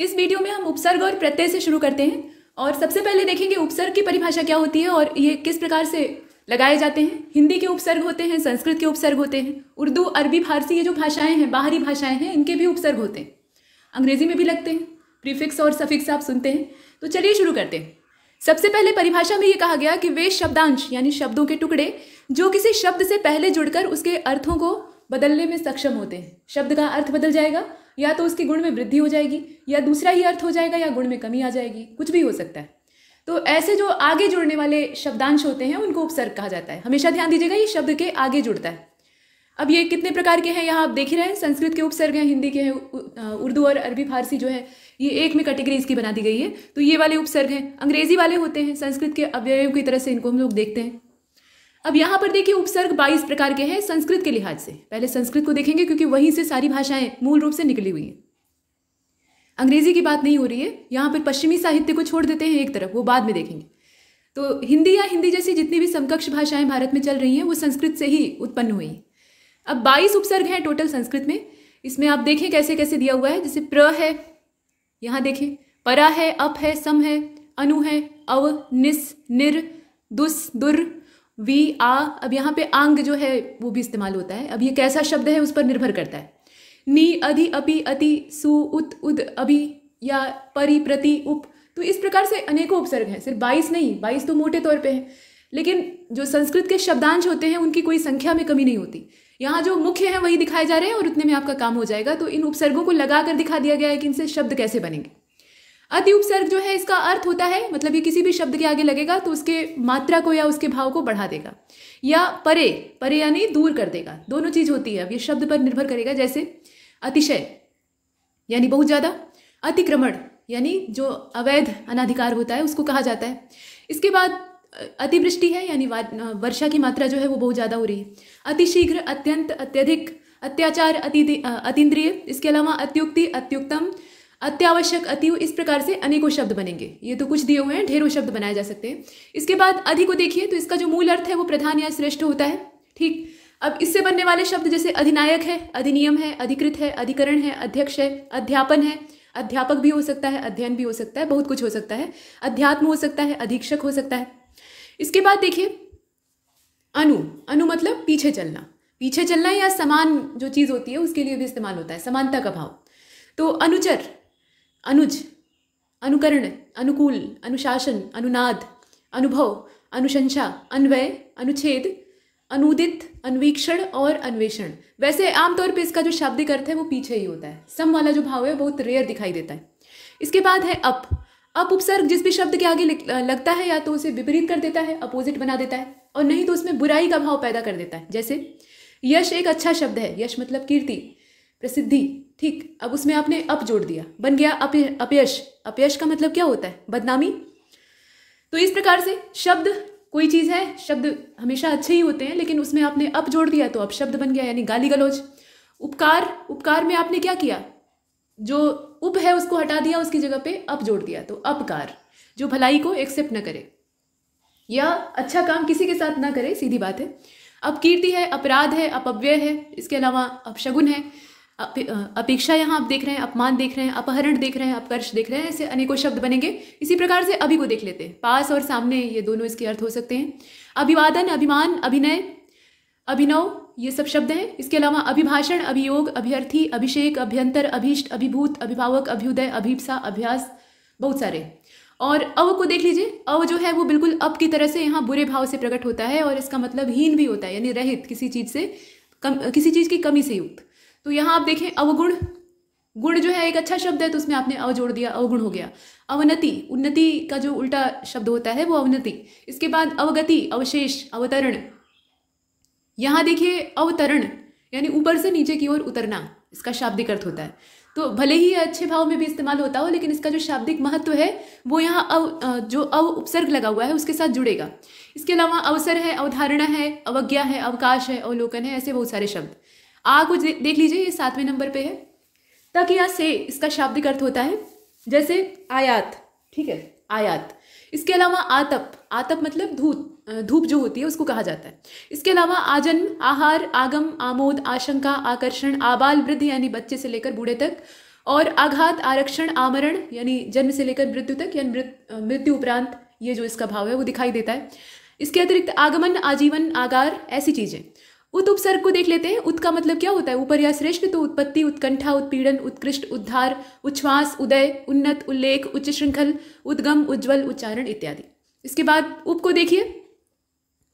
इस वीडियो में हम उपसर्ग और प्रत्यय से शुरू करते हैं और सबसे पहले देखेंगे उपसर्ग की परिभाषा क्या होती है और ये किस प्रकार से लगाए जाते हैं हिंदी के उपसर्ग होते हैं संस्कृत के उपसर्ग होते हैं उर्दू अरबी फारसी ये जो भाषाएं हैं बाहरी भाषाएं हैं इनके भी उपसर्ग होते हैं अंग्रेजी में भी लगते हैं प्रीफिक्स और सफिक्स आप सुनते हैं तो चलिए शुरू करते हैं सबसे पहले परिभाषा में ये कहा गया कि वे शब्दांश यानी शब्दों के टुकड़े जो किसी शब्द से पहले जुड़कर उसके अर्थों को बदलने में सक्षम होते हैं शब्द का अर्थ बदल जाएगा या तो उसके गुण में वृद्धि हो जाएगी या दूसरा ही अर्थ हो जाएगा या गुण में कमी आ जाएगी कुछ भी हो सकता है तो ऐसे जो आगे जुड़ने वाले शब्दांश होते हैं उनको उपसर्ग कहा जाता है हमेशा ध्यान दीजिएगा ये शब्द के आगे जुड़ता है अब ये कितने प्रकार के हैं यहाँ आप देख ही रहे हैं संस्कृत के उपसर्ग हैं हिंदी के हैं उर्दू और अरबी फारसी जो है ये एक में कैटेगरी इसकी बना दी गई है तो ये वाले उपसर्ग हैं अंग्रेजी वाले होते हैं संस्कृत के अव्ययों की तरह से इनको हम लोग देखते हैं अब यहाँ पर देखिए उपसर्ग बाईस प्रकार के हैं संस्कृत के लिहाज से पहले संस्कृत को देखेंगे क्योंकि वहीं से सारी भाषाएं मूल रूप से निकली हुई हैं अंग्रेजी की बात नहीं हो रही है यहाँ पर पश्चिमी साहित्य को छोड़ देते हैं एक तरफ वो बाद में देखेंगे तो हिंदी या हिंदी जैसी जितनी भी समकक्ष भाषाएं भारत में चल रही हैं वो संस्कृत से ही उत्पन्न हुई अब बाईस उपसर्ग हैं टोटल संस्कृत में इसमें आप देखें कैसे कैसे दिया हुआ है जैसे प्र है यहाँ देखें परा है अप है सम है अनु है अव निस निर दुस दुर वी आ अब यहाँ पे आंग जो है वो भी इस्तेमाल होता है अब ये कैसा शब्द है उस पर निर्भर करता है नी अधि अपि अति सु उत उद अभि या परि प्रति उप तो इस प्रकार से अनेकों उपसर्ग हैं सिर्फ बाईस नहीं बाईस तो मोटे तौर पे हैं लेकिन जो संस्कृत के शब्दांश होते हैं उनकी कोई संख्या में कमी नहीं होती यहाँ जो मुख्य हैं वही दिखाए जा रहे हैं और उतने में आपका काम हो जाएगा तो इन उपसर्गों को लगा कर दिखा दिया गया है कि इनसे शब्द कैसे बनेंगे अति उपसर्ग जो है इसका अर्थ होता है मतलब ये किसी भी शब्द के आगे लगेगा तो उसके मात्रा को या उसके भाव को बढ़ा देगा या परे परे यानी दूर कर देगा दोनों चीज होती है अब ये शब्द पर निर्भर करेगा जैसे अतिशय यानी बहुत ज़्यादा अतिक्रमण यानी जो अवैध अनाधिकार होता है उसको कहा जाता है इसके बाद अतिवृष्टि है यानी वर्षा की मात्रा जो है वो बहुत ज़्यादा हो रही है अतिशीघ्र अत्यंत अत्यधिक अत्याचार अति अतीन्द्रिय इसके अलावा अत्युक्ति अत्युक्तम अत्यावश्यक अति इस प्रकार से अनेकों शब्द बनेंगे ये तो कुछ दिए हुए हैं ढेरों शब्द बनाए जा सकते हैं इसके बाद अधि को देखिए तो इसका जो मूल अर्थ है वो प्रधान या श्रेष्ठ होता है ठीक अब इससे बनने वाले शब्द जैसे अधिनायक है अधिनियम है अधिकृत है अधिकरण है अध्यक्ष है अध्यापन है अध्यापक भी हो सकता है अध्ययन भी हो सकता है बहुत कुछ हो सकता है अध्यात्म हो सकता है अधीक्षक हो सकता है इसके बाद देखिए अनु अनु मतलब पीछे चलना पीछे चलना या समान जो चीज़ होती है उसके लिए भी इस्तेमाल होता है समानता का भाव तो अनुचर अनुज अनुकरण अनुकूल अनुशासन अनुनाद अनुभव अनुशंसा अन्वय अनुच्छेद अनुदित अन्वीक्षण और अन्वेषण वैसे आमतौर पे इसका जो शाब्दिक अर्थ है वो पीछे ही होता है सम वाला जो भाव है बहुत रेयर दिखाई देता है इसके बाद है अप अप उपसर्ग जिस भी शब्द के आगे लगता है या तो उसे विपरीत कर देता है अपोजिट बना देता है और नहीं तो उसमें बुराई का भाव पैदा कर देता है जैसे यश एक अच्छा शब्द है यश मतलब कीर्ति प्रसिद्धि ठीक अब उसमें आपने अप जोड़ दिया बन गया अपयश अपयश का मतलब क्या होता है बदनामी तो इस प्रकार से शब्द कोई चीज़ है शब्द हमेशा अच्छे ही होते हैं लेकिन उसमें आपने अप जोड़ दिया तो अपशब्द बन गया यानी गाली गलौज उपकार उपकार में आपने क्या किया जो उप है उसको हटा दिया उसकी जगह पे अप जोड़ दिया तो अपकार जो भलाई को एक्सेप्ट ना करे या अच्छा काम किसी के साथ ना करे सीधी बात है अपकीर्ति है अपराध है अपव्यय है इसके अलावा अपशगुन है अपेक्षा यहाँ आप देख रहे हैं अपमान देख रहे हैं अपहरण देख रहे हैं अपकर्ष देख रहे हैं ऐसे अनेकों शब्द बनेंगे इसी प्रकार से अभी को देख लेते हैं पास और सामने ये दोनों इसके अर्थ हो सकते हैं अभिवादन अभिमान अभिनय अभिनव ये सब शब्द हैं इसके अलावा अभिभाषण अभियोग अभ्यर्थी अभिषेक अभ्यंतर अभीष्ट अभिभूत अभिभावक अभ्युदय अभिप्सा अभ्यास बहुत सारे और अव को देख लीजिए अव जो है वो बिल्कुल अप की तरह से यहाँ बुरे भाव से प्रकट होता है और इसका मतलब हीन भी होता है यानी रहित किसी चीज़ से कम किसी चीज़ की कमी से युक्त तो यहाँ आप देखें अवगुण गुण जो है एक अच्छा शब्द है तो उसमें आपने अव जोड़ दिया अवगुण हो गया अवनति उन्नति का जो उल्टा शब्द होता है वो अवनति इसके बाद अवगति अवशेष अवतरण यहाँ देखिए अवतरण यानी ऊपर से नीचे की ओर उतरना इसका शाब्दिक अर्थ होता है तो भले ही अच्छे भाव में भी इस्तेमाल होता हो लेकिन इसका जो शाब्दिक महत्व है वो यहाँ अव जो अव उपसर्ग लगा हुआ है उसके साथ जुड़ेगा इसके अलावा अवसर है अवधारणा है अवज्ञा है अवकाश है अवलोकन है ऐसे बहुत सारे शब्द आ को देख लीजिए ये सातवें नंबर पे है तक या से इसका शाब्दिक अर्थ होता है जैसे आयात ठीक है आयात इसके अलावा आतप आतप मतलब धूप धूप जो होती है उसको कहा जाता है इसके अलावा आजन्म आहार आगम आमोद आशंका आकर्षण आबाल वृद्धि यानी बच्चे से लेकर बूढ़े तक और आघात आरक्षण आमरण यानी जन्म से लेकर मृत्यु तक यानी मृत्यु उपरांत ये जो इसका भाव है वो दिखाई देता है इसके अतिरिक्त आगमन आजीवन आगार ऐसी चीज़ें उत उपसर्ग को देख लेते हैं उत का मतलब क्या होता है ऊपर या श्रेष्ठ तो उत्पत्ति उत्कंठा उत्पीड़न उत्कृष्ट उद्धार उच्छ्वास उदय उन्नत उल्लेख उच्च श्रृंखल उद्गम उज्ज्वल उच्चारण इत्यादि इसके बाद उप को देखिए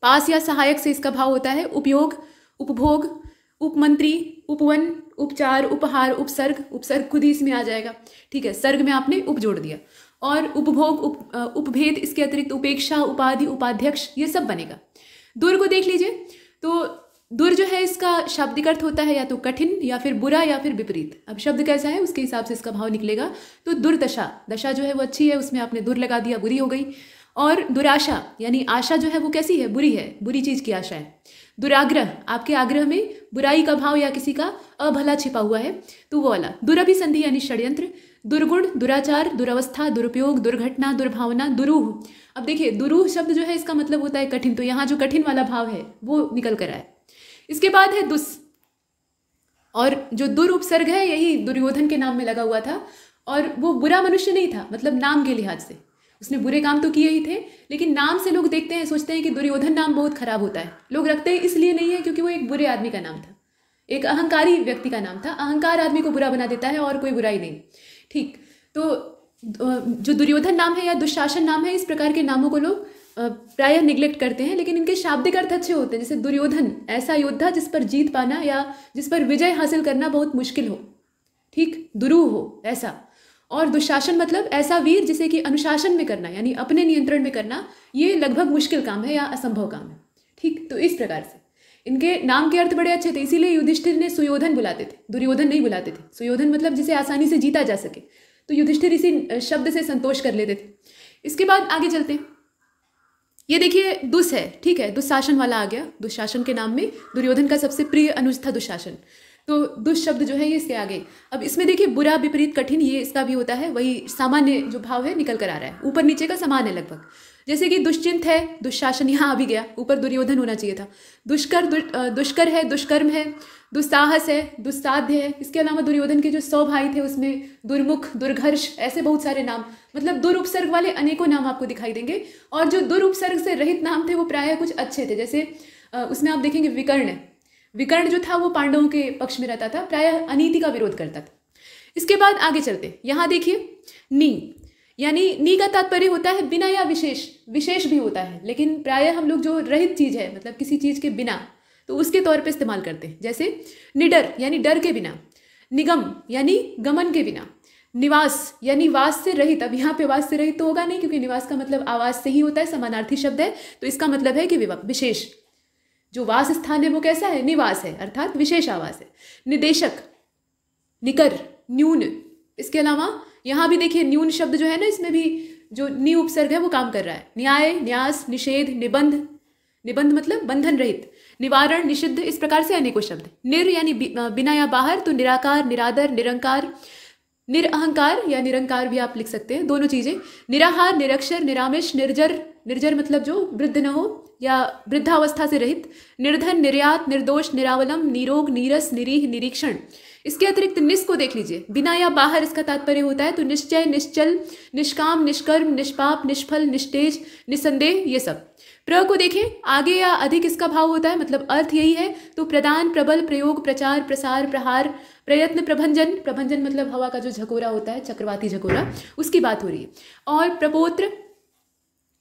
पास या सहायक से इसका भाव होता है उपयोग उपभोग उपमंत्री उपवन उपचार उपहार उपसर्ग उपसर्ग खुद ही इसमें आ जाएगा ठीक है सर्ग में आपने उप जोड़ दिया और उपभोग उप, उपभेद इसके अतिरिक्त उपेक्षा उपाधि उपाध्यक्ष ये सब बनेगा दूर को देख लीजिए तो दुर जो है इसका शाब्दिक अर्थ होता है या तो कठिन या फिर बुरा या फिर विपरीत अब शब्द कैसा है उसके हिसाब से इसका भाव निकलेगा तो दुर्दशा दशा जो है वो अच्छी है उसमें आपने दुर लगा दिया बुरी हो गई और दुराशा यानी आशा जो है वो कैसी है बुरी है बुरी चीज़ की आशा है दुराग्रह आपके आग्रह में बुराई का भाव या किसी का अभला छिपा हुआ है तो वो वाला दुराभिसंधि यानी षड्यंत्र दुर्गुण दुराचार दुरावस्था दुरुपयोग दुर्घटना दुर्भावना दुरूह अब देखिए दुरूह शब्द जो है इसका मतलब होता है कठिन तो यहाँ जो कठिन वाला भाव है वो निकल कर आए इसके बाद है दुस और जो दुर उपसर्ग है यही दुर्योधन के नाम में लगा हुआ था और वो बुरा मनुष्य नहीं था मतलब नाम के लिहाज से उसने बुरे काम तो किए ही थे लेकिन नाम से लोग देखते हैं सोचते हैं कि दुर्योधन नाम बहुत खराब होता है लोग रखते हैं इसलिए नहीं है क्योंकि वो एक बुरे आदमी का नाम था एक अहंकारी व्यक्ति का नाम था अहंकार आदमी को बुरा बना देता है और कोई बुराई नहीं ठीक तो जो दुर्योधन नाम है या दुशासन नाम है इस प्रकार के नामों को लोग प्रायः निग्लेक्ट करते हैं लेकिन इनके शाब्दिक अर्थ अच्छे होते हैं जैसे दुर्योधन ऐसा योद्धा जिस पर जीत पाना या जिस पर विजय हासिल करना बहुत मुश्किल हो ठीक दुरु हो ऐसा और दुशासन मतलब ऐसा वीर जिसे कि अनुशासन में करना यानी अपने नियंत्रण में करना ये लगभग मुश्किल काम है या असंभव काम है ठीक तो इस प्रकार से इनके नाम के अर्थ बड़े अच्छे थे इसीलिए युधिष्ठिर ने सुयोधन बुलाते थे दुर्योधन नहीं बुलाते थे सुयोधन मतलब जिसे आसानी से जीता जा सके तो युधिष्ठिर इसी शब्द से संतोष कर लेते थे इसके बाद आगे चलते हैं ये देखिए दुस है ठीक है दुशासन वाला आ गया दुशासन के नाम में दुर्योधन का सबसे प्रिय अनुज था दुशासन तो दुष्शब्द जो है ये इसके आगे अब इसमें देखिए बुरा विपरीत कठिन ये इसका भी होता है वही सामान्य जो भाव है निकल कर आ रहा है ऊपर नीचे का समान है लगभग जैसे कि दुश्चिंत है दुशासन यहाँ आ भी गया ऊपर दुर्योधन होना चाहिए था दुष्कर दुष्कर है दुष्कर्म है दुस्साहस है दुस्साध्य है इसके अलावा दुर्योधन के जो सौ भाई थे उसमें दुर्मुख दुर्घर्ष ऐसे बहुत सारे नाम मतलब दुरुपसर्ग वाले अनेकों नाम आपको दिखाई देंगे और जो दुरुपसर्ग से रहित नाम थे वो प्रायः कुछ अच्छे थे जैसे उसमें आप देखेंगे विकर्ण है विकर्ण जो था वो पांडवों के पक्ष में रहता था प्रायः अनीति का विरोध करता था इसके बाद आगे चलते यहाँ देखिए नी यानी नी का तात्पर्य होता है बिना या विशेष विशेष भी होता है लेकिन प्रायः हम लोग जो रहित चीज़ है मतलब किसी चीज़ के बिना तो उसके तौर पे इस्तेमाल करते हैं जैसे निडर यानी डर के बिना निगम यानी गमन के बिना निवास यानी वास से रहित अब यहाँ पे वास से रहित तो होगा नहीं क्योंकि निवास का मतलब आवास से ही होता है समानार्थी शब्द है तो इसका मतलब है कि विशेष जो वास स्थान है वो कैसा है निवास है अर्थात विशेष आवास है निदेशक निकर न्यून इसके अलावा यहाँ भी देखिए न्यून शब्द जो है ना इसमें भी जो नि उपसर्ग है वो काम कर रहा है न्याय न्यास निषेध निबंध निबंध मतलब बंधन रहित निवारण निषिद्ध इस प्रकार से अनेकों शब्द निर यानी बिना या बाहर तो निराकार निरादर निरंकार निरअहकार या निरंकार भी आप लिख सकते हैं दोनों चीज़ें निराहार निरक्षर निरामिश निर्जर निर्जर मतलब जो वृद्ध न हो या वृद्धावस्था से रहित निर्धन निर्यात निर्दोष निरावलम निरोग नीरस निरीह निरीक्षण इसके अतिरिक्त निस को देख लीजिए बिना या बाहर इसका तात्पर्य होता है तो निश्चय निश्चल निष्काम निष्कर्म निष्पाप निष्फल निष्टेज निसंदेह ये सब प्र को देखें आगे या अधिक इसका भाव होता है मतलब अर्थ यही है तो प्रदान प्रबल प्रयोग प्रचार प्रसार प्रहार प्रयत्न प्रभंजन प्रभंजन मतलब हवा का जो झकोरा होता है चक्रवाती झकोरा उसकी बात हो रही है और प्रपोत्र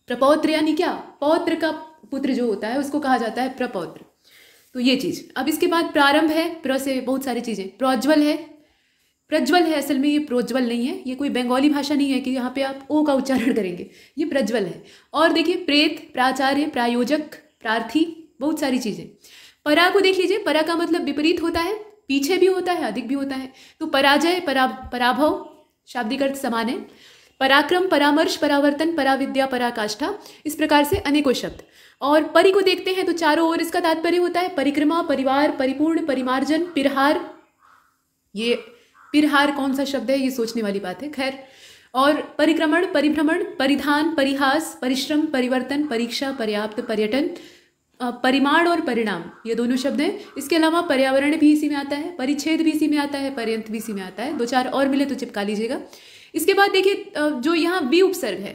प्रपौत्र यानी क्या पौत्र का पुत्र जो होता है उसको कहा जाता है प्रपौत्र तो ये चीज़ अब इसके बाद प्रारंभ है प्र से बहुत सारी चीज़ें प्रोज्वल है प्रज्वल है असल में ये प्रोज्वल नहीं है ये कोई बंगाली भाषा नहीं है कि यहाँ पे आप ओ का उच्चारण करेंगे ये प्रज्वल है और देखिए प्रेत प्राचार्य प्रायोजक प्रार्थी बहुत सारी चीज़ें परा को देख लीजिए परा का मतलब विपरीत होता है पीछे भी होता है अधिक भी होता है तो पराजय परा पराभव शाब्दिक अर्थ समान है पराक्रम परामर्श परावर्तन पराविद्या पराकाष्ठा इस प्रकार से अनेकों शब्द और परी को देखते हैं तो चारों ओर इसका तात्पर्य होता है परिक्रमा परिवार परिपूर्ण परिमार्जन पिरहार ये पिरहार कौन सा शब्द है ये सोचने वाली बात है खैर और परिक्रमण परिभ्रमण परिधान परिहास परिश्रम परिवर्तन परीक्षा पर्याप्त पर्यटन परिमाण और परिणाम ये दोनों शब्द हैं इसके अलावा पर्यावरण भी इसी में आता है परिच्छेद भी इसी में आता है पर्यंत भी इसी में आता है दो चार और मिले तो चिपका लीजिएगा इसके बाद देखिए जो यहाँ वी उपसर्ग है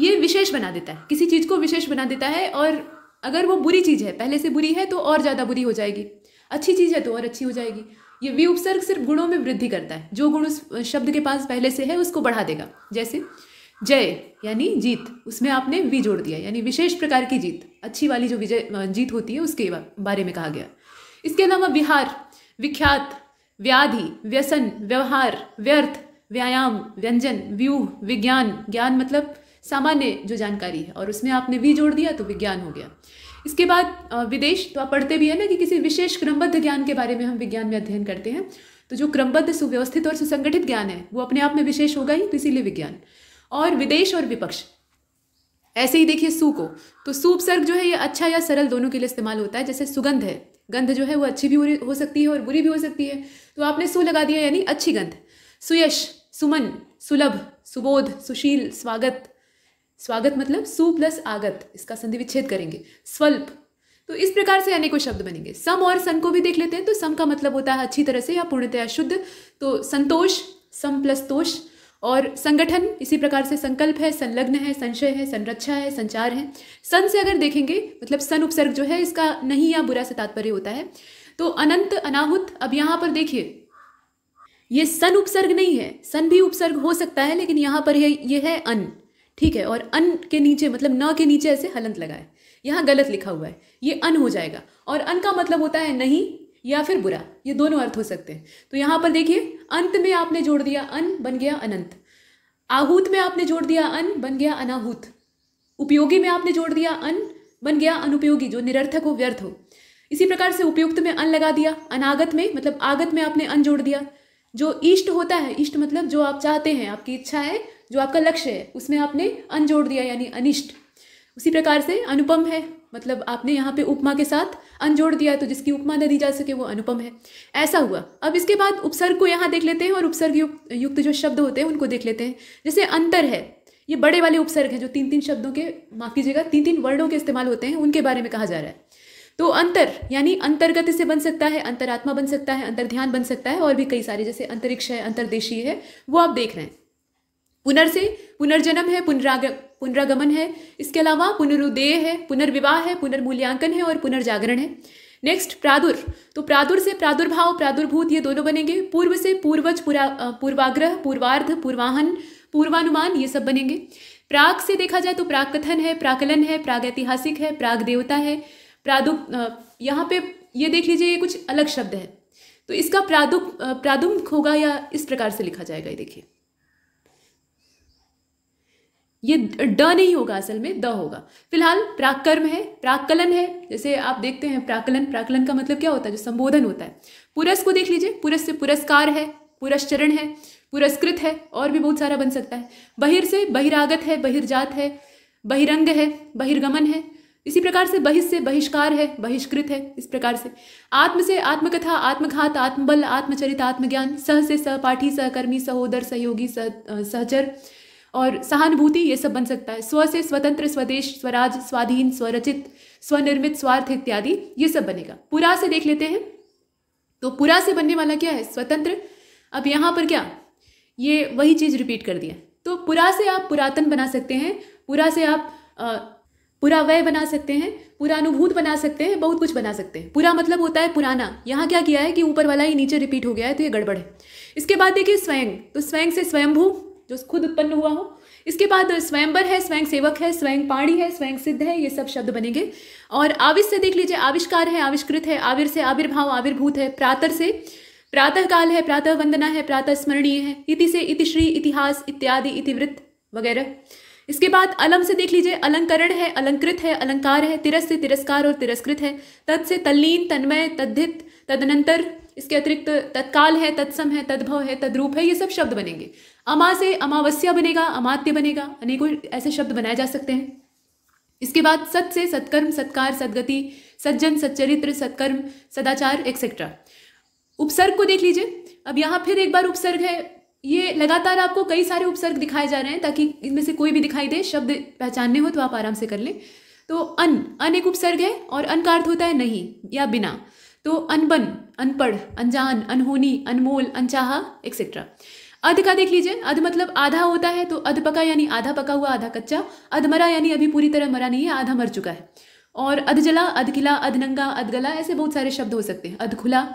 ये विशेष बना देता है किसी चीज़ को विशेष बना देता है और अगर वो बुरी चीज़ है पहले से बुरी है तो और ज़्यादा बुरी हो जाएगी अच्छी चीज़ है तो और अच्छी हो जाएगी ये वी उपसर्ग सिर्फ गुणों में वृद्धि करता है जो गुण उस शब्द के पास पहले से है उसको बढ़ा देगा जैसे जय यानी जीत उसमें आपने वी जोड़ दिया यानी विशेष प्रकार की जीत अच्छी वाली जो विजय जीत होती है उसके बारे में कहा गया इसके अलावा विहार विख्यात व्याधि व्यसन व्यवहार व्यर्थ व्यायाम व्यंजन व्यूह विज्ञान ज्ञान मतलब सामान्य जो जानकारी है और उसमें आपने वी जोड़ दिया तो विज्ञान हो गया इसके बाद विदेश तो आप पढ़ते भी है ना कि किसी विशेष क्रमबद्ध ज्ञान के बारे में हम विज्ञान में अध्ययन करते हैं तो जो क्रमबद्ध सुव्यवस्थित और सुसंगठित ज्ञान है वो अपने आप में विशेष होगा ही तो इसीलिए विज्ञान और विदेश और विपक्ष ऐसे ही देखिए सू को तो सूप सर्ग जो है ये अच्छा या सरल दोनों के लिए इस्तेमाल होता है जैसे सुगंध है गंध जो है वो अच्छी भी हो सकती है और बुरी भी हो सकती है तो आपने सु लगा दिया यानी अच्छी गंध सुयश सुमन सुलभ सुबोध सुशील स्वागत स्वागत मतलब सु प्लस आगत इसका संधि विच्छेद करेंगे स्वल्प तो इस प्रकार से अनेकों शब्द बनेंगे सम और सन को भी देख लेते हैं तो सम का मतलब होता है अच्छी तरह से या पूर्णतया शुद्ध तो संतोष सम प्लस तोष और संगठन इसी प्रकार से संकल्प है संलग्न है संशय है संरक्षा है संचार है सन से अगर देखेंगे मतलब सन उपसर्ग जो है इसका नहीं या बुरा से तात्पर्य होता है तो अनंत अनाहुत अब यहाँ पर देखिए ये सन उपसर्ग नहीं है सन भी उपसर्ग हो सकता है लेकिन यहाँ पर ये है अन ठीक है और अन के नीचे मतलब न के नीचे ऐसे हलंत लगाए यहाँ गलत लिखा हुआ है ये अन हो जाएगा और अन का मतलब होता है नहीं या फिर बुरा ये दोनों अर्थ हो सकते हैं तो यहाँ पर देखिए अंत में आपने जोड़ दिया अन बन गया अनंत आहूत में आपने जोड़ दिया अन बन गया अनाहूत उपयोगी में आपने जोड़ दिया अन बन गया अनुपयोगी जो निरर्थक हो व्यर्थ हो इसी प्रकार से उपयुक्त में अन लगा दिया अनागत में मतलब आगत में आपने अन जोड़ दिया जो इष्ट होता है इष्ट मतलब जो आप चाहते हैं आपकी इच्छा है जो आपका लक्ष्य है उसमें आपने अनजोड़ दिया यानी अनिष्ट उसी प्रकार से अनुपम है मतलब आपने यहाँ पे उपमा के साथ अनजोड़ दिया तो जिसकी उपमा न दी जा सके वो अनुपम है ऐसा हुआ अब इसके बाद उपसर्ग को यहाँ देख लेते हैं और उपसर्ग युक्त युक्त जो शब्द होते हैं उनको देख लेते हैं जैसे अंतर है ये बड़े वाले उपसर्ग हैं जो तीन तीन शब्दों के माफ़ कीजिएगा तीन तीन वर्णों के इस्तेमाल होते हैं उनके बारे में कहा जा रहा है तो अंतर यानी अंतर्गत से बन सकता है अंतरात्मा बन सकता है अंतर्ध्यान बन सकता है और भी कई सारे जैसे अंतरिक्ष है अंतर्देशीय है वो आप देख रहे हैं पुनर से पुनर्जन्म है पुनराग पुनरागमन है इसके अलावा पुनरुदय है पुनर्विवाह है पुनर्मूल्यांकन है और पुनर्जागरण है नेक्स्ट प्रादुर तो प्रादुर से प्रादुर्भाव प्रादुर्भूत ये दोनों बनेंगे पूर्व से पूर्वज पुरा पूर्वाग्रह पूर्वार्ध पूर्वाहन पूर्वानुमान ये सब बनेंगे प्राग से देखा जाए तो प्राग कथन है प्राकलन है प्राग ऐतिहासिक है प्राग देवता है प्रादु यहाँ पे ये देख लीजिए ये कुछ अलग शब्द है तो इसका प्रादु प्रादुम्भ होगा या इस प्रकार से लिखा जाएगा ये देखिए ये ड नहीं होगा असल में द होगा फिलहाल प्राकर्म है प्राकलन है जैसे आप देखते हैं प्राकलन प्राकलन का मतलब क्या होता है जो संबोधन होता है पुरस को देख लीजिए पुरस से पुरस्कार है पुरस्चरण है पुरस्कृत है और भी बहुत सारा बन सकता है बहिर से बहिरागत है बहिर्जात है बहिरंग है बहिर्गमन है इसी प्रकार से बहिष से बहिष्कार है बहिष्कृत है इस प्रकार से आत्म से आत्मकथा आत्मघात आत्मबल आत्मचरित आत्मज्ञान सह से सहपाठी सहकर्मी सहोदर सहयोगी सह सहचर सह और सहानुभूति ये सब बन सकता है स्व से स्वतंत्र स्वदेश स्वराज स्वाधीन स्वरचित स्वनिर्मित स्वार्थ इत्यादि ये सब बनेगा पुरा से देख लेते हैं तो पुरा से बनने वाला क्या है स्वतंत्र अब यहाँ पर क्या ये वही चीज़ रिपीट कर दिया तो पुरा से आप पुरातन बना सकते हैं पुरा से आप पूरा वय बना सकते हैं पुरानुभूत बना सकते हैं बहुत कुछ बना सकते हैं पूरा मतलब होता है पुराना यहाँ क्या किया है कि ऊपर वाला ही नीचे रिपीट हो गया है तो ये गड़बड़ है इसके बाद देखिए स्वयं तो स्वयं से स्वयंभू जो खुद उत्पन्न हुआ हो इसके बाद स्वयंबर है स्वयं सेवक है स्वयं पाणी है स्वयं सिद्ध है ये सब शब्द बनेंगे और आविश से देख लीजिए आविष्कार है आविष्कृत है आविर से आविर्भाव आविर्भूत है प्रातर से प्रातः काल है प्रातः वंदना है प्रातः स्मरणीय है इति से इतिश्री इतिहास इत्यादि इतिवृत्त वगैरह इसके बाद अलम से देख लीजिए अलंकरण है अलंकृत है अलंकार है तिरस से तिरस्कार और तिरस्कृत है तत् से तल्लीन तन्मय तद्धित तदनंतर इसके अतिरिक्त तत्काल है तत्सम है तद्भव है तद्रूप है ये सब शब्द बनेंगे अमा से अमावस्या बनेगा अमात्य बनेगा अनेकों ऐसे शब्द बनाए जा सकते हैं इसके बाद सत से सत्कर्म सत्कार सदगति सज्जन सच्चरित्र सत्कर्म सदाचार एक्सेट्रा उपसर्ग को देख लीजिए अब यहाँ फिर एक बार उपसर्ग है ये लगातार आपको कई सारे उपसर्ग दिखाए जा रहे हैं ताकि इनमें से कोई भी दिखाई दे शब्द पहचानने हो तो आप आराम से कर लें तो अन अन एक उपसर्ग है और अन का अर्थ होता है नहीं या बिना तो अनबन अनपढ़ अनजान अनहोनी अनमोल अनचाहा एक्सेट्रा अध का देख लीजिए अध मतलब आधा होता है तो अध पका यानी आधा पका हुआ आधा कच्चा अधमरा यानी अभी पूरी तरह मरा नहीं है आधा मर चुका है और अधजला अधखिला अधनंगा अधगला ऐसे बहुत सारे शब्द हो सकते हैं अधखुला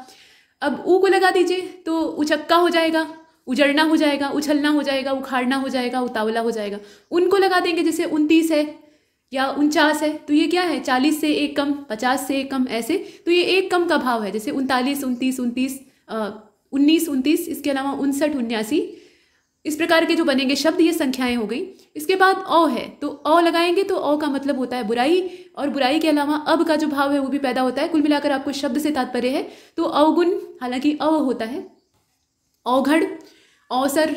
अब ऊ को लगा दीजिए तो उचक्का हो जाएगा उजड़ना हो जाएगा उछलना हो जाएगा उखाड़ना हो जाएगा उतावला हो जाएगा उनको लगा देंगे जैसे उनतीस है या उनचास है तो ये क्या है चालीस से एक कम पचास से एक कम ऐसे तो ये एक कम का भाव है जैसे उनतालीस उनतीस उनतीस उन्नीस उनतीस इसके अलावा उनसठ उन्यासी इस प्रकार के जो बनेंगे शब्द ये संख्याएं हो गई इसके बाद औ है तो अ लगाएंगे तो अ का मतलब होता है बुराई और बुराई के अलावा अब का जो भाव है वो भी पैदा होता है कुल मिलाकर आपको शब्द से तात्पर्य है तो अवगुण हालांकि अव होता है अवघड़ अवसर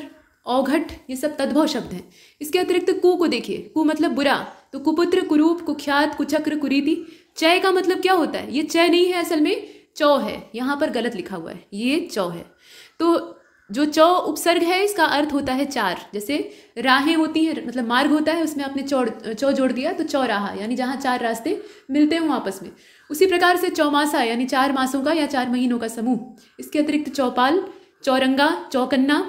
औघट ये सब तद्भव शब्द हैं इसके अतिरिक्त कु को देखिए कु मतलब बुरा तो कुपुत्र कुरूप कुख्यात कुचक्र कुरीति चय का मतलब क्या होता है ये चय नहीं है असल में चौ है यहाँ पर गलत लिखा हुआ है ये चौ है तो जो चौ उपसर्ग है इसका अर्थ होता है चार जैसे राहें होती हैं मतलब मार्ग होता है उसमें आपने चौड़ चौ जोड़ दिया तो चौराहा यानी जहाँ चार रास्ते मिलते हों आपस में उसी प्रकार से चौमासा यानी चार मासों का या चार महीनों का समूह इसके अतिरिक्त चौपाल चौरंगा चौकन्ना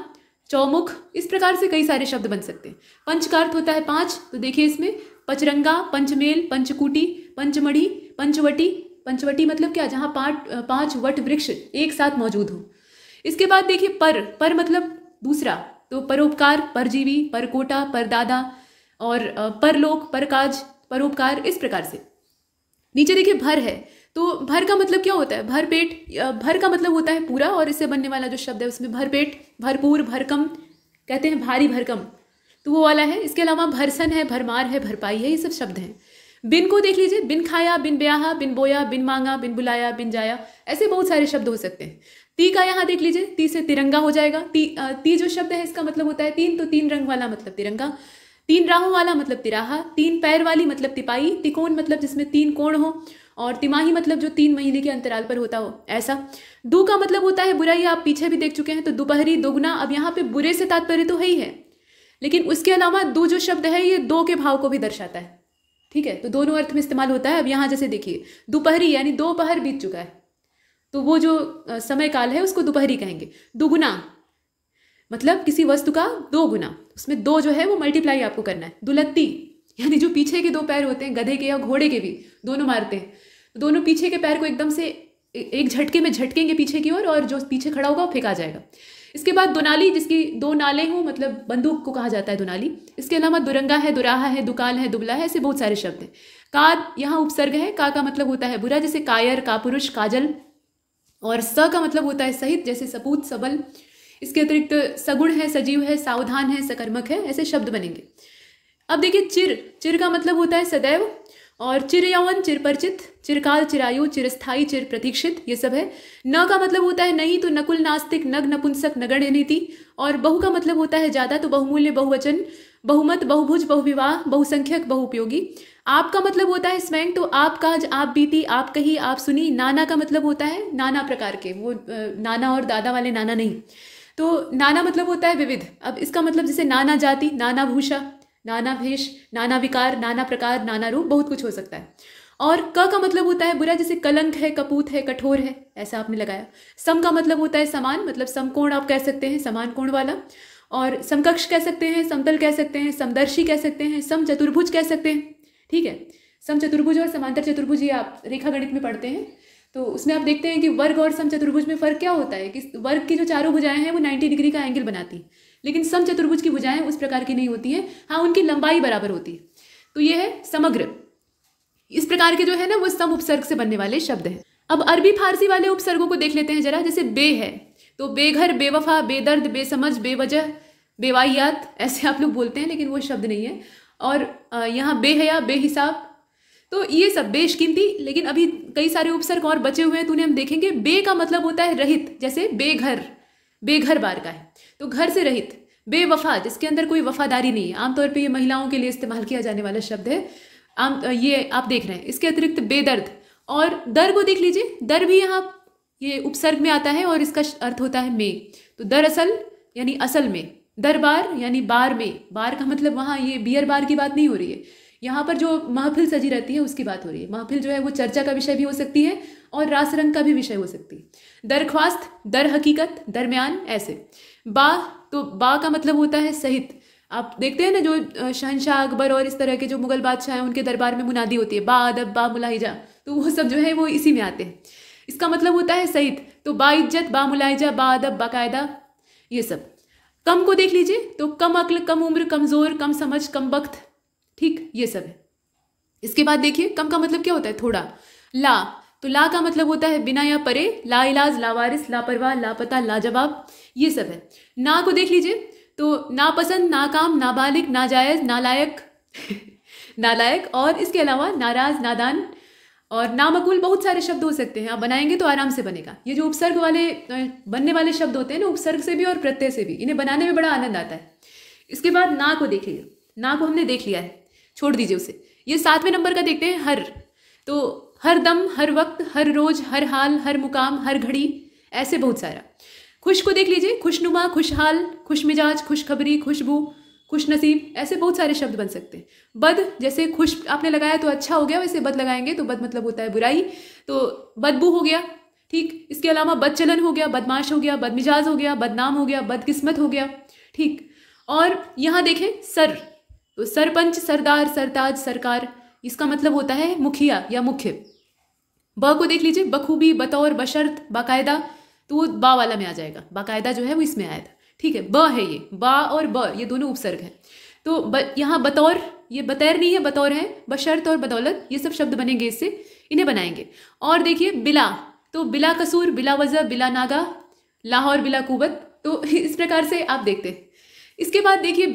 चौमुख इस प्रकार से कई सारे शब्द बन सकते हैं पंच का अर्थ होता है पाँच तो देखिए इसमें पचरंगा पंचमेल पंचकूटी पंचमढ़ी पंचवटी पंचवटी मतलब क्या जहाँ पाँच पाँच वट वृक्ष एक साथ मौजूद हो इसके बाद देखिए पर पर मतलब दूसरा तो परोपकार परजीवी परकोटा परदादा और परलोक परकाज परोपकार इस प्रकार से नीचे देखिए भर है तो भर का मतलब क्या होता है भर पेट भर का मतलब होता है पूरा और इससे बनने वाला जो शब्द है उसमें भर पेट भरपूर भरकम कहते हैं भारी भरकम तो वो वाला है इसके अलावा भरसन है भरमार है भरपाई है ये सब शब्द हैं बिन को देख लीजिए बिन खाया बिन ब्याहा बिन बोया बिन मांगा बिन बुलाया बिन जाया ऐसे बहुत सारे शब्द हो सकते हैं ती का यहाँ देख लीजिए ती से तिरंगा हो जाएगा ती ती जो शब्द है इसका मतलब होता है तीन तो तीन रंग वाला मतलब तिरंगा तीन राहों वाला मतलब तिराहा तीन पैर वाली मतलब तिपाही तिकोण मतलब जिसमें तीन कोण हो और तिमाही मतलब जो तीन महीने के अंतराल पर होता हो ऐसा दू का मतलब होता है बुराई आप पीछे भी देख चुके हैं तो दोपहरी दोगुना अब यहाँ पे बुरे से तात्पर्य तो है ही है लेकिन उसके अलावा दो जो शब्द है ये दो के भाव को भी दर्शाता है ठीक है तो दोनों अर्थ में इस्तेमाल होता है अब यहाँ जैसे देखिए दोपहरी यानी दोपहर बीत चुका है तो वो जो समय काल है उसको दोपहरी कहेंगे दुगुना मतलब किसी वस्तु का दो गुना उसमें दो जो है वो मल्टीप्लाई आपको करना है दुलत्ती यानी जो पीछे के दो पैर होते हैं गधे के या घोड़े के भी दोनों मारते हैं तो दोनों पीछे के पैर को एकदम से एक झटके में झटकेंगे पीछे की ओर और, और जो पीछे खड़ा होगा वो फेंका जाएगा इसके बाद दोनाली जिसकी दो नाले हों मतलब बंदूक को कहा जाता है दोनाली इसके अलावा दुरंगा है दुराहा है दुकाल है दुबला है ऐसे बहुत सारे शब्द हैं का यहाँ उपसर्ग है का का मतलब होता है बुरा जैसे कायर का पुरुष काजल और स का मतलब होता है सहित जैसे सपूत सबल इसके अतिरिक्त सगुण है सजीव है सावधान है सकर्मक है ऐसे शब्द बनेंगे अब देखिए चिर चिर का मतलब होता है सदैव और चिर यौवन चिर परिचित चिरकाल चिरायु चिरस्थाई चिर प्रतीक्षित ये सब है न का मतलब होता है नहीं तो नकुल नास्तिक नग नपुंसक नगण्य नीति और बहु का मतलब होता है ज़्यादा तो बहुमूल्य बहुवचन बहुमत बहुभुज बहुविवाह बहुसंख्यक बहुउपयोगी आपका मतलब होता है स्वयं तो आप काज आप बीती आप कही आप सुनी नाना का मतलब होता है नाना प्रकार के वो नाना और दादा वाले नाना नहीं तो नाना मतलब होता है विविध अब इसका मतलब जैसे नाना जाति नाना भूषा नाना भेष नाना विकार नाना प्रकार नाना रूप बहुत कुछ हो सकता है और क का मतलब होता है बुरा जैसे कलंक है कपूत है कठोर है ऐसा आपने लगाया सम का मतलब होता है समान मतलब समकोण आप कह सकते हैं समान कोण वाला और समकक्ष कह सकते हैं समतल कह सकते हैं समदर्शी कह सकते हैं सम चतुर्भुज कह सकते हैं ठीक है सम चतुर्भुज और समांतर चतुर्भुज ये आप रेखा गणित में पढ़ते हैं तो उसमें आप देखते हैं कि वर्ग और सम चतुर्भुज में फर्क क्या होता है कि वर्ग की जो चारों भुजाएं हैं वो नाइन्टी डिग्री का एंगल बनाती लेकिन सम चतुर्भुज की भुजाएं उस प्रकार की नहीं होती हैं हाँ उनकी लंबाई बराबर होती है तो ये है समग्र इस प्रकार के जो है ना वो सम उपसर्ग से बनने वाले शब्द हैं अब अरबी फारसी वाले उपसर्गों को देख लेते हैं जरा जैसे बे है तो बेघर बेवफा बेदर्द बेसमझ बेवजह बेवाहियात ऐसे आप लोग बोलते हैं लेकिन वो शब्द नहीं है और यहाँ बेहया बेहिसाब तो ये सब बेशकीमती लेकिन अभी कई सारे उपसर्ग और बचे हुए हैं तो उन्हें हम देखेंगे बे का मतलब होता है रहित जैसे बेघर बेघर बार का है तो घर से रहित बेवफा जिसके अंदर कोई वफादारी नहीं है आमतौर पे ये महिलाओं के लिए इस्तेमाल किया जाने वाला शब्द है आम ये आप देख रहे हैं इसके अतिरिक्त बेदर्द और दर को देख लीजिए दर भी यहाँ ये उपसर्ग में आता है और इसका अर्थ होता है में तो दरअसल यानी असल में दरबार यानी बार में बार का मतलब वहाँ ये बियर बार की बात नहीं हो रही है यहाँ पर जो महफिल सजी रहती है उसकी बात हो रही है महफिल जो है वो चर्चा का विषय भी हो सकती है और रास रंग का भी विषय हो सकती है दरख्वास्त दर हकीकत दरमियान ऐसे बा तो बा का मतलब होता है सहित आप देखते हैं ना जो शहनशाह अकबर और इस तरह के जो मुगल बादशाह हैं उनके दरबार में मुनादी होती है बा अदब बा मुलाहिजा तो वो सब जो है वो इसी में आते हैं इसका मतलब होता है सहित तो बा इज्जत बा मुलाहिजा बा अदब बाकायदा ये सब कम को देख लीजिए तो कम अक्ल कम उम्र कमज़ोर कम समझ कम वक्त ठीक ये सब है इसके बाद देखिए कम का मतलब क्या होता है थोड़ा ला तो ला का मतलब होता है बिना या परे ला इलाज लावारिस लापरवाह लापता लाजवाब ये सब है ना को देख लीजिए तो नापसंद नाकाम नाबालिग नाजायज़ नालायक नालायक और इसके अलावा नाराज नादान और नामकूल बहुत सारे शब्द हो सकते हैं आप बनाएंगे तो आराम से बनेगा ये जो उपसर्ग वाले बनने वाले शब्द होते हैं ना उपसर्ग से भी और प्रत्यय से भी इन्हें बनाने में बड़ा आनंद आता है इसके बाद ना को देख लीजिए ना को हमने देख लिया है छोड़ दीजिए उसे ये सातवें नंबर का देखते हैं हर तो हर दम हर वक्त हर रोज हर हाल हर मुकाम हर घड़ी ऐसे बहुत सारा खुश को देख लीजिए खुशनुमा खुशहाल खुश मिजाज खुशखबरी खुशबू खुश नसीब ऐसे बहुत सारे शब्द बन सकते हैं बद जैसे खुश आपने लगाया तो अच्छा हो गया वैसे बद लगाएंगे तो बद मतलब होता है बुराई तो बदबू हो गया ठीक इसके अलावा बदचलन हो गया बदमाश हो गया बदमिजाज हो गया बदनाम हो गया बदकिस्मत हो गया ठीक और यहाँ देखें सर तो सरपंच सरदार सरताज सरकार इसका मतलब होता है मुखिया या मुख्य ब को देख लीजिए बखूबी बतौर बशर्त बाकायदा तो वो बा वाला में आ जाएगा बाकायदा जो है वो इसमें आया था ठीक है ब है ये बा और ब ये दोनों उपसर्ग हैं तो ब यहाँ बतौर ये बतैर नहीं है बतौर है बशर्त और बदौलत ये सब शब्द बनेंगे इससे इन्हें बनाएंगे और देखिए बिला तो बिला कसूर बिला वजह बिला नागा लाहौर बिला कुवत तो इस प्रकार से आप देखते हैं इसके बाद देखिए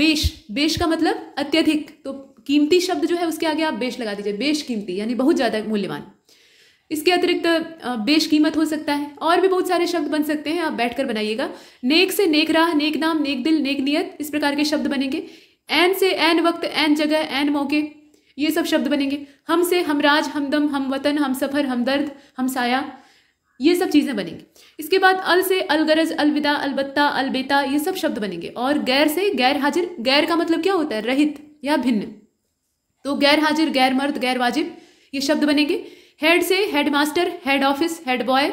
बेश बेश का मतलब अत्यधिक तो कीमती शब्द जो है उसके आगे आप बेश लगा दीजिए बेश कीमती यानी बहुत ज़्यादा मूल्यवान इसके अतिरिक्त बेश कीमत हो सकता है और भी बहुत सारे शब्द बन सकते हैं आप बैठ बनाइएगा नेक से नेक राह नेक नाम नेक दिल नेक नियत इस प्रकार के शब्द बनेंगे एन से एन वक्त एन जगह एन मौके ये सब शब्द बनेंगे हम से हम राज हमदम हम वतन हम सफ़र हम दर्द हम साया ये सब चीज़ें बनेंगी इसके बाद अल से अलगरज अलविदा अलबत्ता अलबेता ये सब शब्द बनेंगे और गैर से गैर हाजिर गैर का मतलब क्या होता है रहित या भिन्न तो गैर हाजिर गैर मर्द गैर वाजिब ये शब्द बनेंगे हेड से head master head office head boy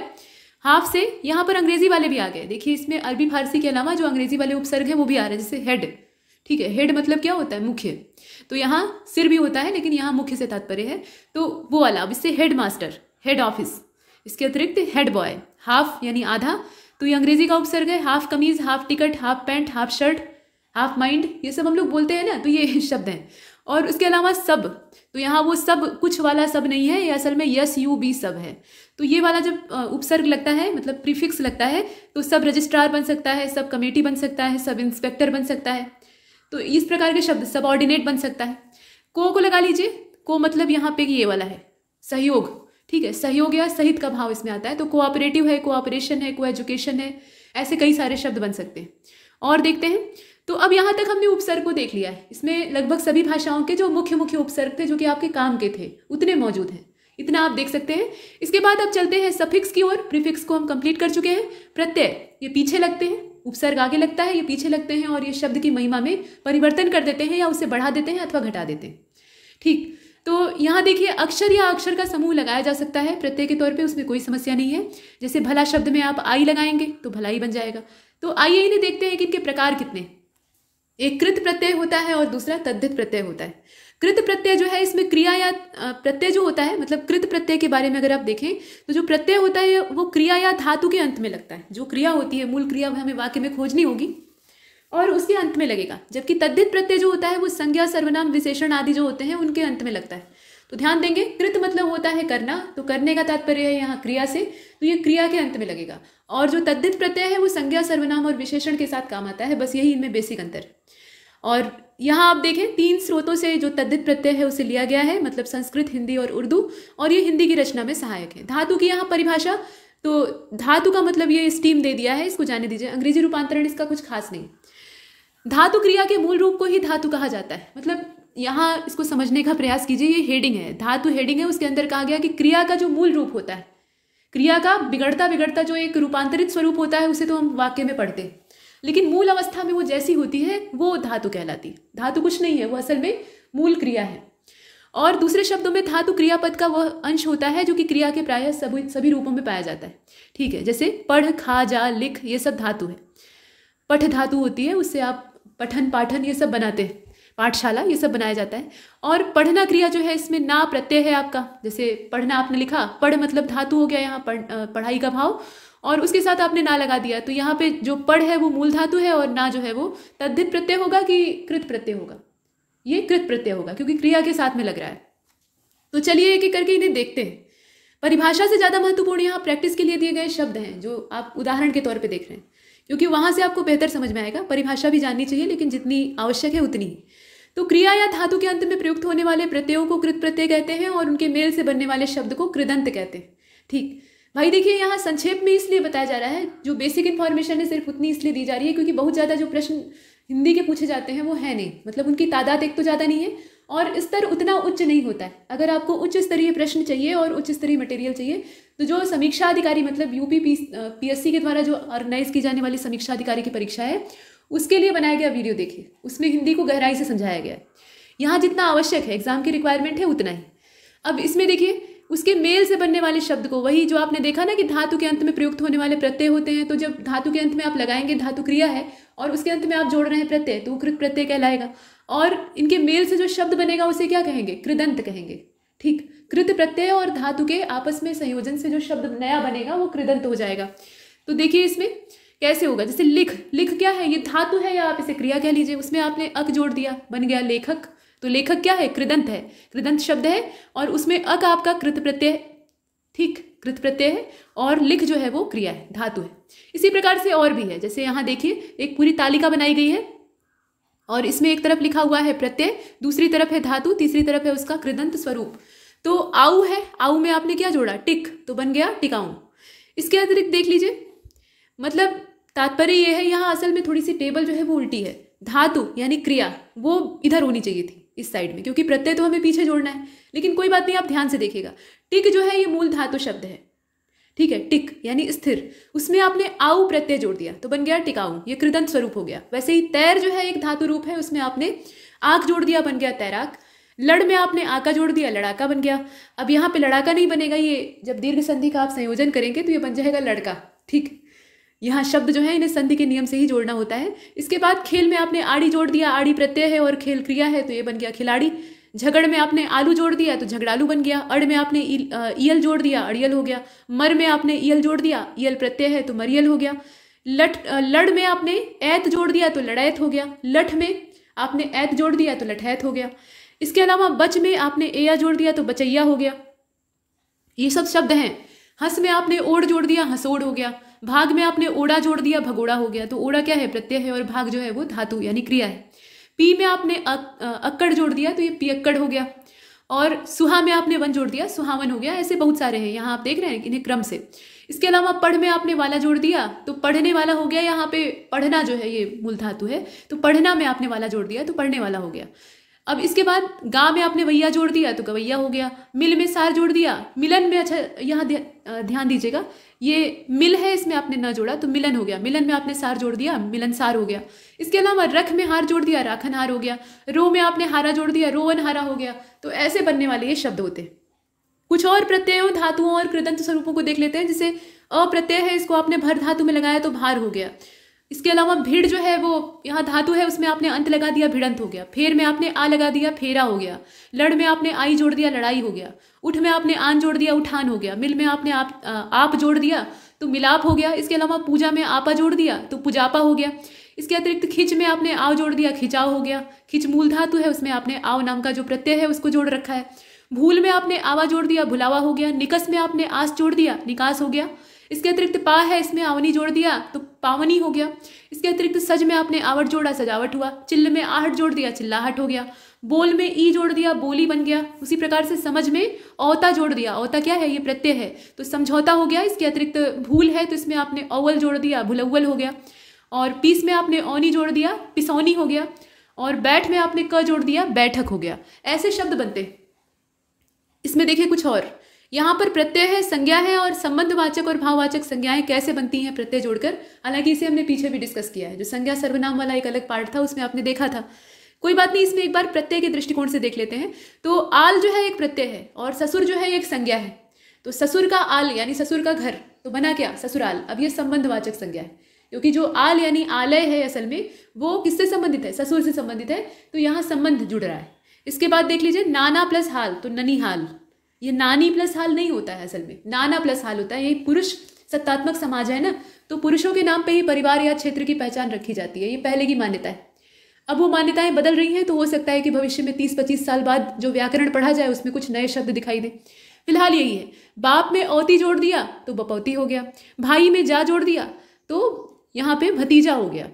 half से यहाँ पर अंग्रेजी वाले भी आ गए देखिए इसमें अरबी फारसी के अलावा जो अंग्रेजी वाले उपसर्ग हैं वो भी आ रहे हैं जैसे हेड ठीक है हेड मतलब क्या होता है मुख्य तो यहाँ सिर भी होता है लेकिन यहाँ मुख्य से तात्पर्य है तो वो वाला अब इससे हेड मास्टर हेड ऑफिस इसके अतिरिक्त हेड बॉय हाफ यानी आधा तो ये अंग्रेजी का उपसर्ग है हाफ कमीज half ticket half pant half shirt half mind ये सब हम लोग बोलते हैं ना तो ये शब्द हैं और उसके अलावा सब तो यहाँ वो सब कुछ वाला सब नहीं है ये असल में यस यू बी सब है तो ये वाला जब उपसर्ग लगता है मतलब प्रीफिक्स लगता है तो सब रजिस्ट्रार बन सकता है सब कमेटी बन सकता है सब इंस्पेक्टर बन सकता है तो इस प्रकार के शब्द सब ऑर्डिनेट बन सकता है को को लगा लीजिए को मतलब यहाँ पे ये वाला है सहयोग ठीक है सहयोग या सहित का भाव इसमें आता है तो कोऑपरेटिव है कोऑपरेशन है को एजुकेशन है ऐसे कई सारे शब्द बन सकते हैं और देखते हैं तो अब यहाँ तक हमने उपसर्ग को देख लिया है इसमें लगभग सभी भाषाओं के जो मुख्य मुख्य उपसर्ग थे जो कि आपके काम के थे उतने मौजूद हैं इतना आप देख सकते हैं इसके बाद अब चलते हैं सफिक्स की ओर प्रीफिक्स को हम कंप्लीट कर चुके हैं प्रत्यय ये पीछे लगते हैं उपसर्ग आगे लगता है ये पीछे लगते हैं और ये शब्द की महिमा में परिवर्तन कर देते हैं या उसे बढ़ा देते हैं अथवा घटा देते हैं ठीक तो यहाँ देखिए अक्षर या अक्षर का समूह लगाया जा सकता है प्रत्यय के तौर पे उसमें कोई समस्या नहीं है जैसे भला शब्द में आप आई लगाएंगे तो भलाई बन जाएगा तो आइए इन्हें देखते हैं कि इनके प्रकार कितने एक कृत प्रत्यय होता है और दूसरा तद्धित प्रत्यय होता है कृत प्रत्यय जो है इसमें क्रिया या प्रत्यय जो होता है मतलब कृत प्रत्यय के बारे में अगर आप देखें तो जो प्रत्यय होता है वो क्रिया या धातु के अंत में लगता है जो क्रिया होती है मूल क्रिया हमें वाक्य में खोजनी होगी और उसके अंत में लगेगा जबकि तद्धित प्रत्यय जो होता है वो संज्ञा सर्वनाम विशेषण आदि जो होते हैं उनके अंत में लगता है तो ध्यान देंगे कृत मतलब होता है करना तो करने का तात्पर्य है यहाँ क्रिया से तो ये क्रिया के अंत में लगेगा और जो तद्दित प्रत्यय है वो संज्ञा सर्वनाम और विशेषण के साथ काम आता है बस यही इनमें बेसिक अंतर और यहाँ आप देखें तीन स्रोतों से जो तद्दित प्रत्यय है उसे लिया गया है मतलब संस्कृत हिंदी और उर्दू और ये हिंदी की रचना में सहायक है धातु की यहाँ परिभाषा तो धातु का मतलब ये स्टीम दे दिया है इसको जाने दीजिए अंग्रेजी रूपांतरण इसका कुछ खास नहीं धातु क्रिया के मूल रूप को ही धातु कहा जाता है मतलब यहाँ इसको समझने का प्रयास कीजिए ये हेडिंग है धातु हेडिंग है उसके अंदर कहा गया कि क्रिया का जो मूल रूप होता है क्रिया का बिगड़ता बिगड़ता जो एक रूपांतरित स्वरूप होता है उसे तो हम वाक्य में पढ़ते हैं लेकिन मूल अवस्था में वो जैसी होती है वो धातु कहलाती है धातु कुछ नहीं है वो असल में मूल क्रिया है और दूसरे शब्दों में धातु क्रियापद का वह अंश होता है जो कि क्रिया के प्राय सभी सभी रूपों में पाया जाता है ठीक है जैसे पढ़ खा जा लिख ये सब धातु है पठ धातु होती है उससे आप पठन पाठन ये सब बनाते हैं पाठशाला ये सब बनाया जाता है और पढ़ना क्रिया जो है इसमें ना प्रत्यय है आपका जैसे पढ़ना आपने लिखा पढ़ मतलब धातु हो गया यहाँ पढ़ पढ़ाई का भाव और उसके साथ आपने ना लगा दिया तो यहाँ पे जो पढ़ है वो मूल धातु है और ना जो है वो तद्धित प्रत्यय होगा कि कृत प्रत्यय होगा ये कृत प्रत्यय होगा क्योंकि क्रिया के साथ में लग रहा है तो चलिए एक एक करके इन्हें देखते हैं परिभाषा से ज़्यादा महत्वपूर्ण यहाँ प्रैक्टिस के लिए दिए गए शब्द हैं जो आप उदाहरण के तौर पर देख रहे हैं क्योंकि वहाँ से आपको बेहतर समझ में आएगा परिभाषा भी जाननी चाहिए लेकिन जितनी आवश्यक है उतनी तो क्रिया या धातु के अंत में प्रयुक्त होने वाले प्रत्ययों को कृत प्रत्यय कहते हैं और उनके मेल से बनने वाले शब्द को कृदंत कहते हैं ठीक भाई देखिए यहाँ संक्षेप में इसलिए बताया जा रहा है जो बेसिक इन्फॉर्मेशन है सिर्फ उतनी इसलिए दी जा रही है क्योंकि बहुत ज़्यादा जो प्रश्न हिंदी के पूछे जाते हैं वो है नहीं मतलब उनकी तादाद एक तो ज़्यादा नहीं है और स्तर उतना उच्च नहीं होता है अगर आपको उच्च स्तरीय प्रश्न चाहिए और उच्च स्तरीय मटेरियल चाहिए तो जो समीक्षा अधिकारी मतलब यूपी पी पीएससी के द्वारा जो ऑर्गेनाइज की जाने वाली समीक्षा अधिकारी की परीक्षा है उसके लिए बनाया गया वीडियो देखिए उसमें हिंदी को गहराई से समझाया गया है यहाँ जितना आवश्यक है एग्ज़ाम की रिक्वायरमेंट है उतना ही अब इसमें देखिए उसके मेल से बनने वाले शब्द को वही जो आपने देखा ना कि धातु के अंत में प्रयुक्त होने वाले प्रत्यय होते हैं तो जब धातु के अंत में आप लगाएंगे धातु क्रिया है और उसके अंत में आप जोड़ रहे हैं प्रत्यय तो कृत प्रत्यय कहलाएगा और इनके मेल से जो शब्द बनेगा उसे क्या कहेंगे कृदंत कहेंगे ठीक कृत प्रत्यय और धातु के आपस में संयोजन से जो शब्द नया बनेगा वो कृदंत हो जाएगा तो देखिए इसमें कैसे होगा जैसे लिख लिख क्या है ये धातु है या आप इसे क्रिया कह लीजिए उसमें आपने अक जोड़ दिया बन गया लेखक तो लेखक क्या है कृदंत है कृदंत शब्द है और उसमें अक आपका कृत प्रत्यय ठीक कृत प्रत्यय है और लिख जो है वो क्रिया है धातु है इसी प्रकार से और भी है जैसे यहाँ देखिए एक पूरी तालिका बनाई गई है और इसमें एक तरफ लिखा हुआ है प्रत्यय दूसरी तरफ है धातु तीसरी तरफ है उसका कृदंत स्वरूप तो आऊ है आऊ में आपने क्या जोड़ा टिक तो बन गया टिकाऊ इसके अतिरिक्त देख लीजिए मतलब तात्पर्य यह है यहाँ असल में थोड़ी सी टेबल जो है वो उल्टी है धातु यानी क्रिया वो इधर होनी चाहिए थी इस साइड में क्योंकि प्रत्यय तो हमें पीछे जोड़ना है लेकिन कोई बात नहीं आप ध्यान से देखेगा टिक जो है ये मूल धातु शब्द है ठीक है टिक यानी स्थिर उसमें आपने आऊ प्रत्यय जोड़ दिया तो बन गया टिकाऊ ये कृदंत स्वरूप हो गया वैसे ही तैर जो है एक धातु रूप है उसमें आपने आग जोड़ दिया बन गया तैराक लड़ में आपने आका जोड़ दिया लड़ाका बन गया अब यहाँ पे लड़ाका नहीं बनेगा ये जब दीर्घ संधि का आप संयोजन करेंगे तो ये बन जाएगा लड़का ठीक यहाँ शब्द जो है इन्हें संधि के नियम से ही जोड़ना होता है इसके बाद खेल में आपने आड़ी जोड़ दिया आड़ी प्रत्यय है और खेल क्रिया है तो ये बन गया खिलाड़ी झगड़ में आपने आलू जोड़ दिया तो झगड़ालू बन गया अड़ में आपने ईयल जोड़ दिया अड़ियल हो गया मर में आपने ईयल जोड़ दिया ईयल प्रत्यय है तो मरियल हो गया लठ लड़ में आपने ऐत जोड़ दिया तो लड़ैत हो गया लठ में आपने ऐत जोड़ दिया तो लठैत हो गया इसके अलावा बच में आपने एया जोड़ दिया तो बचैया हो गया ये सब शब्द हैं हंस में आपने ओढ़ जोड़ दिया हंसोड़ हो गया भाग में आपने ओड़ा जोड़ दिया भगोड़ा हो गया तो ओड़ा क्या है प्रत्यय है और भाग जो है वो धातु यानी क्रिया है पी में आपने अक्कड़ जोड़ दिया तो ये पी अक्कड़ हो गया और सुहा में आपने वन जोड़ दिया सुहावन हो गया ऐसे बहुत सारे हैं यहाँ आप देख रहे हैं इन्हें क्रम से इसके अलावा पढ़ में आपने वाला जोड़ दिया तो पढ़ने वाला हो गया यहाँ पे पढ़ना जो है ये मूल धातु है तो पढ़ना में आपने वाला जोड़ दिया तो पढ़ने वाला हो गया अब इसके बाद गाँव में आपने वैया जोड़ दिया तो गवैया हो गया मिल में सार जोड़ दिया मिलन में अच्छा यहाँ ध्यान दीजिएगा ये मिल है इसमें आपने न जोड़ा तो मिलन हो गया मिलन में आपने सार जोड़ दिया मिलन सार हो गया इसके अलावा रख में हार जोड़ दिया राखन हार हो गया रो में आपने हारा जोड़ दिया रोवन हारा हो गया तो ऐसे बनने वाले ये शब्द होते हैं कुछ और प्रत्ययों धातुओं और कृदंत स्वरूपों को देख लेते हैं जैसे अप्रत्यय है इसको आपने भर धातु में लगाया तो भार हो गया इसके अलावा भीड़ जो है वो यहाँ धातु है उसमें आपने अंत लगा दिया भिड़ंत हो गया फेर में आपने आ लगा दिया फेरा हो गया लड़ में आपने आई जोड़ दिया लड़ाई हो गया उठ में आपने आन जोड़ दिया उठान हो गया मिल में आपने आप आप जोड़ दिया तो मिलाप हो गया इसके अलावा पूजा में आपा जोड़ दिया तो पूजापा हो गया इसके अतिरिक्त खिंच में आपने आव जोड़ दिया खिंचाव हो गया खिंच मूल धातु है उसमें आपने आव नाम का जो प्रत्यय है उसको जोड़ रखा है भूल में आपने आवा जोड़ दिया भुलावा हो गया निकस में आपने आस जोड़ दिया निकास हो गया इसके अतिरिक्त पा है इसमें आवनी जोड़ दिया तो पावनी हो गया इसके अतिरिक्त सज में आपने आवट जोड़ा सजावट हुआ चिल्ल में आहट जोड़ दिया चिल्लाहट हो गया बोल में ई जोड़ दिया बोली बन गया उसी प्रकार से समझ में औता जोड़ दिया औता क्या है ये प्रत्यय है तो समझौता हो गया इसके अतिरिक्त भूल है तो इसमें आपने अव्वल जोड़ दिया भुलव्वल हो गया और पीस में आपने औनी जोड़ दिया पिसौनी हो गया और बैठ में आपने क जोड़ दिया बैठक हो गया ऐसे शब्द बनते इसमें देखिए कुछ और यहाँ पर प्रत्यय है संज्ञा है और संबंधवाचक और भाववाचक संज्ञाएं कैसे बनती हैं प्रत्यय जोड़कर हालांकि इसे हमने पीछे भी डिस्कस किया है जो संज्ञा सर्वनाम वाला एक अलग पार्ट था उसमें आपने देखा था कोई बात नहीं इसमें एक बार प्रत्यय के दृष्टिकोण से देख लेते हैं तो आल जो है एक प्रत्यय है और ससुर जो है एक संज्ञा है तो ससुर का आल यानी ससुर का घर तो बना क्या ससुराल अब यह संबंधवाचक संज्ञा है क्योंकि जो आल यानी आलय है असल में वो किससे संबंधित है ससुर से संबंधित है तो यहाँ संबंध जुड़ रहा है इसके बाद देख लीजिए नाना प्लस हाल तो ननी हाल ये नानी प्लस हाल नहीं होता है असल में नाना प्लस हाल होता है ये पुरुष सत्तात्मक समाज है ना तो पुरुषों के नाम पे ही परिवार या क्षेत्र की पहचान रखी जाती है ये पहले की मान्यता है अब वो मान्यताएं बदल रही हैं तो हो सकता है कि भविष्य में तीस पच्चीस साल बाद जो व्याकरण पढ़ा जाए उसमें कुछ नए शब्द दिखाई दे फिलहाल यही है बाप में औती जोड़ दिया तो बपौती हो गया भाई में जा जोड़ दिया तो यहाँ पे भतीजा हो गया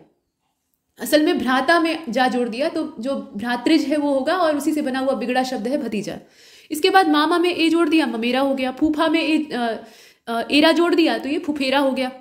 असल में भ्राता में जा जोड़ दिया तो जो भ्रातृज है वो होगा और उसी से बना हुआ बिगड़ा शब्द है भतीजा इसके बाद मामा में ए जोड़ दिया ममेरा हो गया फूफा में ए आ, एरा जोड़ दिया तो ये फुफेरा हो गया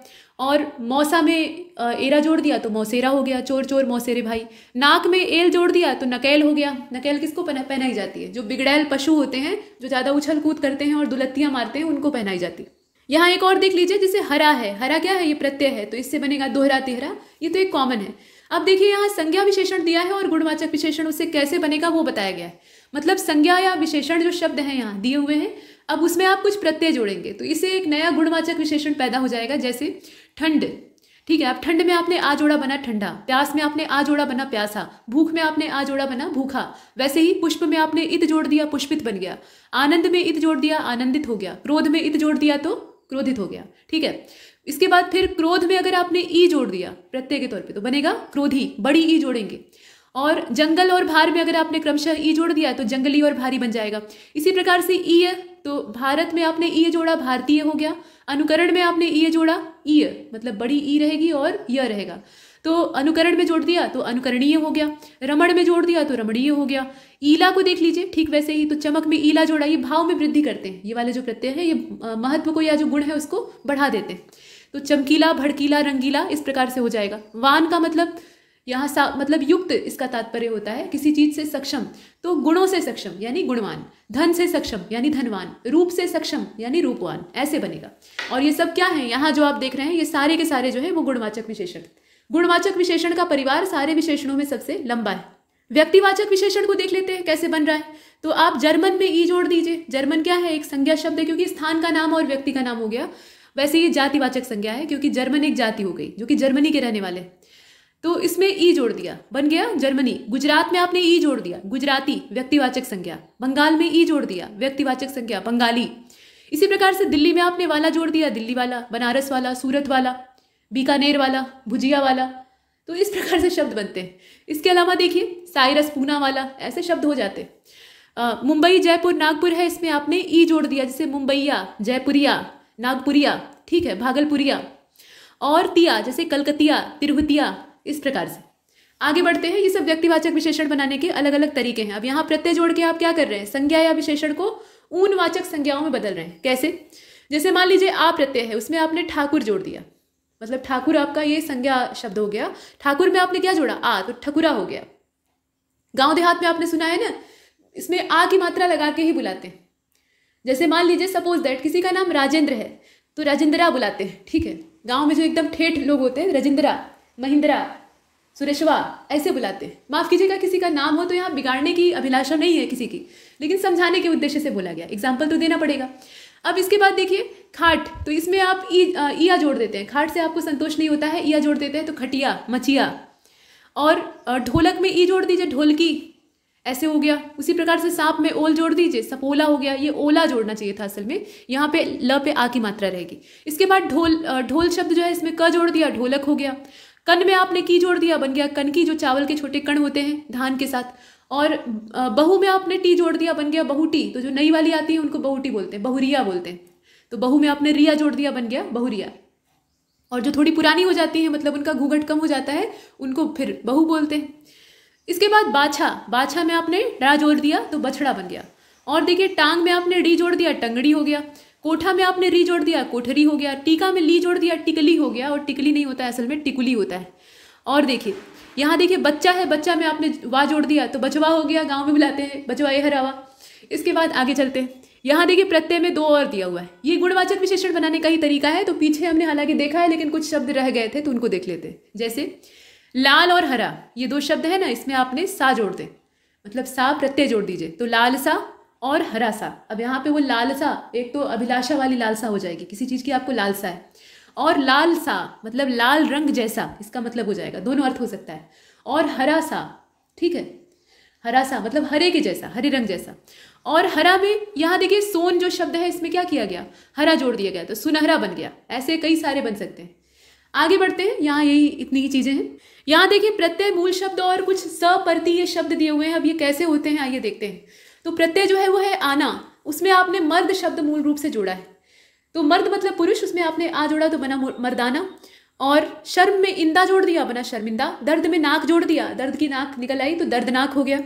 और मौसा में आ, एरा जोड़ दिया तो मौसेरा हो गया चोर चोर मौसेरे भाई नाक में एल जोड़ दिया तो नकेल हो गया नकेल किसको पहना पहनाई जाती है जो बिगड़ैल पशु होते हैं जो ज़्यादा उछल कूद करते हैं और दुलत्तियाँ मारते हैं उनको पहनाई जाती है यहाँ एक और देख लीजिए जिसे हरा है हरा क्या है ये प्रत्यय है तो इससे बनेगा दोहरा तिहरा ये तो एक कॉमन है अब देखिए यहाँ संज्ञा विशेषण दिया है और गुणवाचक विशेषण उससे कैसे बनेगा वो बताया गया है मतलब संज्ञा या विशेषण जो शब्द हैं यहाँ दिए हुए हैं अब उसमें आप कुछ प्रत्यय जोड़ेंगे तो इसे एक नया गुणवाचक विशेषण पैदा हो जाएगा जैसे ठंड ठीक है अब ठंड में आपने आ जोड़ा बना ठंडा प्यास में आपने आ जोड़ा बना प्यासा भूख में आपने आ जोड़ा बना भूखा वैसे ही पुष्प में आपने इत जोड़ दिया पुष्पित बन गया आनंद में इत जोड़ दिया आनंदित हो गया क्रोध में इत जोड़ दिया तो क्रोधित हो गया ठीक है इसके बाद फिर क्रोध में अगर आपने ई जोड़ दिया प्रत्यय के तौर पे तो बनेगा क्रोधी बड़ी ई जोड़ेंगे और जंगल और भार में अगर आपने क्रमशः ई जोड़ दिया तो जंगली और भारी बन जाएगा इसी प्रकार से ई तो भारत में आपने ई जोड़ा भारतीय हो गया अनुकरण में आपने ई जोड़ा ई मतलब बड़ी ई रहेगी और य रहेगा तो अनुकरण में जोड़ दिया तो अनुकरणीय हो गया रमण में जोड़ दिया तो रमणीय हो गया ईला को देख लीजिए ठीक वैसे ही तो चमक में ईला जोड़ा ये भाव में वृद्धि करते हैं ये वाले जो प्रत्यय हैं ये महत्व को या जो गुण है उसको बढ़ा देते हैं तो चमकीला भड़कीला रंगीला इस प्रकार से हो जाएगा वान का मतलब यहाँ सा मतलब युक्त इसका तात्पर्य होता है किसी चीज़ से सक्षम तो गुणों से सक्षम यानी गुणवान धन से सक्षम यानी धनवान रूप से सक्षम यानी रूपवान ऐसे बनेगा और ये सब क्या है यहाँ जो आप देख रहे हैं ये सारे के सारे जो है वो गुणवाचक विशेषण गुणवाचक विशेषण का परिवार सारे विशेषणों में सबसे लंबा है व्यक्तिवाचक विशेषण को देख लेते हैं कैसे बन रहा है तो आप जर्मन में ई जोड़ दीजिए जर्मन क्या है एक संज्ञा शब्द है क्योंकि स्थान का नाम और व्यक्ति का नाम हो गया वैसे ये जातिवाचक संज्ञा है क्योंकि जर्मन एक जाति हो गई जो कि जर्मनी के रहने वाले तो इसमें ई जोड़ दिया बन गया जर्मनी गुजरात में आपने ई जोड़ दिया गुजराती व्यक्तिवाचक संज्ञा बंगाल में ई जोड़ दिया व्यक्तिवाचक संज्ञा बंगाली इसी प्रकार से दिल्ली में आपने वाला जोड़ दिया दिल्ली वाला बनारस वाला सूरत वाला बीकानेर वाला भुजिया वाला तो इस प्रकार से शब्द बनते हैं इसके अलावा देखिए साइरस पूना वाला ऐसे शब्द हो जाते हैं मुंबई जयपुर नागपुर है इसमें आपने ई जोड़ दिया जैसे मुंबईया जयपुरिया नागपुरिया ठीक है भागलपुरिया और तिया जैसे कलकतिया तिरहुतिया इस प्रकार से आगे बढ़ते हैं ये सब व्यक्तिवाचक विशेषण बनाने के अलग अलग तरीके हैं अब यहाँ प्रत्यय जोड़ के आप क्या कर रहे हैं संज्ञा या विशेषण को ऊनवाचक संज्ञाओं में बदल रहे हैं कैसे जैसे मान लीजिए आप प्रत्यय है उसमें आपने ठाकुर जोड़ दिया मतलब ठाकुर आपका ये संज्ञा शब्द हो गया ठाकुर में आपने क्या जोड़ा आ तो ठकुरा हो गया गांव देहात में आपने सुना है ना इसमें आ की मात्रा लगा के ही बुलाते हैं जैसे मान लीजिए सपोज दैट किसी का नाम राजेंद्र है तो राजेंद्रा बुलाते हैं ठीक है गांव में जो एकदम ठेठ लोग होते हैं राजेंद्रा महिंद्रा सुरेशवा ऐसे बुलाते हैं माफ़ कीजिएगा किसी का नाम हो तो यहाँ बिगाड़ने की अभिलाषा नहीं है किसी की लेकिन समझाने के उद्देश्य से बोला गया एग्जाम्पल तो देना पड़ेगा अब इसके बाद देखिए खाट तो इसमें आप ई ईया जोड़ देते हैं खाट से आपको संतोष नहीं होता है ईया जोड़ देते हैं तो खटिया मचिया और ढोलक में ई जोड़ दीजिए ढोलकी ऐसे हो गया उसी प्रकार से सांप में ओल जोड़ दीजिए सपोला हो गया ये ओला जोड़ना चाहिए था असल में यहाँ पे ल पे आ की मात्रा रहेगी इसके बाद ढोल ढोल शब्द जो है इसमें क जोड़ दिया ढोलक हो गया कन में आपने की जोड़ दिया बन गया कन की जो चावल के छोटे कण होते हैं धान के साथ और बहू में आपने टी जोड़ दिया बन गया बहुटी तो जो नई वाली आती है उनको बहुटी बोलते हैं बहुरिया बोलते हैं तो बहू में आपने रिया जोड़ दिया बन गया बहुरिया और जो थोड़ी पुरानी हो जाती है मतलब उनका घूघट कम हो जाता है उनको फिर बहू बोलते हैं इसके बाद बाछा बाछा में आपने रा जोड़ दिया तो बछड़ा बन गया और देखिए टांग में आपने डी जोड़ दिया टंगड़ी हो गया कोठा में आपने री जोड़ दिया कोठरी हो गया टीका में ली जोड़ दिया टिकली हो गया और टिकली नहीं होता है असल में टिकुली होता है और देखिए यहाँ देखिए बच्चा है बच्चा में आपने वाह जोड़ दिया तो बचवा हो गया गाँव में बुलाते हैं बचवा ये हरावा इसके बाद आगे चलते हैं यहाँ देखिए प्रत्यय में दो और दिया हुआ है ये गुणवाचक विशेषण बनाने का ही तरीका है तो पीछे हमने हालांकि देखा है लेकिन कुछ शब्द रह गए थे तो उनको देख लेते हैं जैसे लाल और हरा ये दो शब्द है ना इसमें आपने सा जोड़ दे मतलब सा प्रत्यय जोड़ दीजिए तो लाल सा और हरासा अब यहाँ पे वो लालसा एक तो अभिलाषा वाली लालसा हो जाएगी किसी चीज़ की आपको लालसा है और लाल सा मतलब लाल रंग जैसा इसका मतलब हो जाएगा दोनों अर्थ हो सकता है और हरा सा ठीक है हरा सा मतलब हरे के जैसा हरे रंग जैसा और हरा में यहाँ देखिए सोन जो शब्द है इसमें क्या किया गया हरा जोड़ दिया गया तो सुनहरा बन गया ऐसे कई सारे बन सकते हैं आगे बढ़ते हैं यहाँ यही इतनी ही चीज़ें हैं यहाँ देखिए प्रत्यय मूल शब्द और कुछ ये शब्द दिए हुए हैं अब ये कैसे होते हैं आइए देखते हैं तो प्रत्यय जो है वो है आना उसमें आपने मर्द शब्द मूल रूप से जोड़ा है तो मर्द मतलब पुरुष उसमें आपने आ जोड़ा तो बना मर्दाना और शर्म में इंदा जोड़ दिया बना शर्मिंदा दर्द में नाक जोड़ दिया दर्द की नाक निकल आई तो दर्दनाक हो गया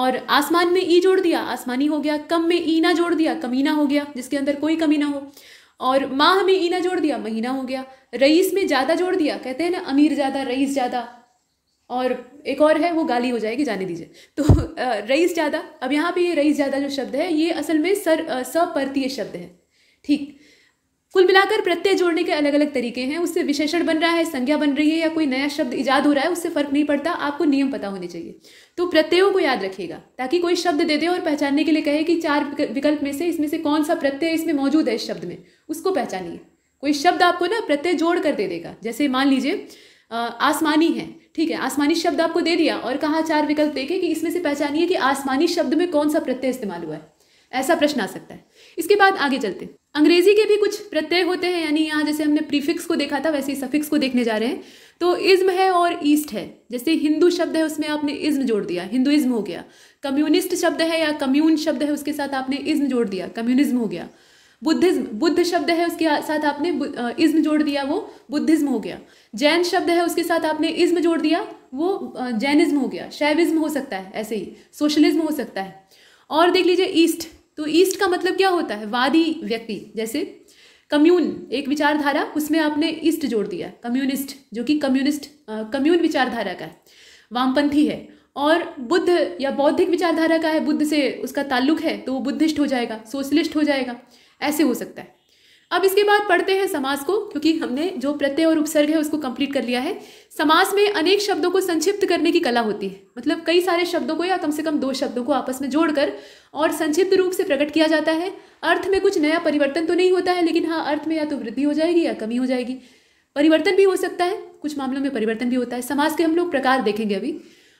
और आसमान में ई जोड़ दिया आसमानी हो गया कम में ईना जोड़ दिया कमीना हो गया जिसके अंदर कोई कमी ना हो और माह में ईना जोड़ दिया महीना हो गया रईस में ज़्यादा जोड़ दिया कहते हैं ना अमीर ज़्यादा रईस ज़्यादा और एक और है वो गाली हो जाएगी जाने दीजिए तो रईस ज़्यादा अब यहाँ पे ये रईस ज़्यादा जो शब्द है ये असल में सर सपर्तीय शब्द है ठीक कुल मिलाकर प्रत्यय जोड़ने के अलग अलग तरीके हैं उससे विशेषण बन रहा है संज्ञा बन रही है या कोई नया शब्द इजाद हो रहा है उससे फर्क नहीं पड़ता आपको नियम पता होने चाहिए तो प्रत्ययों को याद रखिएगा ताकि कोई शब्द दे दे और पहचानने के लिए कहे कि चार विकल्प में से इसमें से कौन सा प्रत्यय इसमें मौजूद है इस शब्द में उसको पहचानिए कोई शब्द आपको ना प्रत्यय जोड़ कर दे देगा जैसे मान लीजिए आसमानी है ठीक है आसमानी शब्द आपको दे दिया और कहा चार विकल्प देखे कि इसमें से पहचानिए कि आसमानी शब्द में कौन सा प्रत्यय इस्तेमाल हुआ है ऐसा प्रश्न आ सकता है इसके बाद आगे चलते अंग्रेजी के भी कुछ प्रत्यय होते हैं यानी यहाँ जैसे हमने प्रीफिक्स को देखा था वैसे ही सफिक्स को देखने जा रहे हैं तो इज्म है और ईस्ट है जैसे हिंदू शब्द है उसमें आपने इज्म जोड़ दिया हिंदुइज्म हो गया कम्युनिस्ट शब्द है या कम्यून शब्द है उसके साथ आपने इज्म जोड़ दिया कम्युनिज्म हो गया बुद्धिज्म बुद्ध शब्द है उसके साथ आपने इज्म जोड़ दिया वो बुद्धिज्म हो गया जैन शब्द है उसके साथ आपने इज्म जोड़ दिया वो जैनिज्म हो गया शैविज्म हो सकता है ऐसे ही सोशलिज्म हो सकता है और देख लीजिए ईस्ट तो ईस्ट का मतलब क्या होता है वादी व्यक्ति जैसे कम्यून एक विचारधारा उसमें आपने ईस्ट जोड़ दिया कम्युनिस्ट जो कि कम्युनिस्ट कम्यून विचारधारा का है वामपंथी है और बुद्ध या बौद्धिक विचारधारा का है बुद्ध से उसका ताल्लुक है तो वो बुद्धिस्ट हो जाएगा सोशलिस्ट हो जाएगा ऐसे हो सकता है अब इसके बाद पढ़ते हैं समास को क्योंकि हमने जो प्रत्यय और उपसर्ग है उसको कंप्लीट कर लिया है समास में अनेक शब्दों को संक्षिप्त करने की कला होती है मतलब कई सारे शब्दों को या कम से कम दो शब्दों को आपस में जोड़कर और संक्षिप्त रूप से प्रकट किया जाता है अर्थ में कुछ नया परिवर्तन तो नहीं होता है लेकिन हाँ अर्थ में या तो वृद्धि हो जाएगी या कमी हो जाएगी परिवर्तन भी हो सकता है कुछ मामलों में परिवर्तन भी होता है समाज के हम लोग प्रकार देखेंगे अभी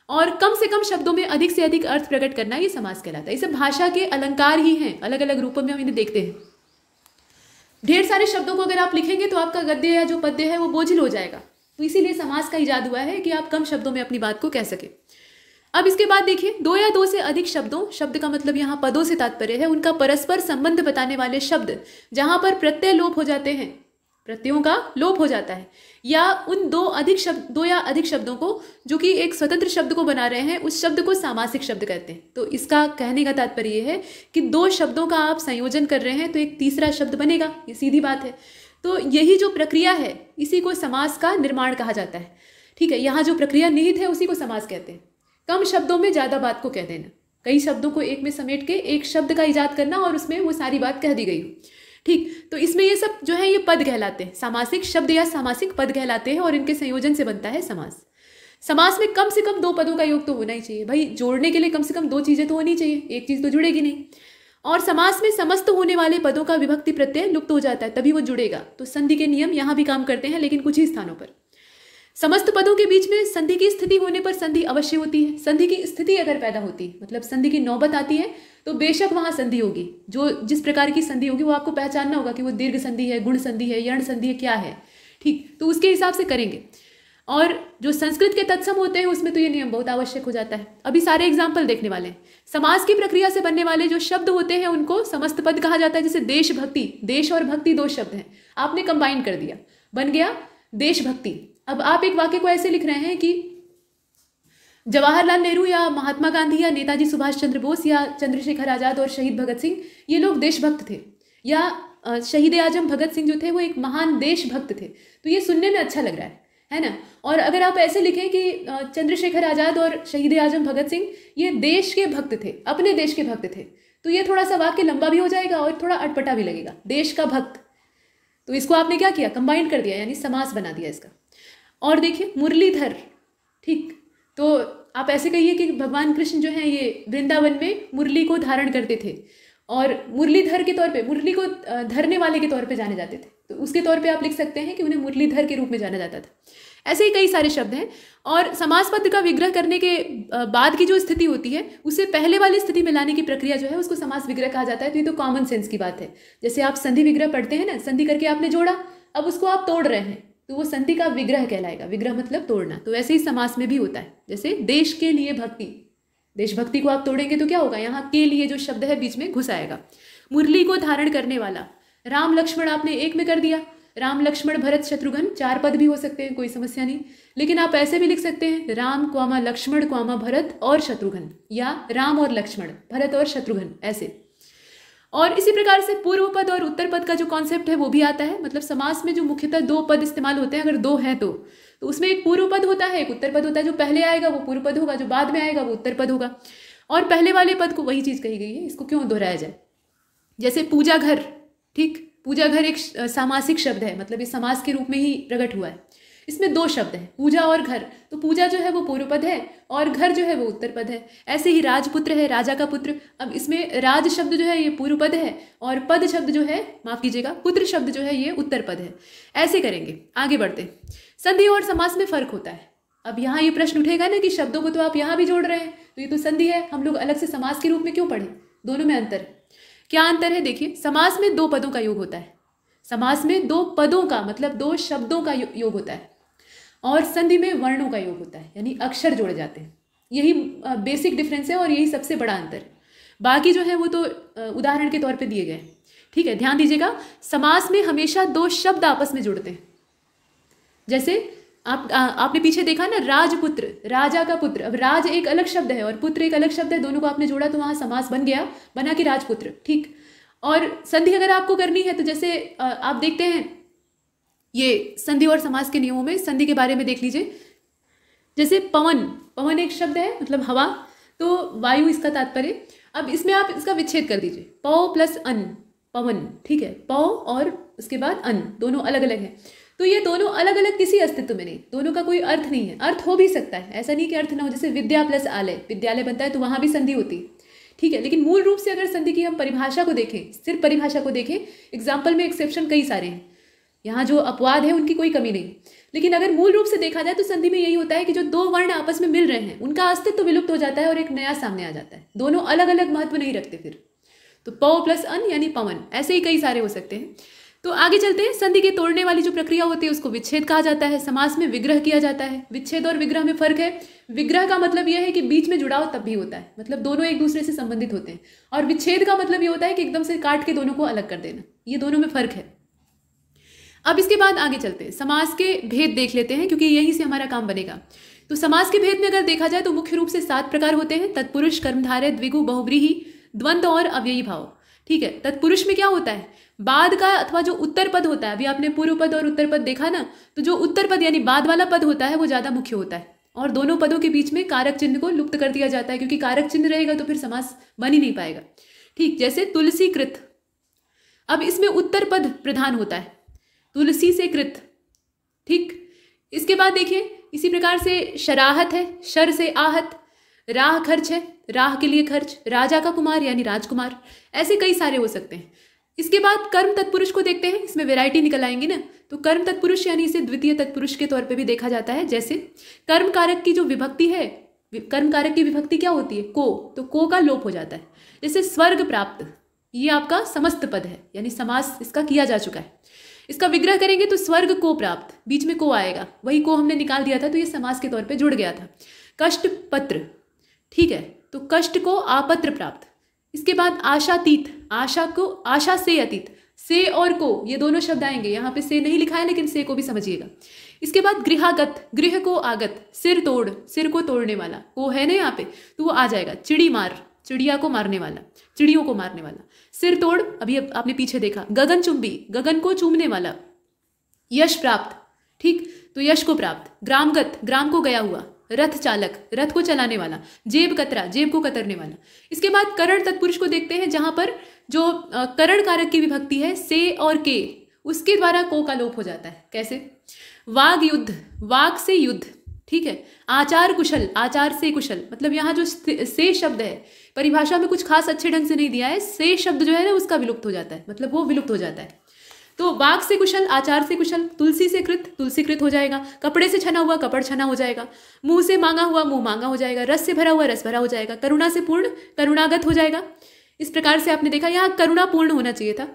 और कम से कम शब्दों में अधिक से अधिक अर्थ प्रकट करना ये समाज कहलाता है ये सब भाषा के अलंकार ही हैं अलग अलग रूपों में हम इन्हें देखते हैं ढेर सारे शब्दों को अगर आप लिखेंगे तो आपका गद्य या जो पद्य है वो बोझिल हो जाएगा तो इसीलिए समाज का इजाद हुआ है कि आप कम शब्दों में अपनी बात को कह सके अब इसके बाद देखिए दो या दो से अधिक शब्दों शब्द का मतलब यहाँ पदों से तात्पर्य है उनका परस्पर संबंध बताने वाले शब्द जहाँ पर प्रत्यय लोप हो जाते हैं प्रत्ययों का लोप हो जाता है या उन दो अधिक शब्द दो या अधिक शब्दों को जो कि एक स्वतंत्र शब्द को बना रहे हैं उस शब्द को सामासिक शब्द कहते हैं तो इसका कहने का तात्पर्य यह है कि दो शब्दों का आप संयोजन कर रहे हैं तो एक तीसरा शब्द बनेगा ये सीधी बात है तो यही जो प्रक्रिया है इसी को समास का निर्माण कहा जाता है ठीक है यहाँ जो प्रक्रिया निहित है उसी को समास कहते हैं कम शब्दों में ज़्यादा बात को कह देना कई शब्दों को एक में समेट के एक शब्द का ईजाद करना और उसमें वो सारी बात कह दी गई हो ठीक तो इसमें ये सब जो है ये पद कहलाते हैं सामासिक शब्द या सामासिक पद कहलाते हैं और इनके संयोजन से बनता है समास समास में कम से कम दो पदों का योग तो होना ही चाहिए भाई जोड़ने के लिए कम से कम दो चीज़ें तो होनी चाहिए एक चीज़ तो जुड़ेगी नहीं और समास में समस्त होने वाले पदों का विभक्ति प्रत्यय लुप्त हो जाता है तभी वो जुड़ेगा तो संधि के नियम यहां भी काम करते हैं लेकिन कुछ ही स्थानों पर समस्त पदों के बीच में संधि की स्थिति होने पर संधि अवश्य होती है संधि की स्थिति अगर पैदा होती मतलब संधि की नौबत आती है तो बेशक वहाँ संधि होगी जो जिस प्रकार की संधि होगी वो आपको पहचानना होगा कि वो दीर्घ संधि है गुण संधि है यण संधि है क्या है ठीक तो उसके हिसाब से करेंगे और जो संस्कृत के तत्सम होते हैं उसमें तो ये नियम बहुत आवश्यक हो जाता है अभी सारे एग्जाम्पल देखने वाले हैं समाज की प्रक्रिया से बनने वाले जो शब्द होते हैं उनको समस्त पद कहा जाता है जैसे देशभक्ति देश और भक्ति दो शब्द हैं आपने कंबाइन कर दिया बन गया देशभक्ति अब आप एक वाक्य को ऐसे लिख रहे हैं कि जवाहरलाल नेहरू या महात्मा गांधी या नेताजी सुभाष चंद्र बोस या चंद्रशेखर आज़ाद और शहीद भगत सिंह ये लोग देशभक्त थे या शहीद आजम भगत सिंह जो थे वो एक महान देशभक्त थे तो ये सुनने में अच्छा लग रहा है है ना और अगर आप ऐसे लिखें कि चंद्रशेखर आज़ाद और शहीद आजम भगत सिंह ये देश के भक्त थे अपने देश के भक्त थे तो ये थोड़ा सा वाक्य लंबा भी हो जाएगा और थोड़ा अटपटा भी लगेगा देश का भक्त तो इसको आपने क्या किया कंबाइंड कर दिया यानी समास बना दिया इसका और देखिए मुरलीधर ठीक तो आप ऐसे कहिए कि भगवान कृष्ण जो है ये वृंदावन में मुरली को धारण करते थे और मुरलीधर के तौर पे मुरली को धरने वाले के तौर पे जाने जाते थे तो उसके तौर पे आप लिख सकते हैं कि उन्हें मुरलीधर के रूप में जाना जाता था ऐसे ही कई सारे शब्द हैं और समाज पद का विग्रह करने के बाद की जो स्थिति होती है उसे पहले वाली स्थिति में लाने की प्रक्रिया जो है उसको समास विग्रह कहा जाता है तो ये तो कॉमन सेंस की बात है जैसे आप संधि विग्रह पढ़ते हैं ना संधि करके आपने जोड़ा अब उसको आप तोड़ रहे हैं तो वो संधि का विग्रह कहलाएगा विग्रह मतलब तोड़ना तो वैसे ही समास में भी होता है जैसे देश के लिए भक्ति देशभक्ति को आप तोड़ेंगे तो क्या होगा यहाँ के लिए जो शब्द है बीच में घुस आएगा मुरली को धारण करने वाला राम लक्ष्मण आपने एक में कर दिया राम लक्ष्मण भरत शत्रुघ्न चार पद भी हो सकते हैं कोई समस्या नहीं लेकिन आप ऐसे भी लिख सकते हैं राम क्वामा लक्ष्मण क्वामा भरत और शत्रुघ्न या राम और लक्ष्मण भरत और शत्रुघ्न ऐसे और इसी प्रकार से पूर्व पद और उत्तर पद का जो कॉन्सेप्ट है वो भी आता है मतलब समास में जो मुख्यतः दो पद इस्तेमाल होते हैं अगर दो हैं तो तो उसमें एक पूर्व पद होता है एक उत्तर पद होता है जो पहले आएगा वो पूर्व पद होगा जो बाद में आएगा वो उत्तर पद होगा और पहले वाले पद को वही चीज़ कही गई है इसको क्यों दोहराया जाए जैसे पूजा घर ठीक पूजा घर एक सामासिक शब्द है मतलब ये समास के रूप में ही प्रकट हुआ है इसमें दो शब्द हैं पूजा और घर तो पूजा जो है वो पूर्व पद है और घर जो है वो उत्तर पद है ऐसे ही राजपुत्र है राजा का पुत्र अब इसमें राज शब्द जो है ये पूर्व पद है और पद शब्द जो है माफ कीजिएगा पुत्र शब्द जो है ये उत्तर पद है ऐसे करेंगे आगे बढ़ते संधि और समास में फर्क होता है अब यहाँ ये प्रश्न उठेगा ना कि शब्दों को तो आप यहाँ भी जोड़ रहे हैं तो ये तो संधि है हम लोग अलग से समास के रूप में क्यों पढ़े दोनों में अंतर क्या अंतर है देखिए समास में दो पदों का योग होता है समास में दो पदों का मतलब दो शब्दों का योग होता है और संधि में वर्णों का योग होता है यानी अक्षर जोड़े जाते हैं यही बेसिक डिफरेंस है और यही सबसे बड़ा अंतर बाकी जो है वो तो उदाहरण के तौर पे दिए गए ठीक है ध्यान दीजिएगा समास में हमेशा दो शब्द आपस में जुड़ते हैं जैसे आप आ, आपने पीछे देखा ना राजपुत्र राजा का पुत्र अब राज एक अलग शब्द है और पुत्र एक अलग शब्द है दोनों को आपने जोड़ा तो वहाँ समास बन गया बना कि राजपुत्र ठीक और संधि अगर आपको करनी है तो जैसे आ, आप देखते हैं ये संधि और समास के नियमों में संधि के बारे में देख लीजिए जैसे पवन पवन एक शब्द है मतलब हवा तो वायु इसका तात्पर्य अब इसमें आप इसका विच्छेद कर दीजिए पौ प्लस अन पवन ठीक है पौ और उसके बाद अन दोनों अलग अलग हैं तो ये दोनों अलग अलग किसी अस्तित्व में नहीं दोनों का कोई अर्थ नहीं है अर्थ हो भी सकता है ऐसा नहीं कि अर्थ ना हो जैसे विद्या प्लस आलय विद्यालय बनता है तो वहाँ भी संधि होती है ठीक है लेकिन मूल रूप से अगर संधि की हम परिभाषा को देखें सिर्फ परिभाषा को देखें एग्जाम्पल में एक्सेप्शन कई सारे हैं यहाँ जो अपवाद है उनकी कोई कमी नहीं लेकिन अगर मूल रूप से देखा जाए तो संधि में यही होता है कि जो दो वर्ण आपस में मिल रहे हैं उनका अस्तित्व विलुप्त हो जाता है और एक नया सामने आ जाता है दोनों अलग अलग महत्व नहीं रखते फिर तो पव प्लस अन यानी पवन ऐसे ही कई सारे हो सकते हैं तो आगे चलते हैं संधि के तोड़ने वाली जो प्रक्रिया होती है उसको विच्छेद कहा जाता है समास में विग्रह किया जाता है विच्छेद और विग्रह में फर्क है विग्रह का मतलब यह है कि बीच में जुड़ाव तब भी होता है मतलब दोनों एक दूसरे से संबंधित होते हैं और विच्छेद का मतलब ये होता है कि एकदम से काट के दोनों को अलग कर देना ये दोनों में फर्क है अब इसके बाद आगे चलते हैं समाज के भेद देख लेते हैं क्योंकि यहीं से हमारा काम बनेगा तो समाज के भेद में अगर देखा जाए तो मुख्य रूप से सात प्रकार होते हैं तत्पुरुष कर्मधारय द्विगु बहुव्रीही द्वंद्व और अव्ययी भाव ठीक है तत्पुरुष में क्या होता है बाद का अथवा जो उत्तर पद होता है अभी आपने पूर्व पद और उत्तर पद देखा ना तो जो उत्तर पद यानी बाद वाला पद होता है वो ज़्यादा मुख्य होता है और दोनों पदों के बीच में कारक चिन्ह को लुप्त कर दिया जाता है क्योंकि कारक चिन्ह रहेगा तो फिर समास बन ही नहीं पाएगा ठीक जैसे तुलसी कृत अब इसमें उत्तर पद प्रधान होता है तुलसी से कृत ठीक इसके बाद देखिए इसी प्रकार से शराहत है शर से आहत राह खर्च है राह के लिए खर्च राजा का कुमार यानी राजकुमार ऐसे कई सारे हो सकते हैं इसके बाद कर्म तत्पुरुष को देखते हैं इसमें वैरायटी निकल आएंगी ना तो कर्म तत्पुरुष यानी इसे द्वितीय तत्पुरुष के तौर पे भी देखा जाता है जैसे कर्म कारक की जो विभक्ति है कर्म कारक की विभक्ति क्या होती है को तो को का लोप हो जाता है जैसे स्वर्ग प्राप्त ये आपका समस्त पद है यानी समास इसका किया जा चुका है इसका विग्रह करेंगे तो स्वर्ग को प्राप्त बीच में को आएगा वही को हमने निकाल दिया था तो ये समाज के तौर पर जुड़ गया था कष्ट पत्र ठीक है तो कष्ट को आपत्र प्राप्त इसके बाद आशातीत आशा को आशा से अतीत से और को ये दोनों शब्द आएंगे यहाँ पे से नहीं लिखा है लेकिन से को भी समझिएगा इसके बाद गृहागत गृह को आगत सिर तोड़ सिर को तोड़ने वाला वो है ना यहाँ पे तो वो आ जाएगा चिड़ी मार चिड़िया को मारने वाला चिड़ियों को मारने वाला सिर तोड़ अभी आपने पीछे देखा गगन चुंबी गगन को चूमने वाला यश प्राप्त ठीक तो यश को प्राप्त ग्रामगत ग्राम को गया हुआ रथ चालक रथ को चलाने वाला जेब कतरा जेब को कतरने वाला इसके बाद करण तत्पुरुष को देखते हैं जहां पर जो करण कारक की विभक्ति है से और के उसके द्वारा को का लोप हो जाता है कैसे वाग युद्ध वाग से युद्ध ठीक है आचार कुशल आचार से कुशल मतलब यहाँ जो से शब्द है परिभाषा में कुछ खास अच्छे ढंग से नहीं दिया है से शब्द जो है ना उसका विलुप्त हो जाता है मतलब वो विलुप्त हो जाता है तो वाक से कुशल आचार से कुशल तुलसी से कृत तुलसी कृत हो जाएगा कपड़े से छना हुआ कपड़ छना हो जाएगा मुंह से मांगा हुआ मुंह मांगा हो जाएगा रस से भरा हुआ रस भरा हो जाएगा करुणा से पूर्ण करुणागत हो जाएगा इस प्रकार से आपने देखा यहाँ करुणा पूर्ण होना चाहिए था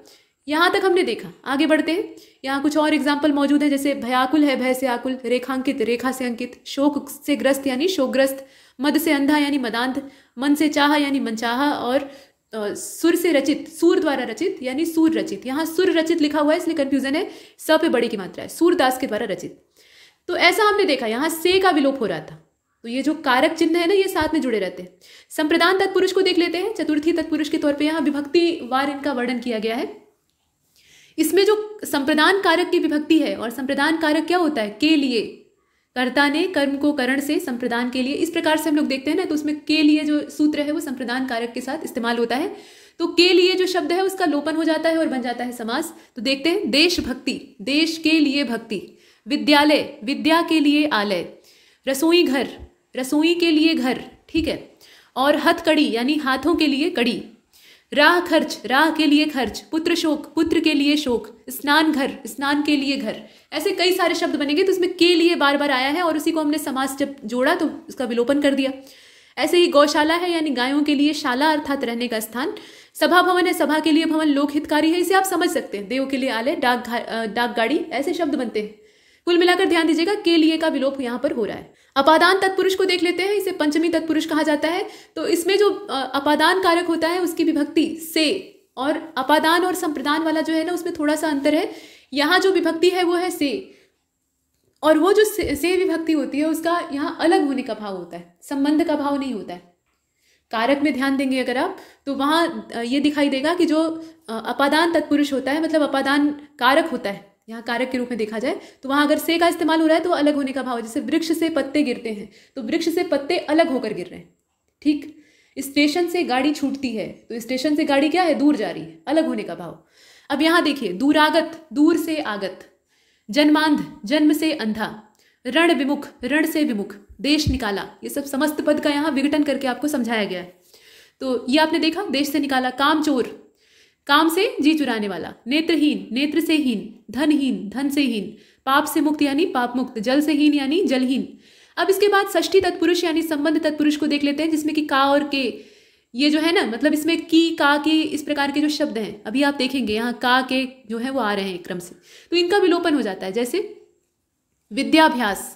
यहाँ तक हमने देखा आगे बढ़ते हैं यहाँ कुछ और एग्जाम्पल मौजूद है जैसे भयाकुल है भय से आकुल रेखांकित रेखा से अंकित शोक से ग्रस्त यानी शोकग्रस्त मद से अंधा यानी मदांत मन से चाह यानी मनचाहा और सुर से रचित सूर द्वारा रचित यानी सूर रचित यहाँ सुर रचित लिखा हुआ है इसलिए कन्फ्यूजन है स पे बड़ी की मात्रा है सूरदास के द्वारा रचित तो ऐसा हमने देखा यहाँ से का विलोप हो रहा था तो ये जो कारक चिन्ह है ना ये साथ में जुड़े रहते हैं संप्रदान तत्पुरुष को देख लेते हैं चतुर्थी तत्पुरुष के तौर पे यहाँ विभक्ति वार इनका वर्णन किया गया है इसमें जो संप्रदान कारक की विभक्ति है और संप्रदान कारक क्या होता है के लिए कर्ता ने कर्म को करण से संप्रदान के लिए इस प्रकार से हम लोग देखते हैं ना तो उसमें के लिए जो सूत्र है वो संप्रदान कारक के साथ इस्तेमाल होता है तो के लिए जो शब्द है उसका लोपन हो जाता है और बन जाता है समास तो देखते हैं देशभक्ति देश के लिए भक्ति विद्यालय विद्या के लिए आलय रसोई घर रसोई के लिए घर ठीक है और हथकड़ी यानी हाथों के लिए कड़ी राह खर्च राह के लिए खर्च पुत्र शोक पुत्र के लिए शोक स्नान घर स्नान के लिए घर ऐसे कई सारे शब्द बनेंगे तो इसमें के लिए बार बार आया है और उसी को हमने समाज जब जोड़ा तो उसका विलोपन कर दिया ऐसे ही गौशाला है यानी गायों के लिए शाला अर्थात रहने का स्थान सभा भवन है सभा के लिए भवन लोकहितकारी है इसे आप समझ सकते हैं देव के लिए आलय डाक डाक गाड़ी ऐसे शब्द बनते हैं कुल मिलाकर ध्यान दीजिएगा के लिए का विलोप यहाँ पर हो रहा है अपादान तत्पुरुष को देख लेते हैं इसे पंचमी तत्पुरुष कहा जाता है तो इसमें जो अपादान कारक होता है उसकी विभक्ति से और अपादान और संप्रदान वाला जो है ना उसमें थोड़ा सा अंतर है यहाँ जो विभक्ति है वो है से और वो जो से विभक्ति होती है उसका यहाँ अलग होने का भाव होता है संबंध का भाव नहीं होता है कारक में ध्यान देंगे अगर आप तो वहाँ ये दिखाई देगा कि जो अपादान तत्पुरुष होता है मतलब अपादान कारक होता है यहाँ कारक के रूप में देखा जाए तो वहाँ अगर से का इस्तेमाल हो रहा है तो अलग होने का भाव जैसे वृक्ष से पत्ते गिरते हैं तो वृक्ष से पत्ते अलग होकर गिर रहे हैं ठीक स्टेशन से गाड़ी छूटती है तो स्टेशन से गाड़ी क्या है दूर जा रही है अलग होने का भाव अब यहाँ देखिए दूरागत दूर से आगत जन्मांध जन्म से अंधा रण विमुख रण से विमुख देश निकाला ये सब समस्त पद का यहाँ विघटन करके आपको समझाया गया है तो ये आपने देखा देश से निकाला कामचोर काम से जी चुराने वाला नेत्रहीन नेत्र से हीन धनहीन धन से हीन पाप से मुक्त यानी पाप मुक्त जल से हीन यानी जलहीन अब इसके बाद षष्ठी तत्पुरुष यानी संबंध तत्पुरुष को देख लेते हैं जिसमें कि का और के ये जो है ना मतलब इसमें की का के इस प्रकार के जो शब्द हैं अभी आप देखेंगे यहाँ का के जो है वो आ रहे हैं क्रम से तो इनका विलोपन हो जाता है जैसे विद्याभ्यास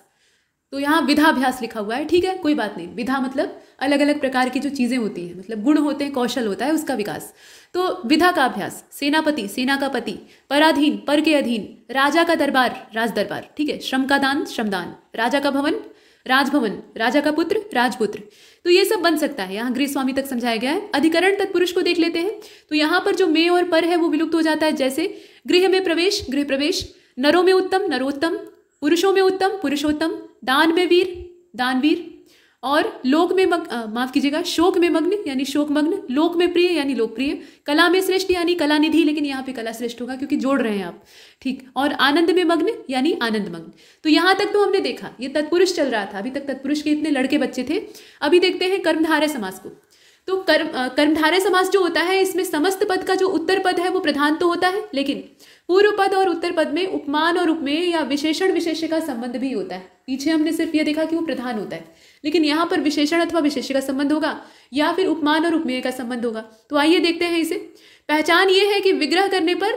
तो यहाँ विधाभ्यास लिखा हुआ है ठीक है कोई बात नहीं विधा मतलब अलग अलग प्रकार की जो चीज़ें होती हैं मतलब गुण होते हैं कौशल होता है उसका विकास तो विधा का अभ्यास सेनापति सेना का पति पराधीन पर के अधीन राजा का दरबार राज दरबार ठीक है श्रम का दान श्रमदान राजा का भवन राजभवन राजा का पुत्र राजपुत्र तो ये सब बन सकता है यहाँ गृह स्वामी तक समझाया गया है अधिकरण तत्पुरुष को देख लेते हैं तो यहाँ पर जो मे और पर है वो विलुप्त हो जाता है जैसे गृह में प्रवेश गृह प्रवेश नरों में उत्तम नरोत्तम पुरुषों में उत्तम पुरुषोत्तम दान में वीर दानवीर और लोक में मग माफ कीजिएगा शोक में मग्न यानी शोक मग्न लोक में प्रिय यानी लोकप्रिय कला में श्रेष्ठ यानी कला निधि लेकिन यहाँ पे कला श्रेष्ठ होगा क्योंकि जोड़ रहे हैं आप ठीक और आनंद में मग्न यानी आनंद मग्न तो यहाँ तक तो हमने देखा ये तत्पुरुष चल रहा था अभी तक तत्पुरुष के इतने लड़के बच्चे थे अभी देखते हैं कर्मधारय समाज को तो कर्म कर्मधारय समाज जो होता है इसमें समस्त पद का जो उत्तर पद है वो प्रधान तो होता है लेकिन पूर्व पद और उत्तर पद में उपमान और उपमेय या विशेषण विशेष्य का संबंध भी होता है पीछे हमने सिर्फ ये देखा कि वो प्रधान होता है लेकिन यहाँ पर विशेषण अथवा विशेष्य का संबंध होगा या फिर उपमान और उपमेय का संबंध होगा तो आइए देखते हैं इसे पहचान ये है कि विग्रह करने पर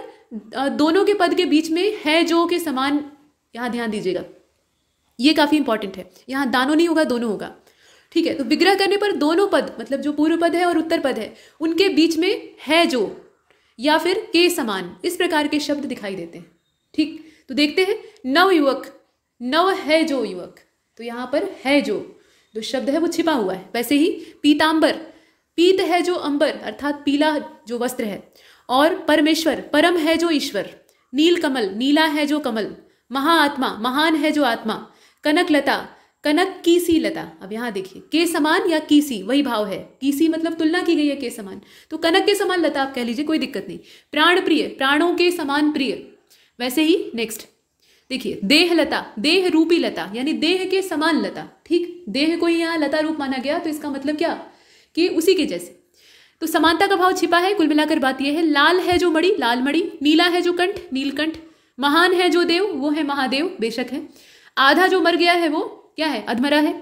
दोनों के पद के बीच में है जो के समान यहाँ ध्यान दीजिएगा ये काफ़ी इंपॉर्टेंट है यहाँ दानों नहीं होगा दोनों होगा ठीक है तो विग्रह करने पर दोनों पद मतलब जो पूर्व पद है और उत्तर पद है उनके बीच में है जो या फिर के समान इस प्रकार के शब्द दिखाई देते हैं ठीक तो देखते हैं नव युवक नव है जो युवक तो यहाँ पर है जो जो शब्द है वो छिपा हुआ है वैसे ही पीतांबर पीत है जो अंबर अर्थात पीला जो वस्त्र है और परमेश्वर परम है जो ईश्वर नील कमल नीला है जो कमल महाआत्मा महान है जो आत्मा कनकलता कनक कीसी लता अब यहां देखिए के समान या कीसी वही भाव है कीसी मतलब तुलना की गई है के समान तो कनक के समान लता आप कह लीजिए कोई दिक्कत नहीं प्राण प्रिय प्राणों के समान प्रिय वैसे ही नेक्स्ट देखिए देह लता देह रूपी लता यानी देह के समान लता ठीक देह को ही यहाँ लता रूप माना गया तो इसका मतलब क्या कि उसी के जैसे तो समानता का भाव छिपा है कुल मिलाकर बात यह है लाल है जो मड़ी लाल मड़ी नीला है जो कंठ नीलकंठ महान है जो देव वो है महादेव बेशक है आधा जो मर गया है वो क्या है अधमरा है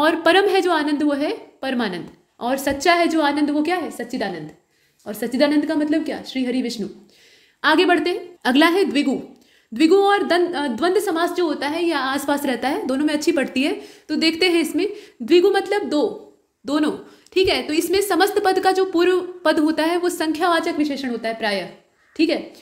और परम है जो आनंद वो है परमानंद और सच्चा है जो आनंद वो क्या है सच्चिदानंद और सच्चिदानंद का मतलब क्या श्री हरि विष्णु आगे बढ़ते हैं अगला है द्विगु द्विगु और द्वंद समास जो होता है या आसपास रहता है दोनों में अच्छी पड़ती है तो देखते हैं इसमें द्विगु मतलब दो दोनों ठीक है तो इसमें समस्त पद का जो पूर्व पद होता है वो संख्यावाचक विशेषण होता है प्राय ठीक है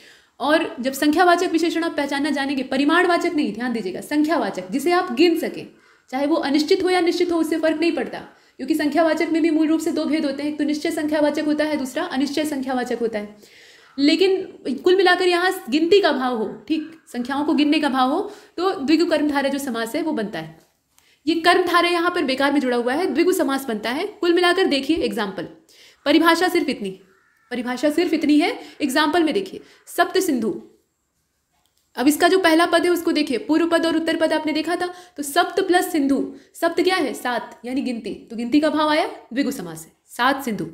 और जब संख्यावाचक विशेषण आप पहचानना जानेंगे परिमाणवाचक नहीं ध्यान दीजिएगा संख्यावाचक जिसे आप गिन सकें चाहे वो अनिश्चित हो या निश्चित हो उससे फर्क नहीं पड़ता क्योंकि संख्यावाचक में भी मूल रूप से दो भेद होते हैं एक तो निश्चय संख्यावाचक होता है दूसरा अनिश्चय संख्यावाचक होता है लेकिन कुल मिलाकर यहाँ गिनती का भाव हो ठीक संख्याओं को गिनने का भाव हो तो द्विगु कर्मधारा जो समास है वो बनता है ये कर्मधारा यहाँ पर बेकार में जुड़ा हुआ है द्विगु समास बनता है कुल मिलाकर देखिए एग्जाम्पल परिभाषा सिर्फ इतनी परिभाषा सिर्फ इतनी है एग्जाम्पल में देखिए सप्त सिंधु अब इसका जो पहला पद है उसको देखिए पूर्व पद और उत्तर पद आपने देखा था तो सप्त प्लस सिंधु सप्त क्या है सात यानी गिनती तो गिनती का भाव आया द्विगु समास है सात सिंधु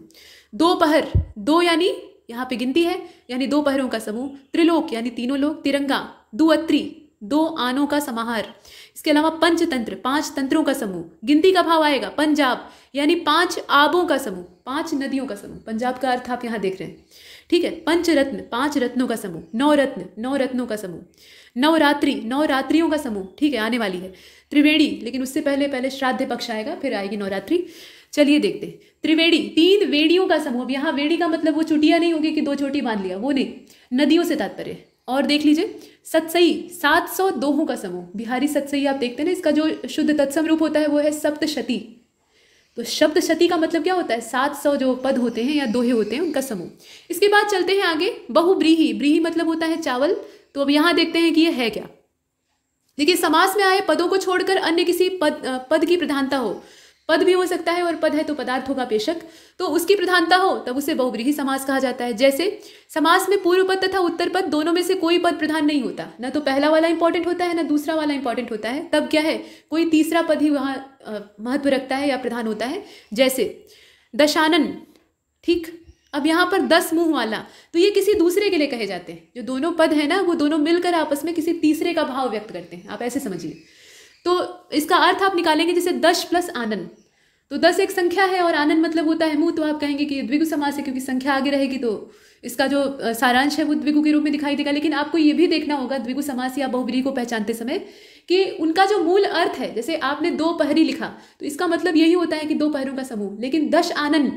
दो पहर दो यानी यहाँ पे गिनती है यानी दो पहरों का समूह त्रिलोक यानी तीनों लोक तिरंगा दुअत्री दो आनों का समाहार इसके अलावा पंचतंत्र पांच तंत्रों का समूह गिनती का भाव आएगा पंजाब यानी पांच आबों का समूह पांच नदियों का समूह पंजाब का अर्थ आप यहाँ देख रहे हैं ठीक है पंचरत्न पांच रत्नों का समूह नौ रत्न नौ रत्नों का समूह नवरात्रि नवरात्रियों का समूह ठीक है आने वाली है त्रिवेणी लेकिन उससे पहले पहले श्राद्ध पक्ष आएगा फिर आएगी नवरात्रि चलिए देखते त्रिवेणी तीन वेड़ियों का समूह यहाँ वेड़ी का मतलब वो चुटिया नहीं होगी कि दो छोटी बांध लिया वो नहीं नदियों से तात्पर्य और देख लीजिए सतसई सात सौ दोहों का समूह बिहारी सतसई आप देखते हैं ना इसका जो शुद्ध तत्सम रूप होता है वो है सप्तशती तो शब्द शती का मतलब क्या होता है सात सौ जो पद होते हैं या दोहे होते हैं उनका समूह इसके बाद चलते हैं आगे बहुब्रीही ब्रीही मतलब होता है चावल तो अब यहां देखते हैं कि यह है क्या देखिए समास में आए पदों को छोड़कर अन्य किसी पद पद की प्रधानता हो पद भी हो सकता है और पद है तो पदार्थ होगा पेशक तो उसकी प्रधानता हो तब उसे बहुब्रीही समास कहा जाता है जैसे समास में पूर्व पद तथा उत्तर पद दोनों में से कोई पद प्रधान नहीं होता ना तो पहला वाला इंपॉर्टेंट होता है ना दूसरा वाला इंपॉर्टेंट होता है तब क्या है कोई तीसरा पद ही वहां महत्व रखता है या प्रधान होता है जैसे दशानन ठीक अब यहाँ पर दस मुंह वाला तो ये किसी दूसरे के लिए कहे जाते हैं जो दोनों पद है ना वो दोनों मिलकर आपस में किसी तीसरे का भाव व्यक्त करते हैं आप ऐसे समझिए तो इसका अर्थ आप निकालेंगे जैसे दस प्लस आनंद तो दस एक संख्या है और आनंद मतलब होता है मुंह तो आप कहेंगे कि द्विगु समास है क्योंकि संख्या आगे रहेगी तो इसका जो सारांश है वो द्विगु के रूप में दिखाई देगा लेकिन आपको ये भी देखना होगा द्विगु समास या बहुबरी को पहचानते समय कि उनका जो मूल अर्थ है जैसे आपने दो पहरी लिखा तो इसका मतलब यही होता है कि दो पहरों का समूह लेकिन दश आनंद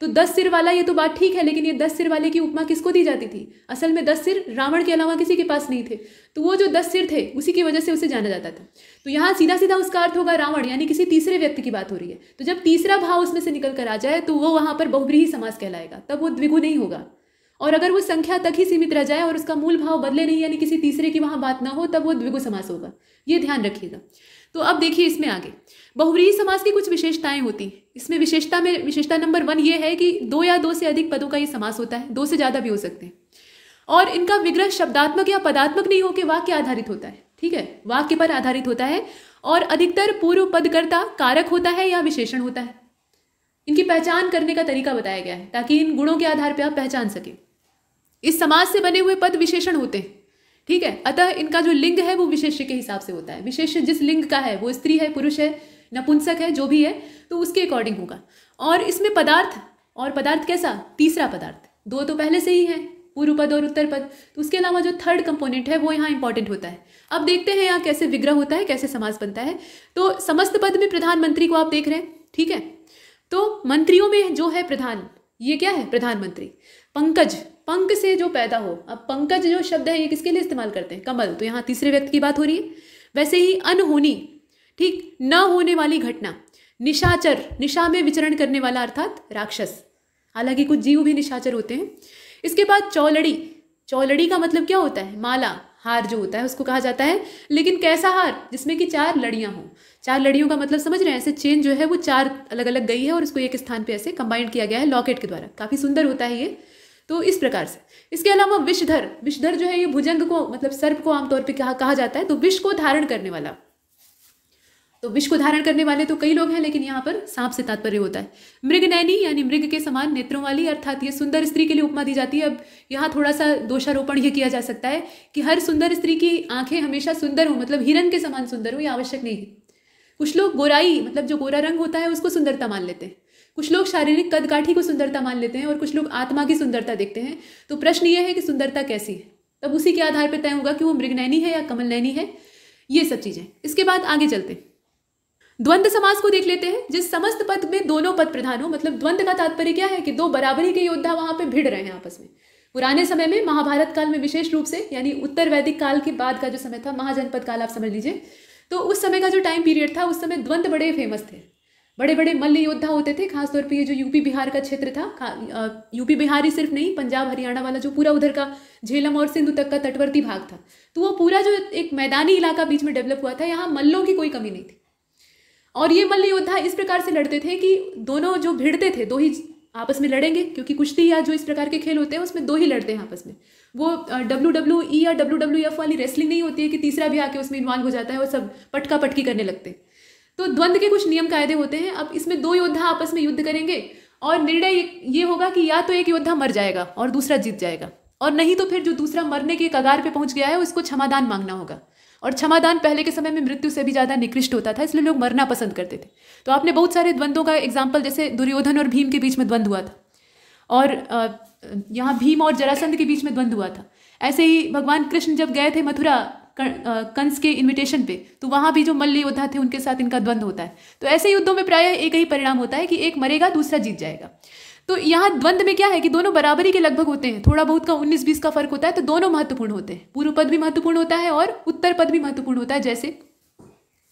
तो दस सिर वाला ये तो बात ठीक है लेकिन ये दस सिर वाले की उपमा किसको दी जाती थी असल में दस सिर रावण के अलावा किसी के पास नहीं थे तो वो जो दस सिर थे उसी की वजह से उसे जाना जाता था तो यहाँ सीधा सीधा उसका अर्थ होगा रावण यानी किसी तीसरे व्यक्ति की बात हो रही है तो जब तीसरा भाव उसमें से निकल कर आ जाए तो वो वहाँ पर बहुब्रीही समाज कहलाएगा तब वो द्विगु नहीं होगा और अगर वो संख्या तक ही सीमित रह जाए और उसका मूल भाव बदले नहीं यानी किसी तीसरे की वहां बात ना हो तब वो द्विगु समास होगा ये ध्यान रखिएगा तो अब देखिए इसमें आगे बहुव्रीही समास की कुछ विशेषताएं होती हैं इसमें विशेषता में विशेषता नंबर वन ये है कि दो या दो से अधिक पदों का ये समास होता है दो से ज़्यादा भी हो सकते हैं और इनका विग्रह शब्दात्मक या पदात्मक नहीं होकर वाक्य आधारित होता है ठीक है वाक्य पर आधारित होता है और अधिकतर पूर्व पदकर्ता कारक होता है या विशेषण होता है इनकी पहचान करने का तरीका बताया गया है ताकि इन गुणों के आधार पर आप पहचान सकें इस समाज से बने हुए पद विशेषण होते हैं ठीक है अतः इनका जो लिंग है वो विशेष्य के हिसाब से होता है विशेष्य जिस लिंग का है वो स्त्री है पुरुष है नपुंसक है जो भी है तो उसके अकॉर्डिंग होगा और इसमें पदार्थ और पदार्थ कैसा तीसरा पदार्थ दो तो पहले से ही है पूर्व पद और उत्तर पद तो उसके अलावा जो थर्ड कंपोनेंट है वो यहाँ इंपॉर्टेंट होता है अब देखते हैं यहाँ कैसे विग्रह होता है कैसे समाज बनता है तो समस्त पद में प्रधानमंत्री को आप देख रहे हैं ठीक है तो मंत्रियों में जो है प्रधान ये क्या है प्रधानमंत्री पंकज पंक से जो पैदा हो अब पंकज जो शब्द है ये किसके लिए इस्तेमाल करते हैं कमल तो यहाँ तीसरे व्यक्ति की बात हो रही है वैसे ही अनहोनी ठीक न होने वाली घटना निशाचर निशा में विचरण करने वाला अर्थात राक्षस हालांकि कुछ जीव भी निशाचर होते हैं इसके बाद चौलड़ी चौलड़ी का मतलब क्या होता है माला हार जो होता है उसको कहा जाता है लेकिन कैसा हार जिसमें कि चार लड़ियां हों चार लड़ियों का मतलब समझ रहे हैं ऐसे चेन जो है वो चार अलग अलग गई है और उसको एक स्थान पे ऐसे कंबाइंड किया गया है लॉकेट के द्वारा काफ़ी सुंदर होता है ये तो इस प्रकार से इसके अलावा विषधर विषधर जो है ये भुजंग को मतलब सर्प को आमतौर पर कहा कहा जाता है तो विष को धारण करने वाला तो विष को धारण करने वाले तो कई लोग हैं लेकिन यहाँ पर सांप से तात्पर्य होता है मृग नैनी यानी मृग के समान नेत्रों वाली अर्थात ये सुंदर स्त्री के लिए उपमा दी जाती है अब यहाँ थोड़ा सा दोषारोपण ये किया जा सकता है कि हर सुंदर स्त्री की आंखें हमेशा सुंदर हो मतलब हिरन के समान सुंदर हो ये आवश्यक नहीं है कुछ लोग गोराई मतलब जो गोरा रंग होता है उसको सुंदरता मान लेते हैं कुछ लोग शारीरिक कदकाठी को सुंदरता मान लेते हैं और कुछ लोग आत्मा की सुंदरता देखते हैं तो प्रश्न यह है कि सुंदरता कैसी है तब उसी के आधार पर तय होगा कि वो मृगनैनी है या कमल नैनी है ये सब चीज़ें इसके बाद आगे चलते हैं द्वंद्व समाज को देख लेते हैं जिस समस्त पद में दोनों पद प्रधान हो मतलब द्वंद का तात्पर्य क्या है कि दो बराबरी के योद्धा वहां पे भिड़ रहे हैं आपस में पुराने समय में महाभारत काल में विशेष रूप से यानी उत्तर वैदिक काल के बाद का जो समय था महाजनपद काल आप समझ लीजिए तो उस समय का जो टाइम पीरियड था उस समय द्वंद्व बड़े फेमस थे बड़े बड़े मल्ल योद्धा होते थे खासतौर पर ये जो यूपी बिहार का क्षेत्र था यूपी बिहार ही सिर्फ नहीं पंजाब हरियाणा वाला जो पूरा उधर का झेलम और सिंधु तक का तटवर्ती भाग था तो वो पूरा जो एक मैदानी इलाका बीच में डेवलप हुआ था यहाँ मल्लों की कोई कमी नहीं थी और ये मल्ल योद्धा इस प्रकार से लड़ते थे कि दोनों जो भिड़ते थे दो ही आपस में लड़ेंगे क्योंकि कुश्ती या जो इस प्रकार के खेल होते हैं उसमें दो ही लड़ते हैं आपस में वो डब्ल्यू डब्ल्यू ई या डब्ल्यू डब्ल्यू एफ वाली रेसलिंग नहीं होती है कि तीसरा भी आके उसमें इन्वॉल्व हो जाता है और सब पटका पटकी करने लगते हैं तो द्वंद्व के कुछ नियम कायदे होते हैं अब इसमें दो योद्धा आपस में युद्ध करेंगे और निर्णय ये होगा कि या तो एक योद्धा मर जाएगा और दूसरा जीत जाएगा और नहीं तो फिर जो दूसरा मरने के कगार पे पहुंच गया है उसको क्षमादान मांगना होगा और क्षमादान पहले के समय में मृत्यु से भी ज़्यादा निकृष्ट होता था इसलिए लोग मरना पसंद करते थे तो आपने बहुत सारे द्वंद्वों का एग्जाम्पल जैसे दुर्योधन और भीम के बीच में द्वंद्व हुआ था और यहाँ भीम और जरासंध के बीच में द्वंद्व हुआ था ऐसे ही भगवान कृष्ण जब गए थे मथुरा कंस के इन्विटेशन पे तो वहाँ भी जो मल्ल योद्धा थे उनके साथ इनका द्वंद्व होता है तो ऐसे युद्धों में प्राय एक ही परिणाम होता है कि एक मरेगा दूसरा जीत जाएगा तो यहाँ द्वंद्व में क्या है कि दोनों बराबरी के लगभग होते हैं थोड़ा बहुत का उन्नीस बीस का फर्क होता है तो दोनों महत्वपूर्ण होते हैं पूर्व पद भी महत्वपूर्ण होता है और उत्तर पद भी महत्वपूर्ण होता है जैसे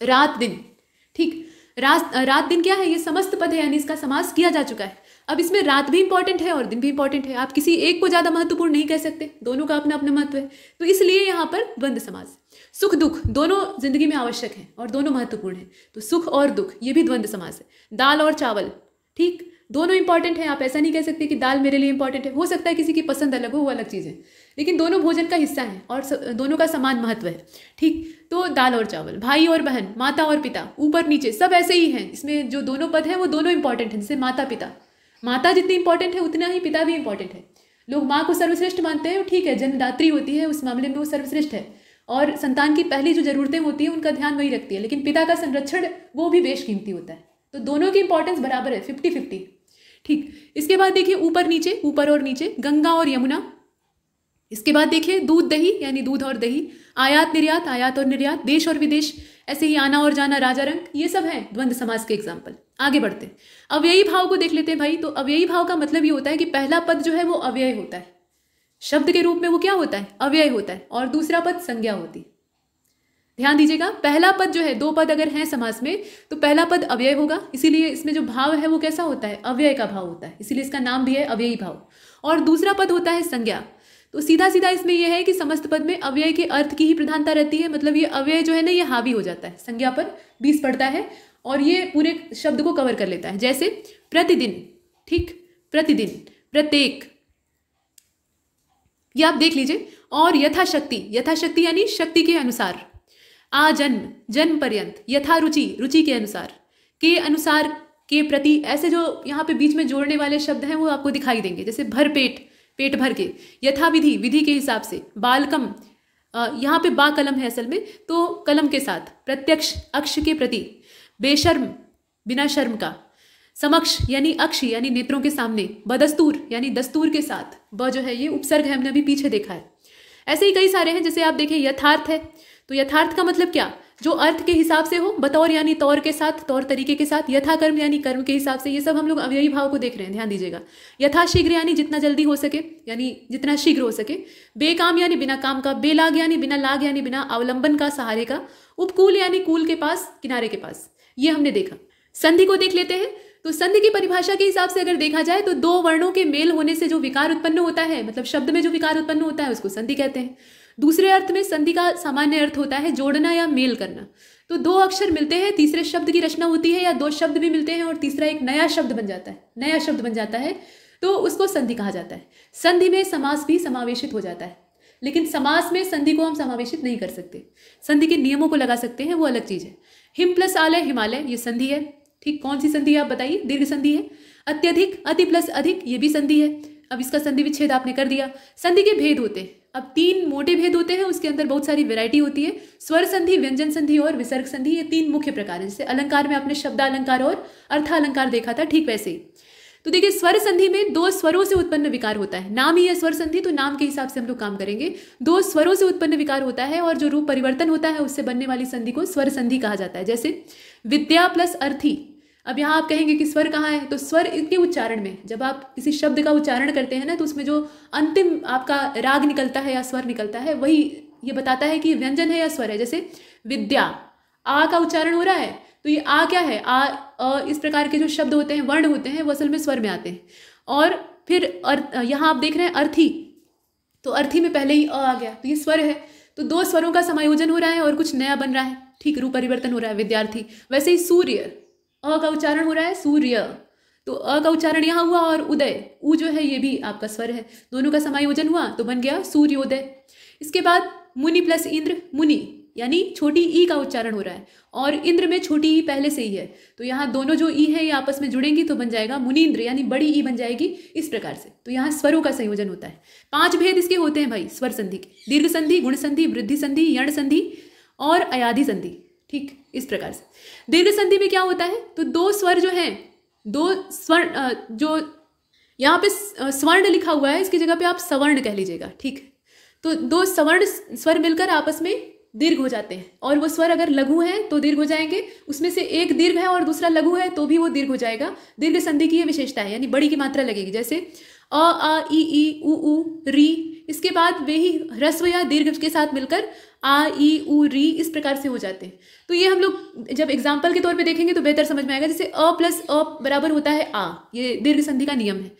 रात दिन ठीक रात रात दिन क्या है ये समस्त पद है यानी इसका समास किया जा चुका है अब इसमें रात भी इंपॉर्टेंट है और दिन भी इंपॉर्टेंट है आप किसी एक को ज़्यादा महत्वपूर्ण नहीं कह सकते दोनों का अपना अपना महत्व है तो इसलिए यहाँ पर द्वंद्व समाज सुख दुख दोनों जिंदगी में आवश्यक है और दोनों महत्वपूर्ण है तो सुख और दुख ये भी द्वंद्व समाज है दाल और चावल ठीक दोनों इंपॉर्टेंट है आप ऐसा नहीं कह सकते कि दाल मेरे लिए इंपॉर्टेंट है हो सकता है किसी की पसंद अलग हो वो अलग चीज़ है लेकिन दोनों भोजन का हिस्सा है और दोनों का समान महत्व है ठीक तो दाल और चावल भाई और बहन माता और पिता ऊपर नीचे सब ऐसे ही हैं इसमें जो दोनों पद हैं वो दोनों इंपॉर्टेंट हैं जैसे माता पिता माता जितनी इंपॉर्टेंट है उतना ही पिता भी इंपॉर्टेंट है लोग माँ को सर्वश्रेष्ठ मानते हैं ठीक है जन्मदात्री होती है उस मामले में वो सर्वश्रेष्ठ है और संतान की पहली जो जरूरतें होती हैं उनका ध्यान वही रखती है लेकिन पिता का संरक्षण वो भी बेशकीमती होता है तो दोनों की इंपॉर्टेंस बराबर है फिफ्टी फिफ्टी ठीक इसके बाद देखिए ऊपर नीचे ऊपर और नीचे गंगा और यमुना इसके बाद देखिए दूध दही यानी दूध और दही आयात निर्यात आयात और निर्यात देश और विदेश ऐसे ही आना और जाना राजा रंग ये सब है द्वंद्व समाज के एग्जाम्पल आगे बढ़ते अव्ययी भाव को देख लेते हैं भाई तो अव्ययी भाव का मतलब ये होता है कि पहला पद जो है वो अव्यय होता है शब्द के रूप में वो क्या होता है अव्यय होता है और दूसरा पद संज्ञा होती है ध्यान दीजिएगा पहला पद जो है दो पद अगर हैं समाज में तो पहला पद अव्यय होगा इसीलिए इसमें जो भाव है वो कैसा होता है अव्यय का भाव होता है इसीलिए इसका नाम भी है अव्ययी भाव और दूसरा पद होता है संज्ञा तो सीधा सीधा इसमें यह है कि समस्त पद में अव्यय के अर्थ की ही प्रधानता रहती है मतलब ये अव्यय जो है ना ये हावी हो जाता है संज्ञा पर बीस पड़ता है और ये पूरे शब्द को कवर कर लेता है जैसे प्रतिदिन ठीक प्रतिदिन प्रत्येक ये आप देख लीजिए और यथाशक्ति यथाशक्ति यानी शक्ति के अनुसार जन्म जन्म पर्यंत यथा रुचि रुचि के अनुसार के अनुसार के प्रति ऐसे जो यहाँ पे बीच में जोड़ने वाले शब्द हैं वो आपको दिखाई देंगे जैसे भरपेट पेट भर के यथाविधि विधि विधि के हिसाब से बालकम यहाँ पे बा कलम है असल में तो कलम के साथ प्रत्यक्ष अक्ष के प्रति बेशर्म बिना शर्म का समक्ष यानी अक्ष यानी नेत्रों के सामने बदस्तूर यानी दस्तूर के साथ ब जो है ये उपसर्ग है हमने अभी पीछे देखा है ऐसे ही कई सारे हैं जैसे आप देखें यथार्थ है तो यथार्थ का मतलब क्या जो अर्थ के हिसाब से हो बतौर यानी तौर के साथ तौर तरीके के साथ यथाकर्म यानी कर्म के हिसाब से ये सब हम लोग अव्ययी भाव को देख रहे हैं ध्यान दीजिएगा यथाशीघ्र यानी जितना जल्दी हो सके यानी जितना शीघ्र हो सके बेकाम यानी बिना काम का बेलाग यानी बिना लाग यानी बिना अवलंबन का सहारे का उपकूल यानी कूल के पास किनारे के पास ये हमने देखा संधि को देख लेते हैं तो संधि की परिभाषा के हिसाब से अगर देखा जाए तो दो वर्णों के मेल होने से जो विकार उत्पन्न होता है मतलब शब्द में जो विकार उत्पन्न होता है उसको संधि कहते हैं दूसरे अर्थ में संधि का सामान्य अर्थ होता है जोड़ना या मेल करना तो दो अक्षर मिलते हैं तीसरे शब्द की रचना होती है या दो शब्द भी मिलते हैं और तीसरा एक नया शब्द बन जाता है नया शब्द बन जाता है तो उसको संधि कहा जाता है संधि में समास भी समावेशित हो जाता है लेकिन समास में संधि को हम समावेशित नहीं कर सकते संधि के नियमों को लगा सकते हैं वो अलग चीज़ है हिम प्लस आलय हिमालय ये संधि है ठीक कौन सी संधि है आप बताइए दीर्घ संधि है अत्यधिक अति प्लस अधिक ये भी संधि है अब इसका संधि विच्छेद आपने कर दिया संधि के भेद होते हैं अब तीन मोटे भेद होते हैं उसके अंदर बहुत सारी वैरायटी होती है स्वर संधि व्यंजन संधि और विसर्ग संधि ये तीन मुख्य प्रकार हैं जैसे अलंकार में आपने शब्द अलंकार और अर्थालंकार देखा था ठीक वैसे ही तो देखिए स्वर संधि में दो स्वरों से उत्पन्न विकार होता है नाम ही है स्वर संधि तो नाम के हिसाब से हम लोग काम करेंगे दो स्वरों से उत्पन्न विकार होता है और जो रूप परिवर्तन होता है उससे बनने वाली संधि को स्वर संधि कहा जाता है जैसे विद्या प्लस अर्थी अब यहाँ आप कहेंगे कि स्वर कहाँ है तो स्वर इसके उच्चारण में जब आप किसी शब्द का उच्चारण करते हैं ना तो उसमें जो अंतिम आपका राग निकलता है या स्वर निकलता है वही ये बताता है कि व्यंजन है या स्वर है जैसे विद्या आ का उच्चारण हो रहा है तो ये आ क्या है आ, अ इस प्रकार के जो शब्द होते हैं वर्ण होते हैं वो असल में स्वर में आते हैं और फिर अर्थ यहाँ आप देख रहे हैं अर्थी तो अर्थी में पहले ही अ आ गया तो ये स्वर है तो दो स्वरों का समायोजन हो रहा है और कुछ नया बन रहा है ठीक रूप परिवर्तन हो रहा है विद्यार्थी वैसे ही सूर्य अ का उच्चारण हो रहा है सूर्य तो अ का उच्चारण यहाँ हुआ और उदय ऊ जो है ये भी आपका स्वर है दोनों का समायोजन हुआ तो बन गया सूर्योदय इसके बाद मुनि प्लस इंद्र मुनि यानी छोटी ई का उच्चारण हो रहा है और इंद्र में छोटी ई पहले से ही है तो यहाँ दोनों जो ई है ये आपस में जुड़ेंगी तो बन जाएगा मुनिन्द्र यानी बड़ी ई बन जाएगी इस प्रकार से तो यहाँ स्वरों का संयोजन होता है पांच भेद इसके होते हैं भाई स्वर संधि के दीर्घ संधि गुण संधि वृद्धि संधि यण संधि और अयाधि संधि ठीक इस प्रकार से दीर्घ संधि में क्या होता है तो दो स्वर जो हैं दो स्वर्ण जो यहाँ पे स्वर्ण लिखा हुआ है इसकी जगह पे आप सवर्ण कह लीजिएगा ठीक है तो दो सवर्ण स्वर मिलकर आपस में दीर्घ हो जाते हैं और वो स्वर अगर लघु हैं तो दीर्घ हो जाएंगे उसमें से एक दीर्घ है और दूसरा लघु है तो भी वो दीर्घ हो जाएगा दीर्घ संधि की ये विशेषता है यानी बड़ी की मात्रा लगेगी जैसे अ आ ई ई उ ऊ री इसके बाद वे ही ह्रस्व या दीर्घ के साथ मिलकर आ ई उ री इस प्रकार से हो जाते हैं तो ये हम लोग जब एग्जाम्पल के तौर पे देखेंगे तो बेहतर समझ में आएगा जैसे अ प्लस अ बराबर होता है आ ये दीर्घ संधि का नियम है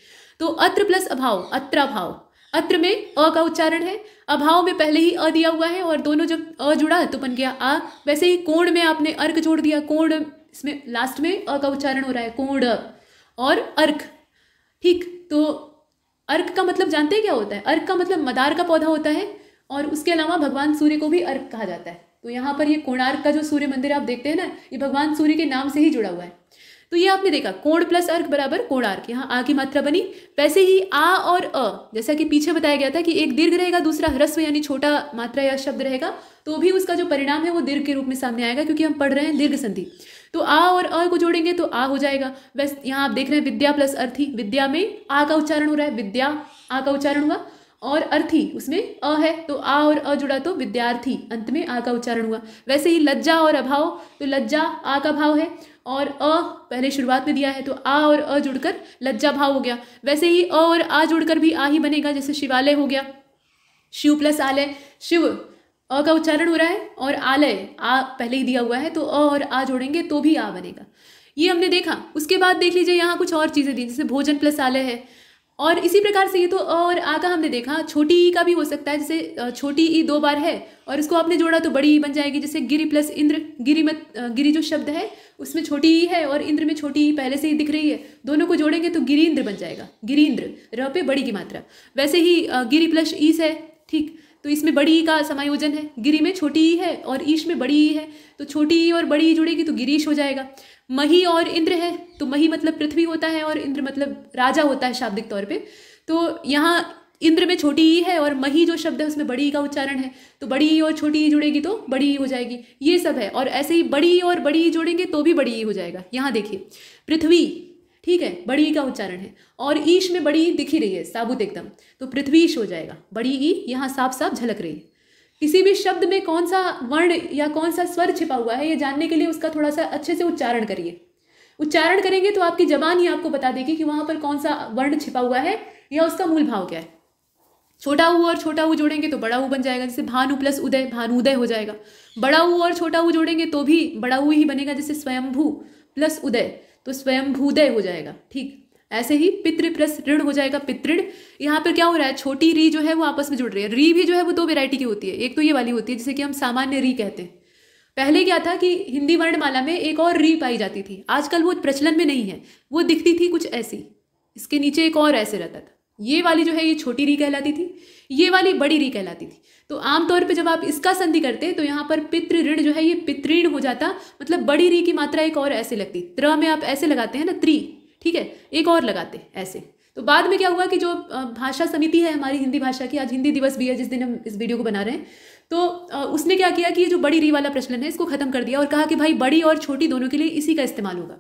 तो अत्र प्लस अभाव अत्र अभाव अत्र में अ का उच्चारण है अभाव में पहले ही अ दिया हुआ है और दोनों जब अ जुड़ा तो बन गया आ वैसे ही कोण में आपने अर्क जोड़ दिया कोण इसमें लास्ट में अ का उच्चारण हो रहा है कोण और अर्क ठीक तो अर्क का मतलब जानते हैं क्या होता है अर्क का मतलब मदार का पौधा होता है और उसके अलावा भगवान सूर्य को भी अर्क कहा जाता है तो यहाँ पर ये कोणार्क का जो सूर्य मंदिर आप देखते हैं ना ये भगवान सूर्य के नाम से ही जुड़ा हुआ है तो ये आपने देखा कोण प्लस अर्क बराबर कोणार्क यहाँ आ की मात्रा बनी वैसे ही आ और अ जैसा कि पीछे बताया गया था कि एक दीर्घ रहेगा दूसरा ह्रस्व यानी छोटा मात्रा या शब्द रहेगा तो भी उसका जो परिणाम है वो दीर्घ के रूप में सामने आएगा क्योंकि हम पढ़ रहे हैं दीर्घ संधि तो आ और अ को जोड़ेंगे तो आ हो जाएगा वैसे यहाँ आप देख रहे हैं विद्या प्लस अर्थी विद्या में आ का उच्चारण हो रहा है विद्या आ का उच्चारण हुआ और अर्थी उसमें अ है तो आ और अ जुड़ा तो विद्यार्थी अंत में आ का उच्चारण हुआ वैसे ही लज्जा और अभाव तो लज्जा आ का भाव है और अ पहले शुरुआत में दिया है तो आ और अ जुड़कर लज्जा भाव हो गया वैसे ही अ और आ जुड़कर भी आ ही बनेगा जैसे शिवालय हो गया शिव प्लस आलय शिव अ का उच्चारण हो रहा है और आलय आ पहले ही दिया हुआ है तो अ और आ जोड़ेंगे तो भी आ बनेगा ये हमने देखा उसके बाद देख लीजिए यहाँ कुछ और चीज़ें दी जैसे भोजन प्लस आलय है और इसी प्रकार से ये तो अ और आ का हमने देखा छोटी ई का भी हो सकता है जैसे छोटी ई दो बार है और इसको आपने जोड़ा तो बड़ी ई बन जाएगी जैसे गिरी प्लस इंद्र गिरी मत गिरी जो शब्द है उसमें छोटी ई है और इंद्र में छोटी ई पहले से ही दिख रही है दोनों को जोड़ेंगे तो गिरीन्द्र बन जाएगा गिरीन्द्र र पे बड़ी की मात्रा वैसे ही गिरी प्लस ई से ठीक तो इसमें बड़ी का समायोजन है गिरी में छोटी ई है और ईश में बड़ी ई है तो छोटी ई और बड़ी ई जुड़ेगी तो गिरीश हो जाएगा मही और इंद्र है तो मही मतलब पृथ्वी होता है और इंद्र मतलब राजा होता है शाब्दिक तौर पर तो यहाँ इंद्र में छोटी ई है और मही जो शब्द है उसमें बड़ी का उच्चारण है तो बड़ी ई और छोटी ई जुड़ेगी तो बड़ी ई हो जाएगी ये सब है और ऐसे ही बड़ी और बड़ी ई जोड़ेंगे तो भी बड़ी ई हो जाएगा यहाँ देखिए पृथ्वी ठीक है बड़ी का उच्चारण है और ईश में बड़ी दिखी दिख ही रही है साबुत एकदम तो पृथ्वीश हो जाएगा बड़ी ई यहाँ साफ साफ झलक रही है किसी भी शब्द में कौन सा वर्ण या कौन सा स्वर छिपा हुआ है ये जानने के लिए उसका थोड़ा सा अच्छे से उच्चारण करिए उच्चारण करेंगे तो आपकी जबान ही आपको बता देगी कि वहाँ पर कौन सा वर्ण छिपा हुआ है या उसका मूल भाव क्या है छोटा ऊ और छोटा ऊ जोड़ेंगे तो बड़ा ऊ बन जाएगा जैसे भानु प्लस उदय भानुदय हो जाएगा बड़ा ऊ और छोटा ऊ जोड़ेंगे तो भी बड़ा ऊ ही बनेगा जैसे स्वयंभू प्लस उदय तो स्वयं भूदय हो जाएगा ठीक ऐसे ही पितृप्रस ऋण हो जाएगा पितृण यहाँ पर क्या हो रहा है छोटी री जो है वो आपस में जुड़ रही है री भी जो है वो दो वेरायटी की होती है एक तो ये वाली होती है जिसे कि हम सामान्य री कहते हैं पहले क्या था कि हिंदी वर्णमाला में एक और री पाई जाती थी आजकल वो प्रचलन में नहीं है वो दिखती थी कुछ ऐसी इसके नीचे एक और ऐसे रहता था ये वाली जो है ये छोटी री कहलाती थी ये वाली बड़ी री कहलाती थी तो आमतौर पे जब आप इसका संधि करते तो यहाँ पर पितृ ऋण जो है ये पितृण हो जाता मतलब बड़ी री की मात्रा एक और ऐसे लगती त्र में आप ऐसे लगाते हैं ना त्री ठीक है एक और लगाते ऐसे तो बाद में क्या हुआ कि जो भाषा समिति है हमारी हिंदी भाषा की आज हिंदी दिवस भी है जिस दिन हम इस वीडियो को बना रहे हैं तो उसने क्या किया कि ये जो बड़ी री वाला प्रचलन है इसको खत्म कर दिया और कहा कि भाई बड़ी और छोटी दोनों के लिए इसी का इस्तेमाल होगा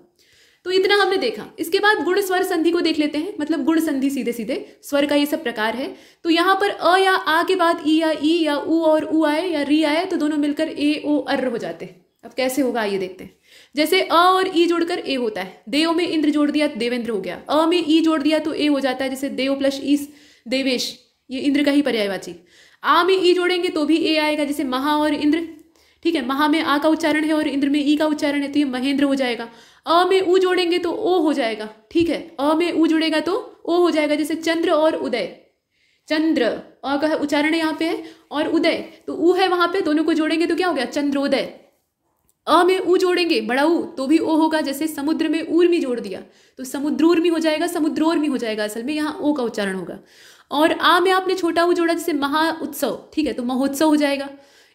तो इतना हमने देखा इसके बाद गुण स्वर संधि को देख लेते हैं मतलब गुण संधि सीधे सीधे स्वर का ये सब प्रकार है तो यहाँ पर अ या आ के बाद ई या ई या उ और उ आए या री आए तो दोनों मिलकर ए ओ अर हो जाते हैं अब कैसे होगा ये देखते हैं जैसे अ और ई जोड़कर ए होता है देव में इंद्र जोड़ दिया देवेंद्र हो गया अ में ई जोड़ दिया तो ए हो जाता है जैसे देव प्लस ई देवेश ये इंद्र का ही पर्यायवाची आ में ई जोड़ेंगे तो भी ए आएगा जैसे महा और इंद्र ठीक है महा में आ का उच्चारण है और इंद्र में ई का उच्चारण है तो ये महेंद्र हो जाएगा अ में ऊ जोड़ेंगे तो ओ हो जाएगा ठीक है अ में ऊ जुड़ेगा तो ओ हो जाएगा जैसे चंद्र और उदय चंद्र अ का उच्चारण यहाँ पे है और उदय तो ऊ है वहां पे दोनों को जोड़ेंगे तो क्या हो गया चंद्रोदय अ में ऊ जोड़ेंगे बड़ा ऊ तो भी ओ होगा जैसे समुद्र में ऊर्मी जोड़ दिया तो समुद्रोर्मी हो जाएगा समुद्रोर्मी हो जाएगा असल में यहाँ ओ का उच्चारण होगा और आ में आपने छोटा ऊ जोड़ा जैसे महा उत्सव ठीक है तो महोत्सव हो जाएगा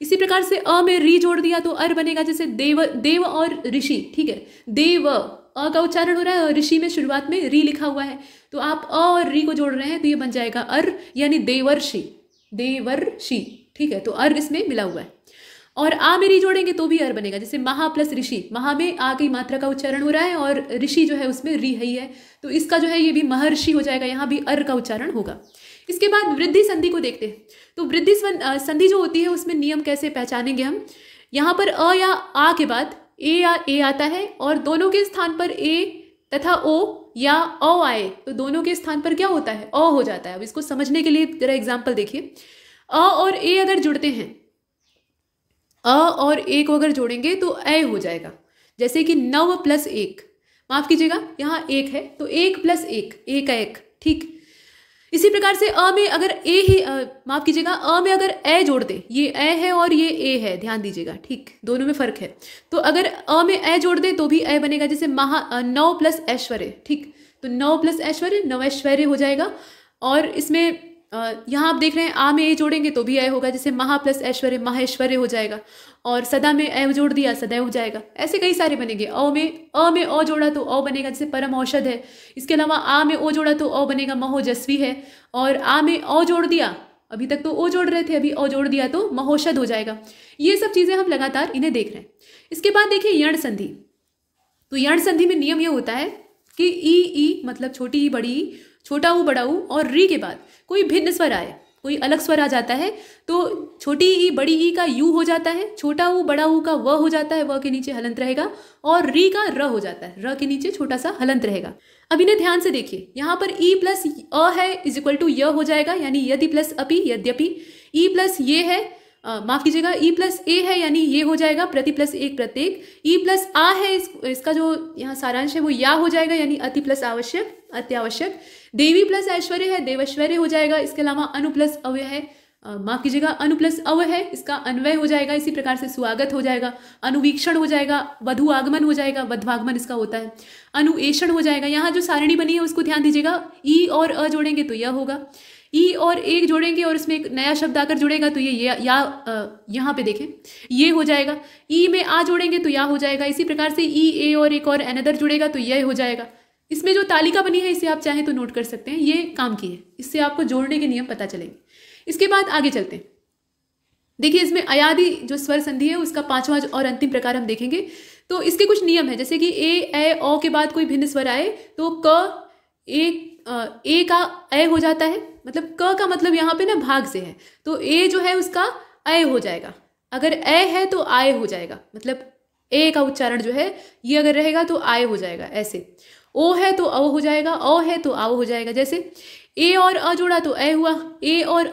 इसी प्रकार से अ में री जोड़ दिया तो अर बनेगा जैसे देव देव और ऋषि ठीक है देव अ का उच्चारण हो रहा है और ऋषि में शुरुआत में री लिखा हुआ है तो आप अ और री को जोड़ रहे हैं तो ये बन जाएगा अर यानी देवर्षि देवर्षि ठीक है तो अर इसमें मिला हुआ है और आ में री जोड़ेंगे तो भी अर बनेगा जैसे महा प्लस ऋषि महा में आ की मात्रा का उच्चारण हो रहा है और ऋषि जो है उसमें री है तो इसका जो है ये भी महर्षि हो जाएगा यहाँ भी अर का उच्चारण होगा इसके बाद वृद्धि संधि को देखते हैं तो वृद्धि संधि जो होती है उसमें नियम कैसे पहचानेंगे हम यहाँ पर अ या आ के बाद ए या ए आता है और दोनों के स्थान पर ए तथा ओ या अ आए तो दोनों के स्थान पर क्या होता है अ हो जाता है अब इसको समझने के लिए जरा एग्जाम्पल देखिए अ और ए अगर जुड़ते हैं अ और ए को अगर जोड़ेंगे तो ए हो जाएगा जैसे कि नव प्लस एक माफ़ कीजिएगा यहाँ एक है तो एक प्लस एक एक ठीक इसी प्रकार से अ में अगर ए ही माफ कीजिएगा अ में अगर ए जोड़ दे ये ए है और ये ए है ध्यान दीजिएगा ठीक दोनों में फर्क है तो अगर अ में ए जोड़ दे तो भी ए बनेगा जैसे महा नौ प्लस ऐश्वर्य ठीक तो नौ प्लस ऐश्वर्य नवैश्वर्य हो जाएगा और इसमें यहाँ आप देख रहे हैं आ में ए जोड़ेंगे तो भी ए होगा जैसे महा प्लस ऐश्वर्य माहेश्वर्य हो जाएगा और सदा में ए जोड़ दिया सदैव हो जाएगा ऐसे कई सारे बनेंगे अ में अ में अ जोड़ा तो अ बनेगा जैसे परम औषध है इसके अलावा आ में ओ जोड़ा तो अ बनेगा महोजस्वी है और आ में अ जोड़ दिया अभी तक तो ओ जोड़ रहे थे अभी ओ जोड़ दिया तो महोषध हो जाएगा ये सब चीज़ें हम लगातार इन्हें देख रहे हैं इसके बाद देखिए यण संधि तो यण संधि में नियम ये होता है कि ई ई मतलब छोटी ई बड़ी ई छोटा ऊ बड़ा ऊ और री के बाद कोई भिन्न स्वर आए कोई अलग स्वर आ जाता है तो छोटी ई बड़ी ई का यू हो जाता है छोटा ऊ बड़ा ऊ का व हो जाता है व के नीचे हलंत रहेगा और री का र हो जाता है र के नीचे छोटा सा हलंत रहेगा अब इन्हें ध्यान से देखिए यहाँ पर ई प्लस अ है इज इक्वल टू य हो जाएगा यानी यदि प्लस अपी यद्यपि ई प्लस ये है माफ कीजिएगा ई प्लस ए है यानी ये हो जाएगा प्रति प्लस एक प्रत्येक ई प्लस आ है इस, इसका जो यहाँ सारांश है वो या हो जाएगा यानी अति प्लस आवश्यक अत्यावश्यक देवी प्लस ऐश्वर्य है देवैश्वर्य हो जाएगा इसके अलावा अनु प्लस अव्य है माफ कीजिएगा अनु प्लस अव है इसका अन्वय हो जाएगा इसी प्रकार से स्वागत हो जाएगा अनुवीक्षण हो जाएगा वधु आगमन हो जाएगा वध्वागमन इसका होता है अनुएषण हो जाएगा यहाँ जो सारिणी बनी है उसको ध्यान दीजिएगा ई और अ जोड़ेंगे तो यह होगा ई और एक जोड़ेंगे और इसमें एक नया शब्द आकर जुड़ेगा तो ये या, या यहाँ पे देखें ये हो जाएगा ई में आ जोड़ेंगे तो या हो जाएगा इसी प्रकार से ई ए और एक और अनदर जुड़ेगा तो यह हो जाएगा इसमें जो तालिका बनी है इसे आप चाहें तो नोट कर सकते हैं ये काम की है इससे आपको जोड़ने के नियम पता चलेंगे इसके बाद आगे चलते हैं देखिए इसमें अयादी जो स्वर संधि है उसका पांचवा और अंतिम प्रकार हम देखेंगे तो इसके कुछ नियम है जैसे कि ए ए ओ के बाद कोई भिन्न स्वर आए तो क ए ए का अ हो जाता है मतलब क का मतलब यहाँ पे ना भाग से है तो ए जो है उसका अय हो जाएगा अगर ए है तो आय हो जाएगा मतलब ए का उच्चारण जो है ये अगर रहेगा तो आय हो जाएगा ऐसे ओ है तो अ हो जाएगा अ है तो आव हो जाएगा जैसे ए और अ जोड़ा तो ए हुआ ए और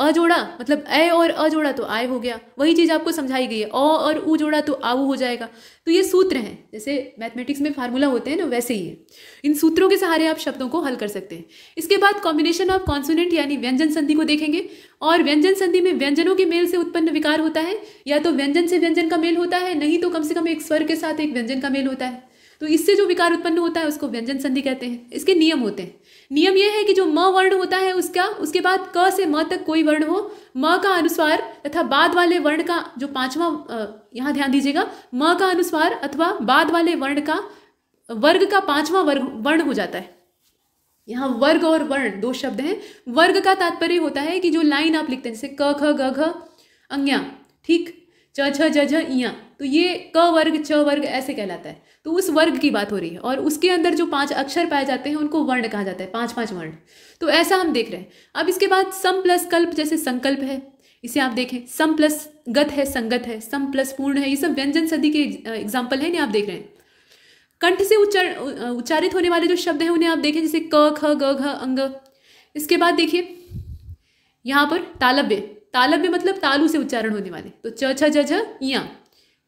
अ जोड़ा मतलब ए और अ जोड़ा तो आय हो गया वही चीज़ आपको समझाई गई है अ और उ जोड़ा तो आव हो जाएगा तो ये सूत्र हैं जैसे मैथमेटिक्स में फार्मूला होते हैं ना वैसे ही है इन सूत्रों के सहारे आप शब्दों को हल कर सकते हैं इसके बाद कॉम्बिनेशन ऑफ कॉन्सोनेंट यानी व्यंजन संधि को देखेंगे और व्यंजन संधि में व्यंजनों के मेल से उत्पन्न विकार होता है या तो व्यंजन से व्यंजन का मेल होता है नहीं तो कम से कम एक स्वर के साथ एक व्यंजन का मेल होता है तो इससे जो विकार उत्पन्न होता है उसको व्यंजन संधि कहते हैं इसके नियम होते हैं नियम यह है कि जो म वर्ण होता है उसका उसके बाद क से म तक कोई वर्ण हो म का अनुस्वार तथा बाद वाले वर्ण का जो पांचवा यहाँ ध्यान दीजिएगा म का अनुस्वार अथवा बाद वाले वर्ण का वर्ग का पांचवा वर्ग वर्ण हो जाता है यहाँ वर्ग और वर्ण दो शब्द हैं वर्ग का तात्पर्य होता है कि जो लाइन आप लिखते हैं जैसे क ख ग घ अंग्या ठीक च छ ज झ इया तो ये क वर्ग च वर्ग ऐसे कहलाता है तो उस वर्ग की बात हो रही है और उसके अंदर जो पांच अक्षर पाए जाते हैं उनको वर्ण कहा जाता है पांच पांच वर्ण तो ऐसा हम देख रहे हैं अब इसके बाद सम प्लस कल्प जैसे संकल्प है इसे आप देखें सम प्लस गत है संगत है सम प्लस पूर्ण है ये सब व्यंजन सदी के एग्जाम्पल है आप देख रहे हैं कंठ से उच्चार उच्चारित होने वाले जो शब्द हैं उन्हें आप देखें जैसे क ख ग घ अंग इसके बाद देखिए यहाँ पर तालव्य तालब में मतलब तालू से उच्चारण होने वाले तो च छ ज या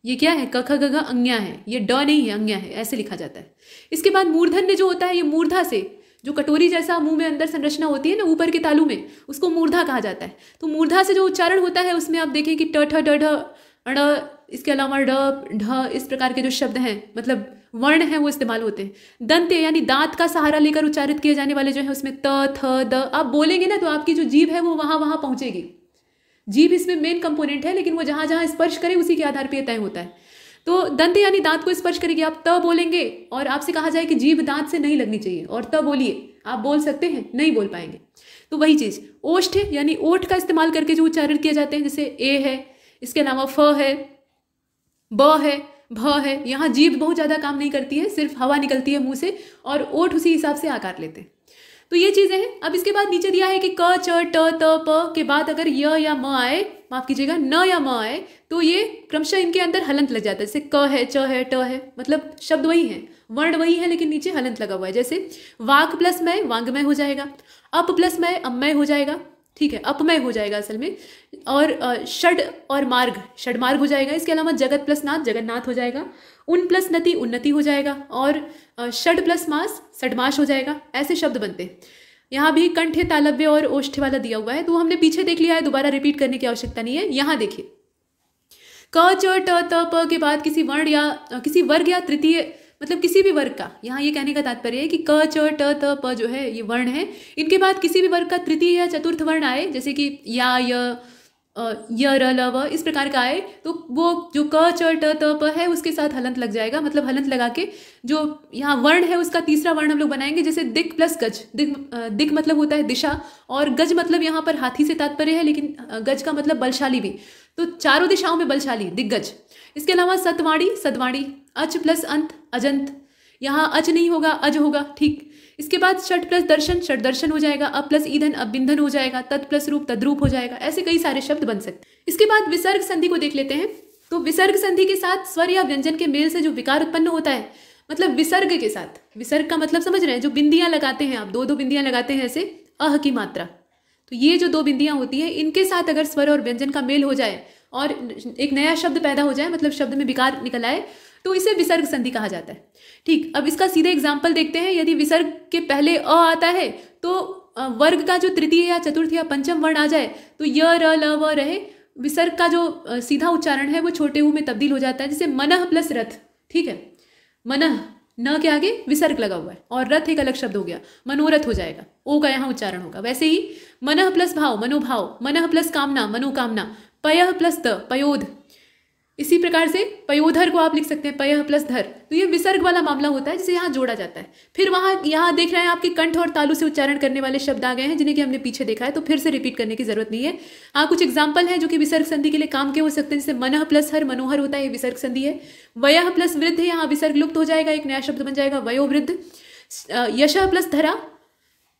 ये क्या है कख गघ अंग्या है ये ड नहीं है अंग्या है ऐसे लिखा जाता है इसके बाद मूर्धन्य जो होता है ये मूर्धा से जो कटोरी जैसा मुंह में अंदर संरचना होती है ना ऊपर के तालू में उसको मूर्धा कहा जाता है तो मूर्धा से जो उच्चारण होता है उसमें आप देखें कि ट ठ ड ढ अण इसके अलावा ड ढ इस प्रकार के जो शब्द हैं मतलब वर्ण हैं वो इस्तेमाल होते हैं दंत यानी दांत का सहारा लेकर उच्चारित किए जाने वाले जो हैं उसमें त थ द आप बोलेंगे ना तो आपकी जो जीव है वो वहाँ वहाँ पहुँचेगी जीभ इसमें मेन कंपोनेंट है लेकिन वो जहां जहां स्पर्श करे उसी के आधार पर तय होता है तो दंत यानी दांत को स्पर्श करेगी आप त बोलेंगे और आपसे कहा जाए कि जीभ दांत से नहीं लगनी चाहिए और त बोलिए आप बोल सकते हैं नहीं बोल पाएंगे तो वही चीज़ ओष्ठ यानी ओठ का इस्तेमाल करके जो उच्चारण किए जाते हैं जैसे ए है इसके अलावा फ है ब है भ है यहाँ जीभ बहुत ज़्यादा काम नहीं करती है सिर्फ हवा निकलती है मुंह से और ओठ उसी हिसाब से आकार लेते हैं तो ये चीज़ें हैं अब इसके बाद नीचे दिया है कि क च ट त प के बाद अगर य या म आए माफ़ कीजिएगा न या म आए तो ये क्रमशः इनके अंदर हलंत लग जाता है जैसे क है च है ट है मतलब शब्द वही है वर्ण वही है लेकिन नीचे हलंत लगा हुआ है जैसे वाक प्लस मय वांगमय हो जाएगा अप प्लस मय अमय हो जाएगा ठीक है अपमय हो जाएगा असल में और षड और मार्ग षड मार्ग हो जाएगा इसके अलावा जगत प्लस नाथ जगन्नाथ हो जाएगा उन प्लस नति उन्नति हो जाएगा और षड प्लस मास षडमाश हो जाएगा ऐसे शब्द बनते हैं यहाँ भी कंठ तालव्य और ओष्ठ वाला दिया हुआ है तो हमने पीछे देख लिया है दोबारा रिपीट करने की आवश्यकता नहीं है यहाँ देखिए क च ट त प के बाद किसी वर्ण या किसी वर्ग या तृतीय मतलब किसी भी वर्ग का यहाँ ये कहने का तात्पर्य है कि क च ट त प जो है ये वर्ण है इनके बाद किसी भी वर्ग का तृतीय या चतुर्थ वर्ण आए जैसे कि या य य र ल व इस प्रकार का आए तो वो जो क च ट त प है उसके साथ हलंत लग जाएगा मतलब हलंत लगा के जो यहाँ वर्ण है उसका तीसरा वर्ण हम लोग बनाएंगे जैसे दिक प्लस गज दिक दिक मतलब होता है दिशा और गज मतलब यहाँ पर हाथी से तात्पर्य है लेकिन गज का मतलब बलशाली भी तो चारों दिशाओं में बलशाली दिग्गज इसके अलावा सतवाणी सतवाणी अच प्लस अंत अजंत यहाँ अज नहीं होगा अज होगा ठीक इसके बाद शट प्लस दर्शन शट दर्शन हो जाएगा अब प्लस ईंधन अब बिंधन हो जाएगा तत् प्लस रूप तद्रूप हो जाएगा ऐसे कई सारे शब्द बन सकते हैं इसके बाद विसर्ग संधि को देख लेते हैं तो विसर्ग संधि के साथ स्वर या व्यंजन के मेल से जो विकार उत्पन्न होता है मतलब विसर्ग के साथ विसर्ग का मतलब समझ रहे हैं जो बिंदियां लगाते हैं आप दो दो बिंदियां लगाते हैं ऐसे अह की मात्रा तो ये जो दो बिंदियां होती है इनके साथ अगर स्वर और व्यंजन का मेल हो जाए और एक नया शब्द पैदा हो जाए मतलब शब्द में विकार निकल आए तो इसे विसर्ग संधि कहा जाता है ठीक अब इसका सीधे एग्जाम्पल देखते हैं यदि विसर्ग के पहले अ आता है तो वर्ग का जो तृतीय या चतुर्थ या पंचम वर्ण आ जाए तो य र ल व रहे विसर्ग का जो सीधा उच्चारण है वो छोटे ऊ में तब्दील हो जाता है जैसे मनह प्लस रथ ठीक है मनह न के आगे विसर्ग लगा हुआ है और रथ एक अलग शब्द हो गया मनोरथ हो जाएगा ओ का यहाँ उच्चारण होगा वैसे ही मनह प्लस भाव मनोभाव मनह प्लस कामना मनोकामना पयह प्लस त पयोध इसी प्रकार से पयोधर को आप लिख सकते हैं पयह प्लस धर तो ये विसर्ग वाला मामला होता है जिसे यहाँ जोड़ा जाता है फिर वहाँ यहाँ देख रहे हैं आपके कंठ और तालु से उच्चारण करने वाले शब्द आ गए हैं जिन्हें कि हमने पीछे देखा है तो फिर से रिपीट करने की जरूरत नहीं है हाँ कुछ एग्जाम्पल है जो कि विसर्ग संधि के लिए काम के हो सकते हैं जैसे मनह प्लस हर मनोहर होता है ये विसर्ग संधि है वयह प्लस वृद्ध यहाँ विसर्ग लुप्त हो जाएगा एक नया शब्द बन जाएगा वयोवृद्ध यश प्लस धरा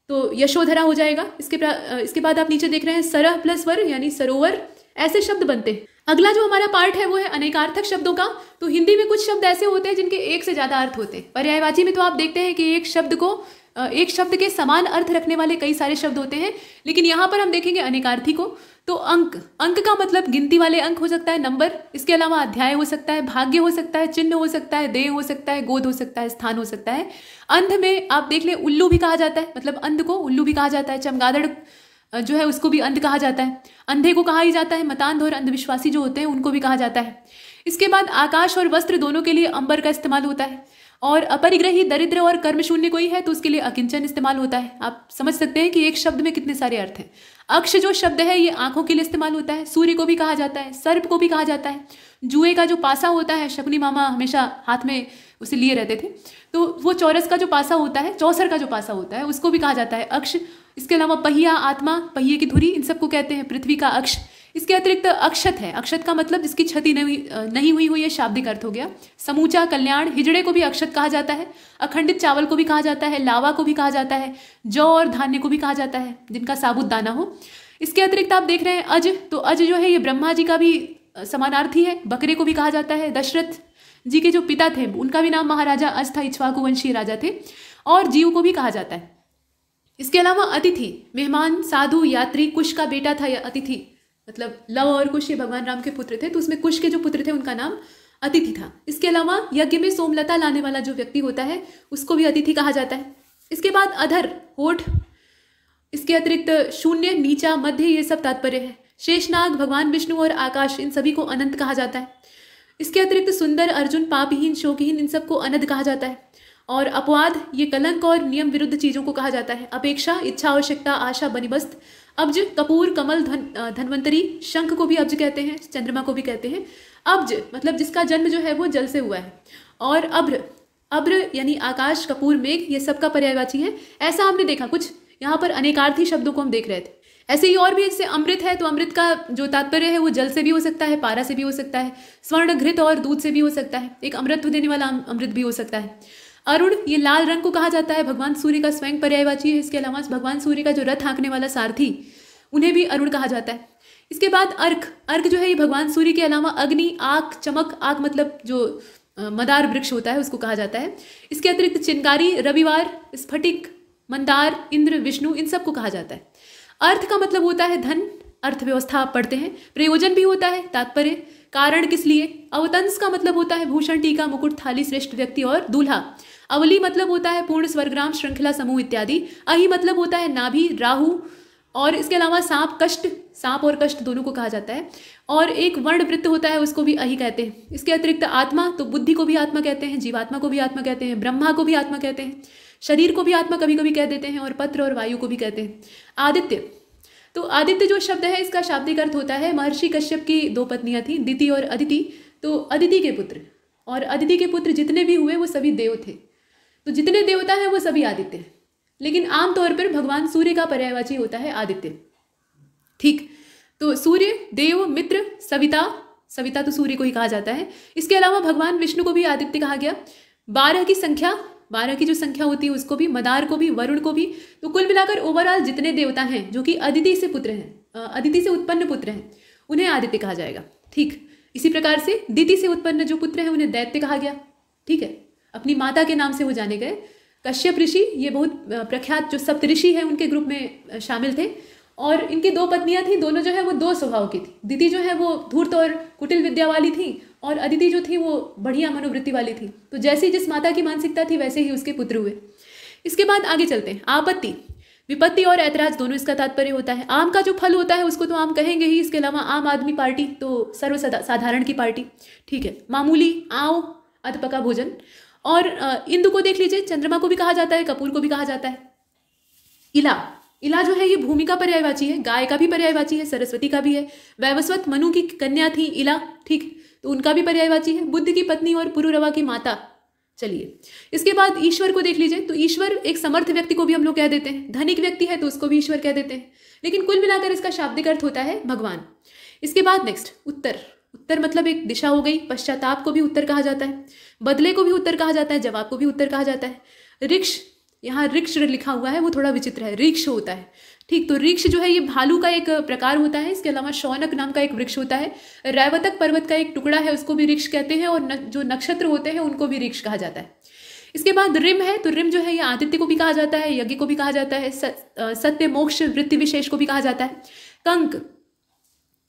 तो यशोधरा हो जाएगा इसके इसके बाद आप नीचे देख रहे हैं सरह प्लस वर यानी सरोवर ऐसे शब्द बनते हैं अगला जो हमारा पार्ट है वो है अनेकार्थक शब्दों का तो हिंदी में कुछ शब्द ऐसे होते हैं जिनके एक से ज़्यादा अर्थ होते हैं पर्यायवाची में तो आप देखते हैं कि एक शब्द को एक शब्द के समान अर्थ रखने वाले कई सारे शब्द होते हैं लेकिन यहाँ पर हम देखेंगे अनेकार्थी को तो अंक अंक का मतलब गिनती वाले अंक हो सकता है नंबर इसके अलावा अध्याय हो सकता है भाग्य हो सकता है चिन्ह हो सकता है देह हो सकता है गोद हो सकता है स्थान हो सकता है अंध में आप देख ले उल्लू भी कहा जाता है मतलब अंध को उल्लू भी कहा जाता है चमगादड़ जो है उसको भी अंध कहा जाता है अंधे को कहा ही जाता है मतान्ध और अंधविश्वासी जो होते हैं उनको भी कहा जाता है इसके बाद आकाश और वस्त्र दोनों के लिए अंबर का इस्तेमाल होता है और अपरिग्रही दरिद्र और कर्मशून्य कोई है तो उसके लिए अकिंचन इस्तेमाल होता है आप समझ सकते हैं कि एक शब्द में कितने सारे अर्थ हैं अक्ष जो शब्द है ये आंखों के लिए इस्तेमाल होता है सूर्य को भी कहा जाता है सर्प को भी कहा जाता है जुए का जो पासा होता है शकुनी मामा हमेशा हाथ में उसे लिए रहते थे तो वो चौरस का जो पासा होता है चौसर का जो पासा होता है उसको भी कहा जाता है अक्ष इसके अलावा पहिया आत्मा पहिए की धुरी इन सबको कहते हैं पृथ्वी का अक्ष इसके अतिरिक्त अक्षत है अक्षत का मतलब जिसकी क्षति नहीं नहीं हुई हुई है शाब्दिक अर्थ हो गया समूचा कल्याण हिजड़े को भी अक्षत कहा जाता है अखंडित चावल को भी कहा जाता है लावा को भी कहा जाता है जौ और धान्य को भी कहा जाता है जिनका साबुत दाना हो इसके अतिरिक्त आप देख रहे हैं अज तो अज जो है ये ब्रह्मा जी का भी समानार्थी है बकरे को भी कहा जाता है दशरथ जी के जो पिता थे उनका भी नाम महाराजा अज था इच्छवाकुवंशी राजा थे और जीव को भी कहा जाता है इसके अलावा अतिथि मेहमान साधु यात्री कुश का बेटा था या अतिथि मतलब लव और कुश ये भगवान राम के पुत्र थे तो उसमें कुश के जो पुत्र थे उनका नाम अतिथि था इसके अलावा यज्ञ में सोमलता लाने वाला जो व्यक्ति होता है उसको भी अतिथि कहा जाता है इसके बाद अधर होठ इसके अतिरिक्त शून्य नीचा मध्य ये सब तात्पर्य है शेषनाग भगवान विष्णु और आकाश इन सभी को अनंत कहा जाता है इसके अतिरिक्त सुंदर अर्जुन पापहीन शोकहीन इन सबको अनंत कहा जाता है और अपवाद ये कलंक और नियम विरुद्ध चीज़ों को कहा जाता है अपेक्षा इच्छा आवश्यकता आशा बनिबस्त अब्ज कपूर कमल धन धनवंतरी शंख को भी अब्ज कहते हैं चंद्रमा को भी कहते हैं अब्ज मतलब जिसका जन्म जो है वो जल से हुआ है और अभ्र अभ्र यानी आकाश कपूर मेघ ये सबका पर्यायवाची है ऐसा हमने देखा कुछ यहाँ पर अनेकार्थी शब्दों को हम देख रहे थे ऐसे ही और भी इससे अमृत है तो अमृत का जो तात्पर्य है वो जल से भी हो सकता है पारा से भी हो सकता है स्वर्ण घृत और दूध से भी हो सकता है एक अमृत देने वाला अमृत भी हो सकता है अरुण ये लाल रंग को कहा जाता है भगवान सूर्य का स्वयं पर्यायवाची है इसके अलावा भगवान सूर्य का जो रथ हाँकने वाला सारथी उन्हें भी अरुण कहा जाता है इसके बाद अर्क अर्क जो है ये भगवान सूर्य के अलावा अग्नि आग चमक आग मतलब जो मदार वृक्ष होता है उसको कहा जाता है इसके अतिरिक्त चिनकारी रविवार स्फटिक मंदार इंद्र विष्णु इन सबको कहा जाता है अर्थ का मतलब होता है धन अर्थव्यवस्था आप पढ़ते हैं प्रयोजन भी होता है तात्पर्य कारण किस लिए अवतंस का मतलब होता है भूषण टीका मुकुट थाली श्रेष्ठ व्यक्ति और दूल्हा अवली मतलब होता है पूर्ण स्वर्ग्राम श्रृंखला समूह इत्यादि अही मतलब होता है नाभि राहु और इसके अलावा सांप कष्ट सांप और कष्ट दोनों को कहा जाता है और एक वर्ण वृत्त होता है उसको भी अही कहते हैं इसके अतिरिक्त आत्मा तो बुद्धि को भी आत्मा कहते हैं जीवात्मा को भी आत्मा कहते हैं ब्रह्मा को भी आत्मा कहते हैं शरीर को भी आत्मा कभी कभी कह देते हैं और पत्र और वायु को भी कहते हैं आदित्य तो आदित्य जो शब्द है इसका शाब्दिक अर्थ होता है महर्षि कश्यप की दो पत्नियां थी दिति और अदिति तो अदिति के पुत्र और अदिति के पुत्र जितने भी हुए वो सभी देव थे तो जितने देवता हैं वो सभी आदित्य हैं लेकिन आमतौर पर भगवान सूर्य का पर्यायवाची होता है आदित्य ठीक तो सूर्य देव मित्र सविता सविता तो सूर्य को ही कहा जाता है इसके अलावा भगवान विष्णु को भी आदित्य कहा गया बारह की संख्या बारह की जो संख्या होती है उसको भी मदार को भी वरुण को भी तो कुल मिलाकर ओवरऑल जितने देवता हैं जो कि अदिति से पुत्र हैं अदिति से उत्पन्न पुत्र हैं उन्हें आदित्य कहा जाएगा ठीक इसी प्रकार से दिति से उत्पन्न जो पुत्र हैं उन्हें दैत्य कहा गया ठीक है अपनी माता के नाम से वो जाने गए कश्यप ऋषि ये बहुत प्रख्यात जो सप्तऋषि हैं उनके ग्रुप में शामिल थे और इनकी दो पत्नियां थीं दोनों जो है वो दो स्वभाव की थी दीदी जो है वो धूर्त और कुटिल विद्या वाली थी और अदिति जो थी वो बढ़िया मनोवृत्ति वाली थी तो जैसी जिस माता की मानसिकता थी वैसे ही उसके पुत्र हुए इसके बाद आगे चलते हैं आपत्ति विपत्ति और ऐतराज दोनों इसका तात्पर्य होता है आम का जो फल होता है उसको तो आम कहेंगे ही इसके अलावा आम आदमी पार्टी तो सर्व साधारण की पार्टी ठीक है मामूली आओ अधपका भोजन और इंदु को देख लीजिए चंद्रमा को भी कहा जाता है कपूर को भी कहा जाता है इला इला जो है ये भूमि का पर्यायवाची है गाय का भी पर्यायवाची है सरस्वती का भी है वैवस्वत मनु की कन्या थी इला ठीक तो उनका भी पर्यायवाची है बुद्ध की पत्नी और पुरुरवा की माता चलिए इसके बाद ईश्वर को देख लीजिए तो ईश्वर एक समर्थ व्यक्ति को भी हम लोग कह देते हैं धनिक व्यक्ति है तो उसको भी ईश्वर कह देते हैं लेकिन कुल मिलाकर इसका शाब्दिक अर्थ होता है भगवान इसके बाद नेक्स्ट उत्तर उत्तर मतलब एक दिशा हो गई पश्चाताप को भी उत्तर कहा जाता है बदले को भी उत्तर कहा जाता है जवाब को भी उत्तर कहा जाता है रिक्ष यहाँ रिक्ष लिखा हुआ है वो थोड़ा विचित्र है रिक्ष होता है ठीक तो रिक्ष जो है ये भालू का एक प्रकार होता है इसके अलावा शौनक नाम का एक वृक्ष होता है रैवतक पर्वत का एक टुकड़ा है उसको भी रिक्ष कहते हैं और न, जो नक्षत्र होते हैं उनको भी रिक्ष कहा जाता है इसके बाद रिम है तो रिम जो है ये आदित्य को भी कहा जाता है यज्ञ को भी कहा जाता है सत्य मोक्ष वृत्ति विशेष को भी कहा जाता है कंक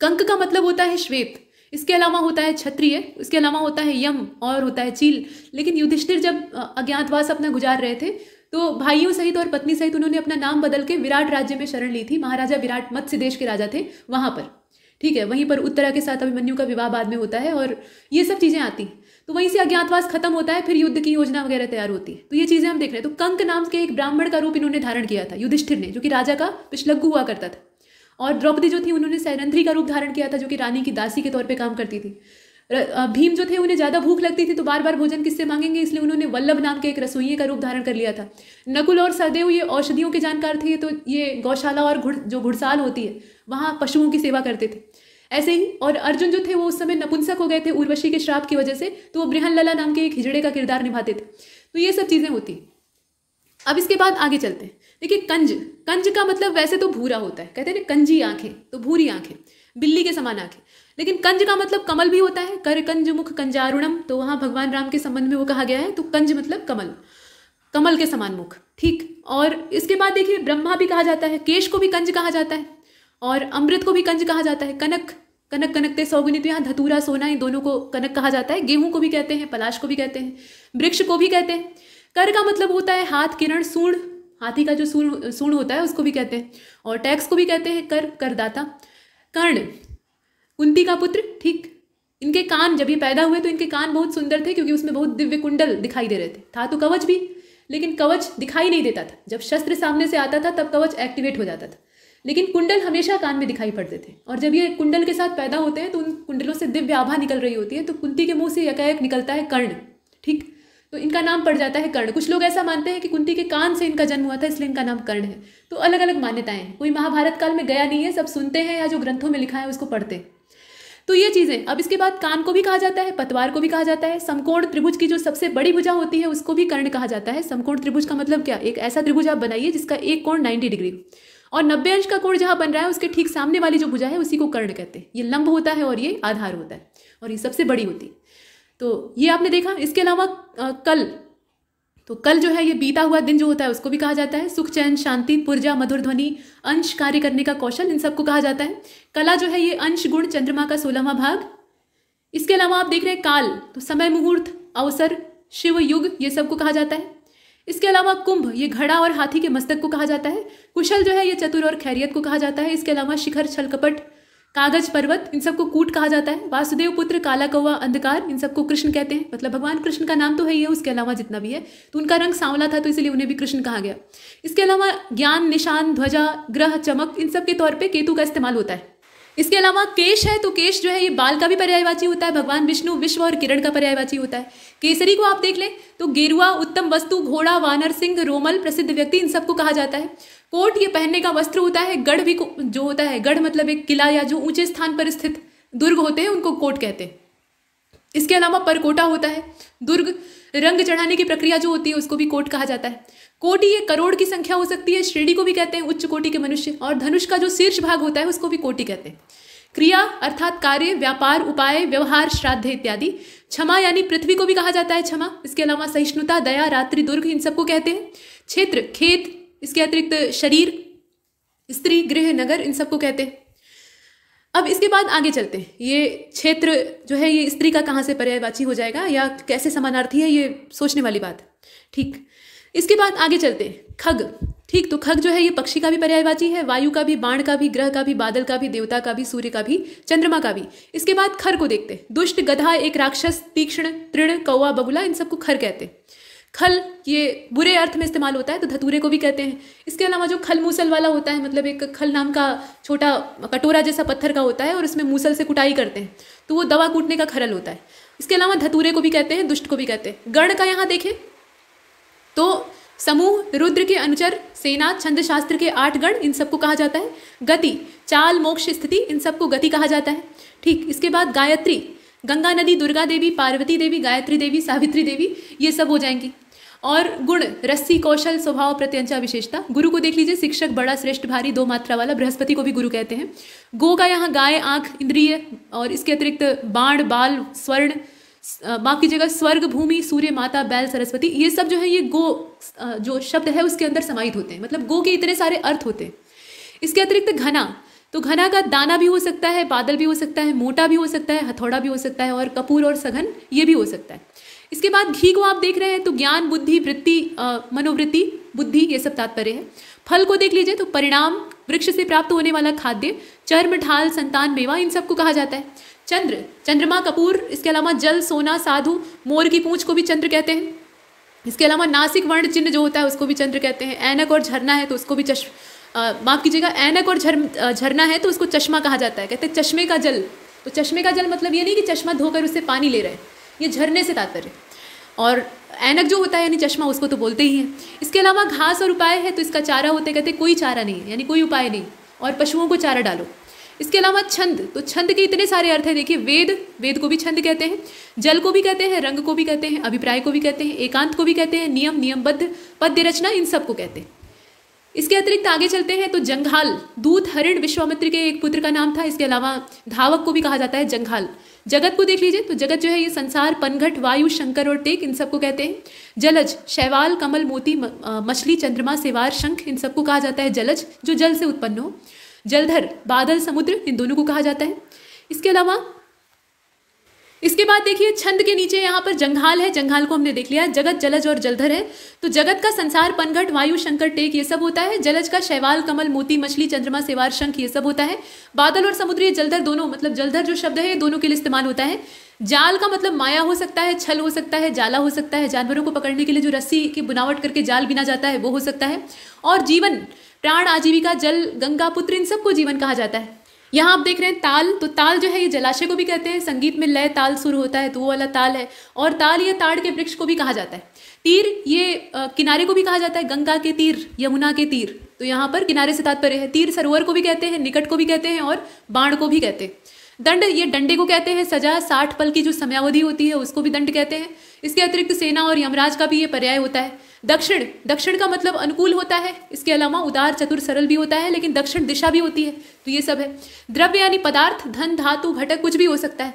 कंक का मतलब होता है श्वेत इसके अलावा होता है क्षत्रिय इसके अलावा होता है यम और होता है चील लेकिन युधिष्ठिर जब अज्ञातवास अपना गुजार रहे थे तो भाइयों सहित और पत्नी सहित उन्होंने अपना नाम बदल के विराट राज्य में शरण ली थी महाराजा विराट मत्स्य देश के राजा थे वहाँ पर ठीक है वहीं पर उत्तरा के साथ अभिमन्यु का विवाह बाद में होता है और ये सब चीज़ें आती तो वहीं से अज्ञातवास खत्म होता है फिर युद्ध की योजना वगैरह तैयार होती है तो ये चीज़ें हम देख रहे हैं तो कंक नाम के एक ब्राह्मण का रूप इन्होंने धारण किया था युधिष्ठिर ने जो कि राजा का पिछलग्गू हुआ करता था और द्रौपदी जो थी उन्होंने सैरंध्री का रूप धारण किया था जो कि रानी की दासी के तौर पर काम करती थी भीम जो थे उन्हें ज़्यादा भूख लगती थी तो बार बार भोजन किससे मांगेंगे इसलिए उन्होंने वल्लभ नाम के एक रसोइये का रूप धारण कर लिया था नकुल और सदैव ये औषधियों के जानकार थे तो ये गौशाला और घुड़ जो घुड़साल होती है वहाँ पशुओं की सेवा करते थे ऐसे ही और अर्जुन जो थे वो उस समय नपुंसक हो गए थे उर्वशी के श्राप की वजह से तो वो बृहनलला नाम के एक हिजड़े का किरदार निभाते थे तो ये सब चीज़ें होती अब इसके बाद आगे चलते हैं देखिए कंज कंज का मतलब वैसे तो भूरा होता है कहते हैं ना कंजी आंखें तो भूरी आंखें बिल्ली के समान आंखें लेकिन कंज का मतलब कमल भी होता है कर कंज मुख कंजारुणम तो वहां भगवान राम के संबंध में वो कहा गया है तो कंज मतलब कमल कमल के समान मुख ठीक और इसके बाद देखिए ब्रह्मा भी कहा जाता है केश को भी कंज कहा जाता है और अमृत को भी कंज कहा जाता है कनक कनक कनकते सौगुनी तो यहाँ धतूरा सोना इन दोनों को कनक कहा जाता है गेहूं को भी कहते हैं पलाश को भी कहते हैं वृक्ष को भी कहते हैं कर का मतलब होता है हाथ किरण सूढ़ हाथी का जो सूर सूर्ण होता है उसको भी कहते हैं और टैक्स को भी कहते हैं कर करदाता कर्ण कुंती का पुत्र ठीक इनके कान जब ये पैदा हुए तो इनके कान बहुत सुंदर थे क्योंकि उसमें बहुत दिव्य कुंडल दिखाई दे रहे थे था तो कवच भी लेकिन कवच दिखाई नहीं देता था जब शस्त्र सामने से आता था तब कवच एक्टिवेट हो जाता था लेकिन कुंडल हमेशा कान में दिखाई पड़ते थे और जब ये कुंडल के साथ पैदा होते हैं तो उन कुंडलों से दिव्य आभा निकल रही होती है तो कुंती के मुंह से एकाएक निकलता है कर्ण ठीक तो इनका नाम पड़ जाता है कर्ण कुछ लोग ऐसा मानते हैं कि कुंती के कान से इनका जन्म हुआ था इसलिए इनका नाम कर्ण है तो अलग अलग मान्यताएं हैं कोई महाभारत काल में गया नहीं है सब सुनते हैं या जो ग्रंथों में लिखा है उसको पढ़ते हैं तो ये चीज़ें अब इसके बाद कान को भी कहा जाता है पतवार को भी कहा जाता है समकोण त्रिभुज की जो सबसे बड़ी भुजा होती है उसको भी कर्ण कहा जाता है समकोण त्रिभुज का मतलब क्या एक ऐसा त्रिभुज आप बनाइए जिसका एक कोण नाइन्टी डिग्री और नब्बे अंश का कोण जहाँ बन रहा है उसके ठीक सामने वाली जो भुजा है उसी को कर्ण कहते हैं ये लंब होता है और ये आधार होता है और ये सबसे बड़ी होती है तो ये आपने देखा इसके अलावा कल तो कल जो है ये बीता हुआ दिन जो होता है उसको भी कहा जाता है सुख चैन शांति पुर्जा मधुर ध्वनि अंश कार्य करने का कौशल इन सबको कहा जाता है कला जो है ये अंश गुण चंद्रमा का सोलहवा भाग इसके अलावा आप देख रहे हैं काल तो समय मुहूर्त अवसर शिव युग ये सबको कहा जाता है इसके अलावा कुंभ ये घड़ा और हाथी के मस्तक को कहा जाता है कुशल जो है ये चतुर और खैरियत को कहा जाता है इसके अलावा शिखर छलकपट कागज पर्वत इन सबको कूट कहा जाता है वासुदेव पुत्र काला कौवा अंधकार इन सबको कृष्ण कहते हैं मतलब भगवान कृष्ण का नाम तो है ही है उसके अलावा जितना भी है तो उनका रंग सांवला था तो इसलिए उन्हें भी कृष्ण कहा गया इसके अलावा ज्ञान निशान ध्वजा ग्रह चमक इन सब के तौर पर केतु का इस्तेमाल होता है इसके अलावा केश है तो केश जो है ये बाल का भी पर्यायवाची होता है भगवान विष्णु विश्व और किरण का पर्यायवाची होता है केसरी को आप देख लें तो गेरुआ उत्तम वस्तु घोड़ा वानर सिंह रोमल प्रसिद्ध व्यक्ति इन सबको कहा जाता है कोट ये पहनने का वस्त्र होता है गढ़ भी जो होता है गढ़ मतलब एक किला या जो ऊंचे स्थान पर स्थित दुर्ग होते हैं उनको कोट कहते हैं इसके अलावा परकोटा होता है दुर्ग रंग चढ़ाने की प्रक्रिया जो होती है उसको भी कोट कहा जाता है कोटि ये करोड़ की संख्या हो सकती है श्रेणी को भी कहते हैं उच्च कोटि के मनुष्य और धनुष का जो शीर्ष भाग होता है उसको भी कोटि कहते हैं क्रिया अर्थात कार्य व्यापार उपाय व्यवहार श्राद्ध इत्यादि क्षमा यानी पृथ्वी को भी कहा जाता है क्षमा इसके अलावा सहिष्णुता दया रात्रि दुर्ग इन सबको कहते हैं क्षेत्र खेत इसके अतिरिक्त शरीर स्त्री गृह नगर इन सबको कहते हैं अब इसके बाद आगे चलते हैं ये क्षेत्र जो है ये स्त्री का कहाँ से पर्यायवाची हो जाएगा या कैसे समानार्थी है ये सोचने वाली बात ठीक इसके बाद आगे चलते खग ठीक तो खग जो है ये पक्षी का भी पर्यायवाची है वायु का भी बाण का भी ग्रह का भी बादल का भी देवता का भी सूर्य का भी चंद्रमा का भी इसके बाद खर को देखते दुष्ट गधा एक राक्षस तीक्ष्ण तृण कौआ बगुला इन सबको खर कहते खल ये बुरे अर्थ में इस्तेमाल होता है तो धतूरे को भी कहते हैं इसके अलावा जो खल मूसल वाला होता है मतलब एक खल नाम का छोटा कटोरा जैसा पत्थर का होता है और उसमें मूसल से कुटाई करते हैं तो वो दवा कूटने का खरल होता है इसके अलावा धतूरे को भी कहते हैं दुष्ट को भी कहते हैं गण का यहाँ देखें तो समूह रुद्र के अनुचर सेना छंद शास्त्र के आठ गण इन सबको कहा जाता है गति चाल मोक्ष स्थिति इन सबको गति कहा जाता है ठीक इसके बाद गायत्री गंगा नदी दुर्गा देवी पार्वती देवी गायत्री देवी सावित्री देवी ये सब हो जाएंगी और गुण रस्सी कौशल स्वभाव प्रत्यंचा विशेषता गुरु को देख लीजिए शिक्षक बड़ा श्रेष्ठ भारी दो मात्रा वाला बृहस्पति को भी गुरु कहते हैं गो का यहाँ गाय आंख इंद्रिय और इसके अतिरिक्त बाण बाल स्वर्ण बाकी जगह स्वर्ग भूमि सूर्य माता बैल सरस्वती ये सब जो है ये गो जो शब्द है उसके अंदर समाहित होते हैं मतलब गो के इतने सारे अर्थ होते हैं इसके अतिरिक्त घना तो घना का दाना भी हो सकता है बादल भी हो सकता है मोटा भी हो सकता है हथौड़ा भी हो सकता है और कपूर और सघन ये भी हो सकता है इसके बाद घी को आप देख रहे हैं तो ज्ञान बुद्धि वृत्ति मनोवृत्ति बुद्धि ये सब तात्पर्य है फल को देख लीजिए तो परिणाम वृक्ष से प्राप्त होने वाला खाद्य चर्म ढाल संतान मेवा इन सबको कहा जाता है चंद्र चंद्रमा कपूर इसके अलावा जल सोना साधु मोर की पूंछ को भी चंद्र कहते हैं इसके अलावा नासिक वर्ण चिन्ह जो होता है उसको भी चंद्र कहते हैं ऐनक और झरना है तो उसको भी चश्म माफ़ कीजिएगा ऐनक और झर झरना है तो उसको चश्मा कहा जाता है कहते हैं चश्मे का जल तो चश्मे का जल मतलब ये नहीं कि चश्मा धोकर उससे पानी ले रहे हैं ये झरने से तात्पर्य और ऐनक जो होता है यानी चश्मा उसको तो बोलते ही हैं इसके अलावा घास और उपाय है तो इसका चारा होते कहते कोई चारा नहीं यानी कोई उपाय नहीं और पशुओं को चारा डालो इसके अलावा छंद तो छंद के इतने सारे अर्थ है देखिए वेद वेद को भी छंद कहते हैं जल को भी कहते हैं रंग को भी कहते हैं अभिप्राय को भी कहते हैं एकांत को भी कहते हैं नियम नियमबद्ध पद्य रचना इन सब को कहते हैं इसके अतिरिक्त आगे चलते हैं तो जंघाल दूत हरिण विश्वामित्र के एक पुत्र का नाम था इसके अलावा धावक को भी कहा जाता है जंघाल जगत को देख लीजिए तो जगत जो है ये संसार पनघट वायु शंकर और टेक इन सबको कहते हैं जलज शैवाल कमल मोती मछली चंद्रमा सेवार शंख इन सबको कहा जाता है जलज जो जल से उत्पन्न हो जलधर बादल समुद्र इन दोनों को कहा जाता है इसके अलावा इसके बाद देखिए छंद के नीचे यहाँ पर जंघाल है जंघाल को हमने देख लिया जगत जलज और जलधर है तो जगत का संसार पनघट वायु शंकर टेक ये सब होता है जलज का शैवाल कमल मोती मछली चंद्रमा सेवार शंख ये सब होता है बादल और समुद्री जलधर दोनों मतलब जलधर जो शब्द है ये दोनों के लिए इस्तेमाल होता है जाल का मतलब माया हो सकता है छल हो सकता है जाला हो सकता है जानवरों को पकड़ने के लिए जो रस्सी की बुनावट करके जाल बिना जाता है वो हो सकता है और जीवन प्राण आजीविका जल गंगा पुत्र इन सबको जीवन कहा जाता है यहाँ आप देख रहे हैं ताल तो ताल जो है ये जलाशय को भी कहते हैं संगीत में लय ताल सुर होता है तो वो वाला ताल है और ताल ये ताड़ के वृक्ष को भी कहा जाता है तीर ये आ, किनारे को भी कहा जाता है गंगा के तीर यमुना के तीर तो यहाँ पर किनारे से तात्पर्य है तीर सरोवर को भी कहते हैं निकट को भी कहते हैं और बाण को भी कहते हैं दंड ये डंडे को कहते हैं सजा साठ पल की जो समयावधि होती है उसको भी दंड कहते हैं इसके अतिरिक्त सेना और यमराज का भी ये पर्याय होता है दक्षिण दक्षिण का मतलब अनुकूल होता है इसके अलावा उदार चतुर सरल भी होता है लेकिन दक्षिण दिशा भी होती है तो ये सब है द्रव्य यानी पदार्थ धन धातु घटक कुछ भी हो सकता है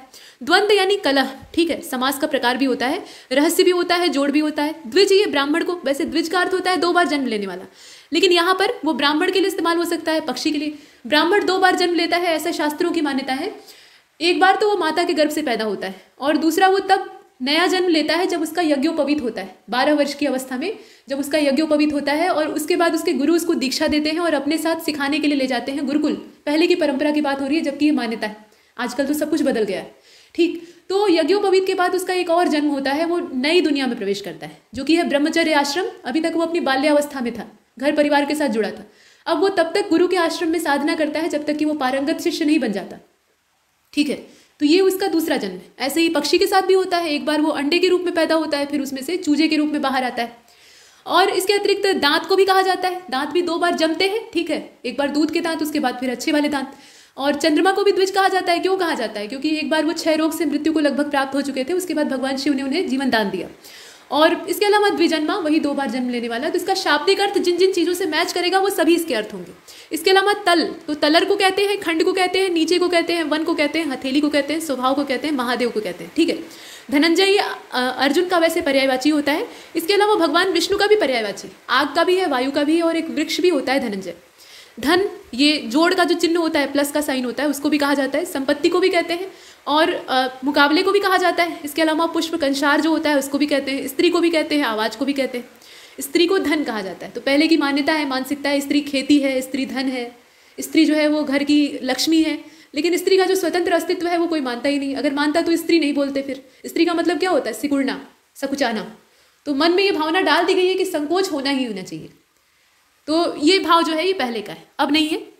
द्वंद यानी कलह ठीक है समाज का प्रकार भी होता है रहस्य भी होता है जोड़ भी होता है द्विज ये ब्राह्मण को वैसे द्विज का अर्थ होता है दो बार जन्म लेने वाला लेकिन यहाँ पर वो ब्राह्मण के लिए इस्तेमाल हो सकता है पक्षी के लिए ब्राह्मण दो बार जन्म लेता है ऐसा शास्त्रों की मान्यता है एक बार तो वो माता के गर्भ से पैदा होता है और दूसरा वो तब नया जन्म लेता है जब उसका यज्ञोपवीत होता है बारह वर्ष की अवस्था में जब उसका यज्ञोपवीत होता है और उसके बाद उसके गुरु उसको दीक्षा देते हैं और अपने साथ सिखाने के लिए ले जाते हैं गुरुकुल पहले की परंपरा की बात हो रही है जबकि ये मान्यता है आजकल तो सब कुछ बदल गया है ठीक तो यज्ञोपवीत के बाद उसका एक और जन्म होता है वो नई दुनिया में प्रवेश करता है जो कि है ब्रह्मचर्य आश्रम अभी तक वो अपनी बाल्यावस्था में था घर परिवार के साथ जुड़ा था अब वो तब तक गुरु के आश्रम में साधना करता है जब तक कि वो पारंगत शिष्य नहीं बन जाता ठीक है तो ये उसका दूसरा जन्म है ऐसे ही पक्षी के साथ भी होता है एक बार वो अंडे के रूप में पैदा होता है फिर उसमें से चूजे के रूप में बाहर आता है और इसके अतिरिक्त दांत को भी कहा जाता है दांत भी दो बार जमते हैं ठीक है एक बार दूध के दांत उसके बाद फिर अच्छे वाले दांत और चंद्रमा को भी द्विज कहा जाता है क्यों कहा जाता है क्योंकि एक बार वो छह रोग से मृत्यु को लगभग प्राप्त हो चुके थे उसके बाद भगवान शिव ने उन्हें जीवन दान दिया और इसके अलावा द्विजन्मा वही दो बार जन्म लेने वाला है तो इसका शाब्दिक अर्थ जिन जिन चीज़ों से मैच करेगा वो सभी इसके अर्थ होंगे इसके अलावा तल तो तलर को कहते हैं खंड को कहते हैं नीचे को कहते हैं वन को कहते हैं हथेली को कहते हैं स्वभाव को कहते हैं महादेव को कहते हैं ठीक है धनंजय अर्जुन का वैसे पर्यायवाची होता है इसके अलावा भगवान विष्णु का भी पर्यायवाची आग का भी है वायु का भी है और एक वृक्ष भी होता है धनंजय धन ये जोड़ का जो चिन्ह होता है प्लस का साइन होता है उसको भी कहा जाता है संपत्ति को भी कहते हैं और आ, मुकाबले को भी कहा जाता है इसके अलावा पुष्प कंसार जो होता है उसको भी कहते हैं स्त्री को भी कहते हैं आवाज़ को भी कहते हैं स्त्री को धन कहा जाता है तो पहले की मान्यता है मानसिकता है स्त्री खेती है स्त्री धन है स्त्री जो है वो घर की लक्ष्मी है लेकिन स्त्री का जो स्वतंत्र अस्तित्व है वो कोई मानता ही नहीं अगर मानता तो स्त्री नहीं बोलते फिर स्त्री का मतलब क्या होता है सिकुड़ना सकुचाना तो मन में ये भावना डाल दी गई है कि संकोच होना ही होना चाहिए तो ये भाव जो है ये पहले का है अब नहीं है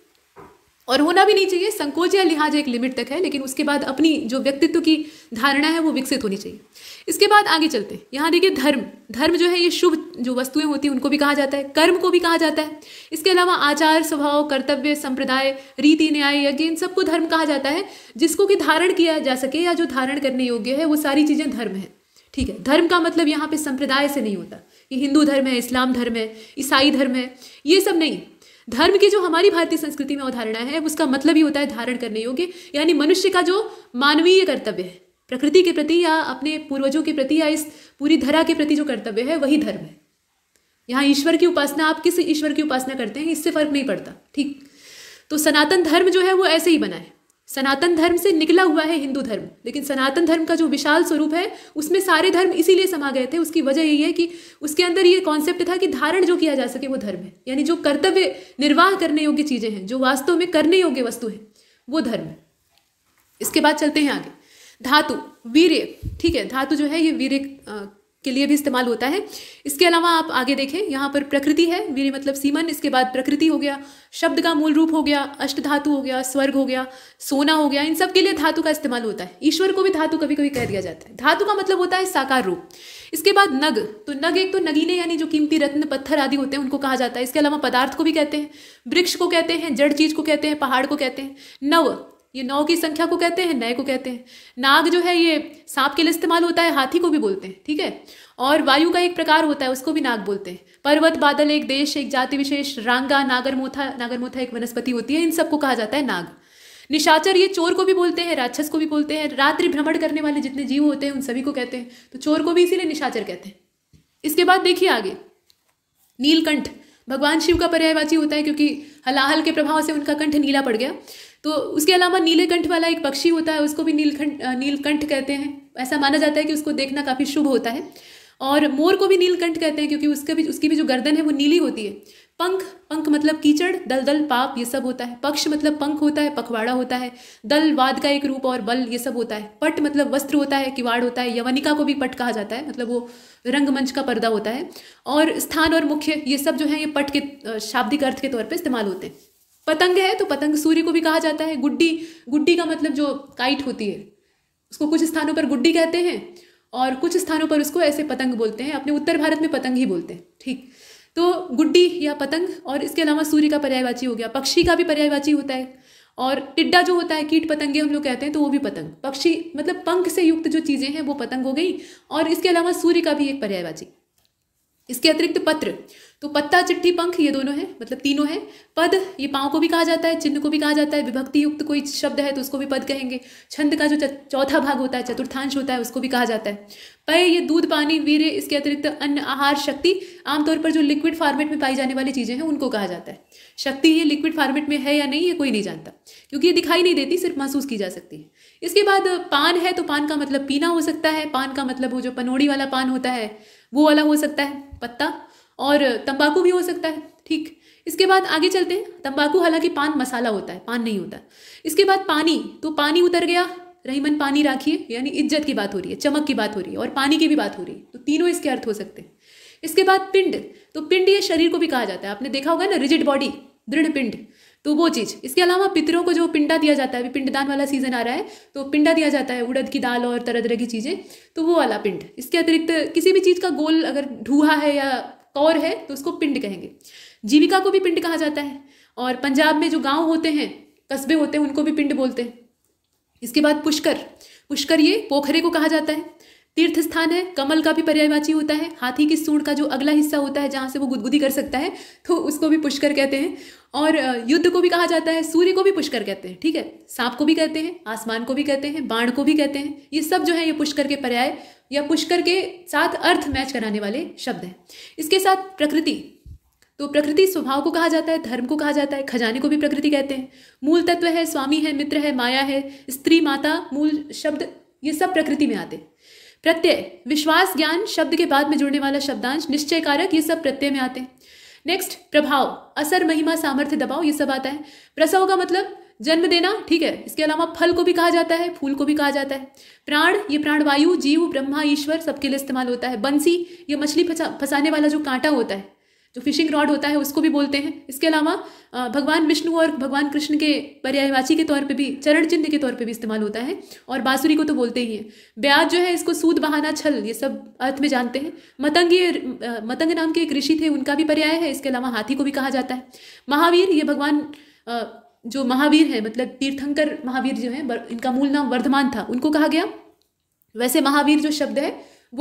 और होना भी नहीं चाहिए संकोच या लिहाज एक लिमिट तक है लेकिन उसके बाद अपनी जो व्यक्तित्व की धारणा है वो विकसित होनी चाहिए इसके बाद आगे चलते हैं यहाँ देखिए धर्म धर्म जो है ये शुभ जो वस्तुएं होती हैं उनको भी कहा जाता है कर्म को भी कहा जाता है इसके अलावा आचार स्वभाव कर्तव्य संप्रदाय रीति न्याय यज्ञ इन सबको धर्म कहा जाता है जिसको कि धारण किया जा सके या जो धारण करने योग्य है वो सारी चीज़ें धर्म है ठीक है धर्म का मतलब यहाँ पे संप्रदाय से नहीं होता ये हिंदू धर्म है इस्लाम धर्म है ईसाई धर्म है ये सब नहीं धर्म की जो हमारी भारतीय संस्कृति में अवधारणा है उसका मतलब ही होता है धारण करने योग्य यानी मनुष्य का जो मानवीय कर्तव्य है प्रकृति के प्रति या अपने पूर्वजों के प्रति या इस पूरी धरा के प्रति जो कर्तव्य है वही धर्म है यहाँ ईश्वर की उपासना आप किस ईश्वर की उपासना करते हैं इससे फर्क नहीं पड़ता ठीक तो सनातन धर्म जो है वो ऐसे ही बना है सनातन धर्म से निकला हुआ है हिंदू धर्म लेकिन सनातन धर्म का जो विशाल स्वरूप है उसमें सारे धर्म इसीलिए समा गए थे उसकी वजह यही है कि उसके अंदर ये कॉन्सेप्ट था कि धारण जो किया जा सके वो धर्म है यानी जो कर्तव्य निर्वाह करने योग्य चीज़ें हैं जो वास्तव में करने योग्य वस्तु है वो धर्म है इसके बाद चलते हैं आगे धातु वीर्य ठीक है धातु जो है ये वीर्य के लिए भी इस्तेमाल होता है इसके अलावा आप आगे देखें यहाँ पर प्रकृति है वीर मतलब सीमन इसके बाद प्रकृति हो गया शब्द का मूल रूप हो गया अष्ट धातु हो गया स्वर्ग हो गया सोना हो गया इन सब के लिए धातु का इस्तेमाल होता है ईश्वर को भी धातु कभी कभी कह दिया जाता है धातु का मतलब होता है साकार रूप इसके बाद नग तो नग एक तो नगीने यानी जो कीमती रत्न पत्थर आदि होते हैं उनको कहा जाता है इसके अलावा पदार्थ को भी कहते हैं वृक्ष को कहते हैं जड़ चीज को कहते हैं पहाड़ को कहते हैं नव ये नौ की संख्या को कहते हैं नए को कहते हैं नाग जो है ये सांप के लिए इस्तेमाल होता है हाथी को भी बोलते हैं ठीक है और वायु का एक प्रकार होता है उसको भी नाग बोलते हैं पर्वत बादल एक देश एक जाति विशेष रांगा नागरमोथा नागरमोथा एक वनस्पति होती है इन सबको कहा जाता है नाग निशाचर ये चोर को भी बोलते हैं राक्षस को भी बोलते हैं रात्रि भ्रमण करने वाले जितने जीव होते हैं उन सभी को कहते हैं तो चोर को भी इसीलिए निशाचर कहते हैं इसके बाद देखिए आगे नीलकंठ भगवान शिव का पर्यायवाची होता है क्योंकि हलाहल के प्रभाव से उनका कंठ नीला पड़ गया तो उसके अलावा कंठ वाला एक पक्षी होता है उसको भी नीलकंठ नीलकंठ कहते हैं ऐसा माना जाता है कि उसको देखना काफ़ी शुभ होता है और मोर को भी नीलकंठ कहते हैं क्योंकि उसके भी उसकी भी जो गर्दन है वो नीली होती है पंख पंख मतलब कीचड़ दलदल पाप ये सब होता है पक्ष मतलब पंख होता है पखवाड़ा होता है दल वाद का एक रूप और बल ये सब होता है पट मतलब वस्त्र होता है किवाड़ होता है यवनिका को भी पट कहा जाता है मतलब वो रंगमंच का पर्दा होता है और स्थान और मुख्य ये सब जो है ये पट के शाब्दिक अर्थ के तौर पर इस्तेमाल होते हैं पतंग है तो पतंग सूर्य को भी कहा जाता है गुड्डी गुड्डी का मतलब जो काइट होती है उसको कुछ स्थानों पर गुड्डी कहते हैं और कुछ स्थानों पर उसको ऐसे पतंग बोलते हैं अपने उत्तर भारत में पतंग ही बोलते हैं ठीक तो गुड्डी या पतंग और इसके अलावा सूर्य का पर्यायवाची हो गया पक्षी का भी पर्यायवाची होता है और टिड्डा जो होता है कीट पतंगे हम लोग कहते हैं तो वो भी पतंग पक्षी मतलब पंख से युक्त जो चीज़ें हैं वो पतंग हो गई और इसके अलावा सूर्य का भी एक पर्यायवाची इसके अतिरिक्त पत्र तो पत्ता चिट्ठी पंख ये दोनों हैं मतलब तीनों हैं पद ये पाँव को भी कहा जाता है चिन्ह को भी कहा जाता है विभक्ति युक्त कोई शब्द है तो उसको भी पद कहेंगे छंद का जो चौथा भाग होता है चतुर्थांश होता है उसको भी कहा जाता है पय ये दूध पानी वीर्य इसके अतिरिक्त अन्न आहार शक्ति आमतौर पर जो लिक्विड फॉर्मेट में पाई जाने वाली चीज़ें हैं उनको कहा जाता है शक्ति ये लिक्विड फॉर्मेट में है या नहीं ये कोई नहीं जानता क्योंकि ये दिखाई नहीं देती सिर्फ महसूस की जा सकती है इसके बाद पान है तो पान का मतलब पीना हो सकता है पान का मतलब वो जो पनौड़ी वाला पान होता है वो वाला हो सकता है पत्ता और तंबाकू भी हो सकता है ठीक इसके बाद आगे चलते हैं तंबाकू हालांकि पान मसाला होता है पान नहीं होता इसके बाद पानी तो पानी उतर गया रहीमन पानी राखिए यानी इज्जत की बात हो रही है चमक की बात हो रही है और पानी की भी बात हो रही है तो तीनों इसके अर्थ हो सकते हैं इसके बाद पिंड तो पिंड ये शरीर को भी कहा जाता है आपने देखा होगा ना रिजिड बॉडी दृढ़ पिंड तो वो चीज़ इसके अलावा पितरों को जो पिंडा दिया जाता है अभी पिंडदान वाला सीज़न आ रहा है तो पिंडा दिया जाता है उड़द की दाल और तरह तरह की चीज़ें तो वो वाला पिंड इसके अतिरिक्त किसी भी चीज़ का गोल अगर ढूहा है या कौर है तो उसको पिंड कहेंगे जीविका को भी पिंड कहा जाता है और पंजाब में जो गाँव होते हैं कस्बे होते हैं उनको भी पिंड बोलते हैं इसके बाद पुष्कर पुष्कर ये पोखरे को कहा जाता है तीर्थ स्थान है कमल का भी पर्यायवाची होता है हाथी की सूंड का जो अगला हिस्सा होता है जहाँ से वो गुदगुदी कर सकता है तो उसको भी पुष्कर कहते हैं और युद्ध को भी कहा जाता है सूर्य को भी पुष्कर कहते हैं ठीक है सांप को भी कहते हैं आसमान को भी कहते हैं बाण को भी कहते हैं ये सब जो है ये पुष्कर के पर्याय या पुष्कर के साथ अर्थ मैच कराने वाले शब्द हैं इसके साथ प्रकृति तो प्रकृति स्वभाव को कहा जाता है धर्म को कहा जाता है खजाने को भी प्रकृति कहते हैं मूल तत्व है स्वामी है मित्र है माया है स्त्री माता मूल शब्द ये सब प्रकृति में आते हैं प्रत्यय विश्वास ज्ञान शब्द के बाद में जुड़ने वाला शब्दांश निश्चय कारक ये सब प्रत्यय में आते हैं नेक्स्ट प्रभाव असर महिमा सामर्थ्य दबाव ये सब आता है प्रसव का मतलब जन्म देना ठीक है इसके अलावा फल को भी कहा जाता है फूल को भी कहा जाता है प्राण ये प्राण वायु जीव ब्रह्मा ईश्वर सबके लिए इस्तेमाल होता है बंसी ये मछली फंसाने वाला जो कांटा होता है जो फिशिंग रॉड होता है उसको भी बोलते हैं इसके अलावा भगवान विष्णु और भगवान कृष्ण के पर्यायवाची के तौर पे भी चरण चिन्ह के तौर पे भी इस्तेमाल होता है और बांसुरी को तो बोलते ही हैं ब्याज जो है इसको सूद बहाना छल ये सब अर्थ में जानते हैं मतंग ये मतंग नाम के एक ऋषि थे उनका भी पर्याय है इसके अलावा हाथी को भी कहा जाता है महावीर ये भगवान जो महावीर है मतलब तीर्थंकर महावीर जो है इनका मूल नाम वर्धमान था उनको कहा गया वैसे महावीर जो शब्द है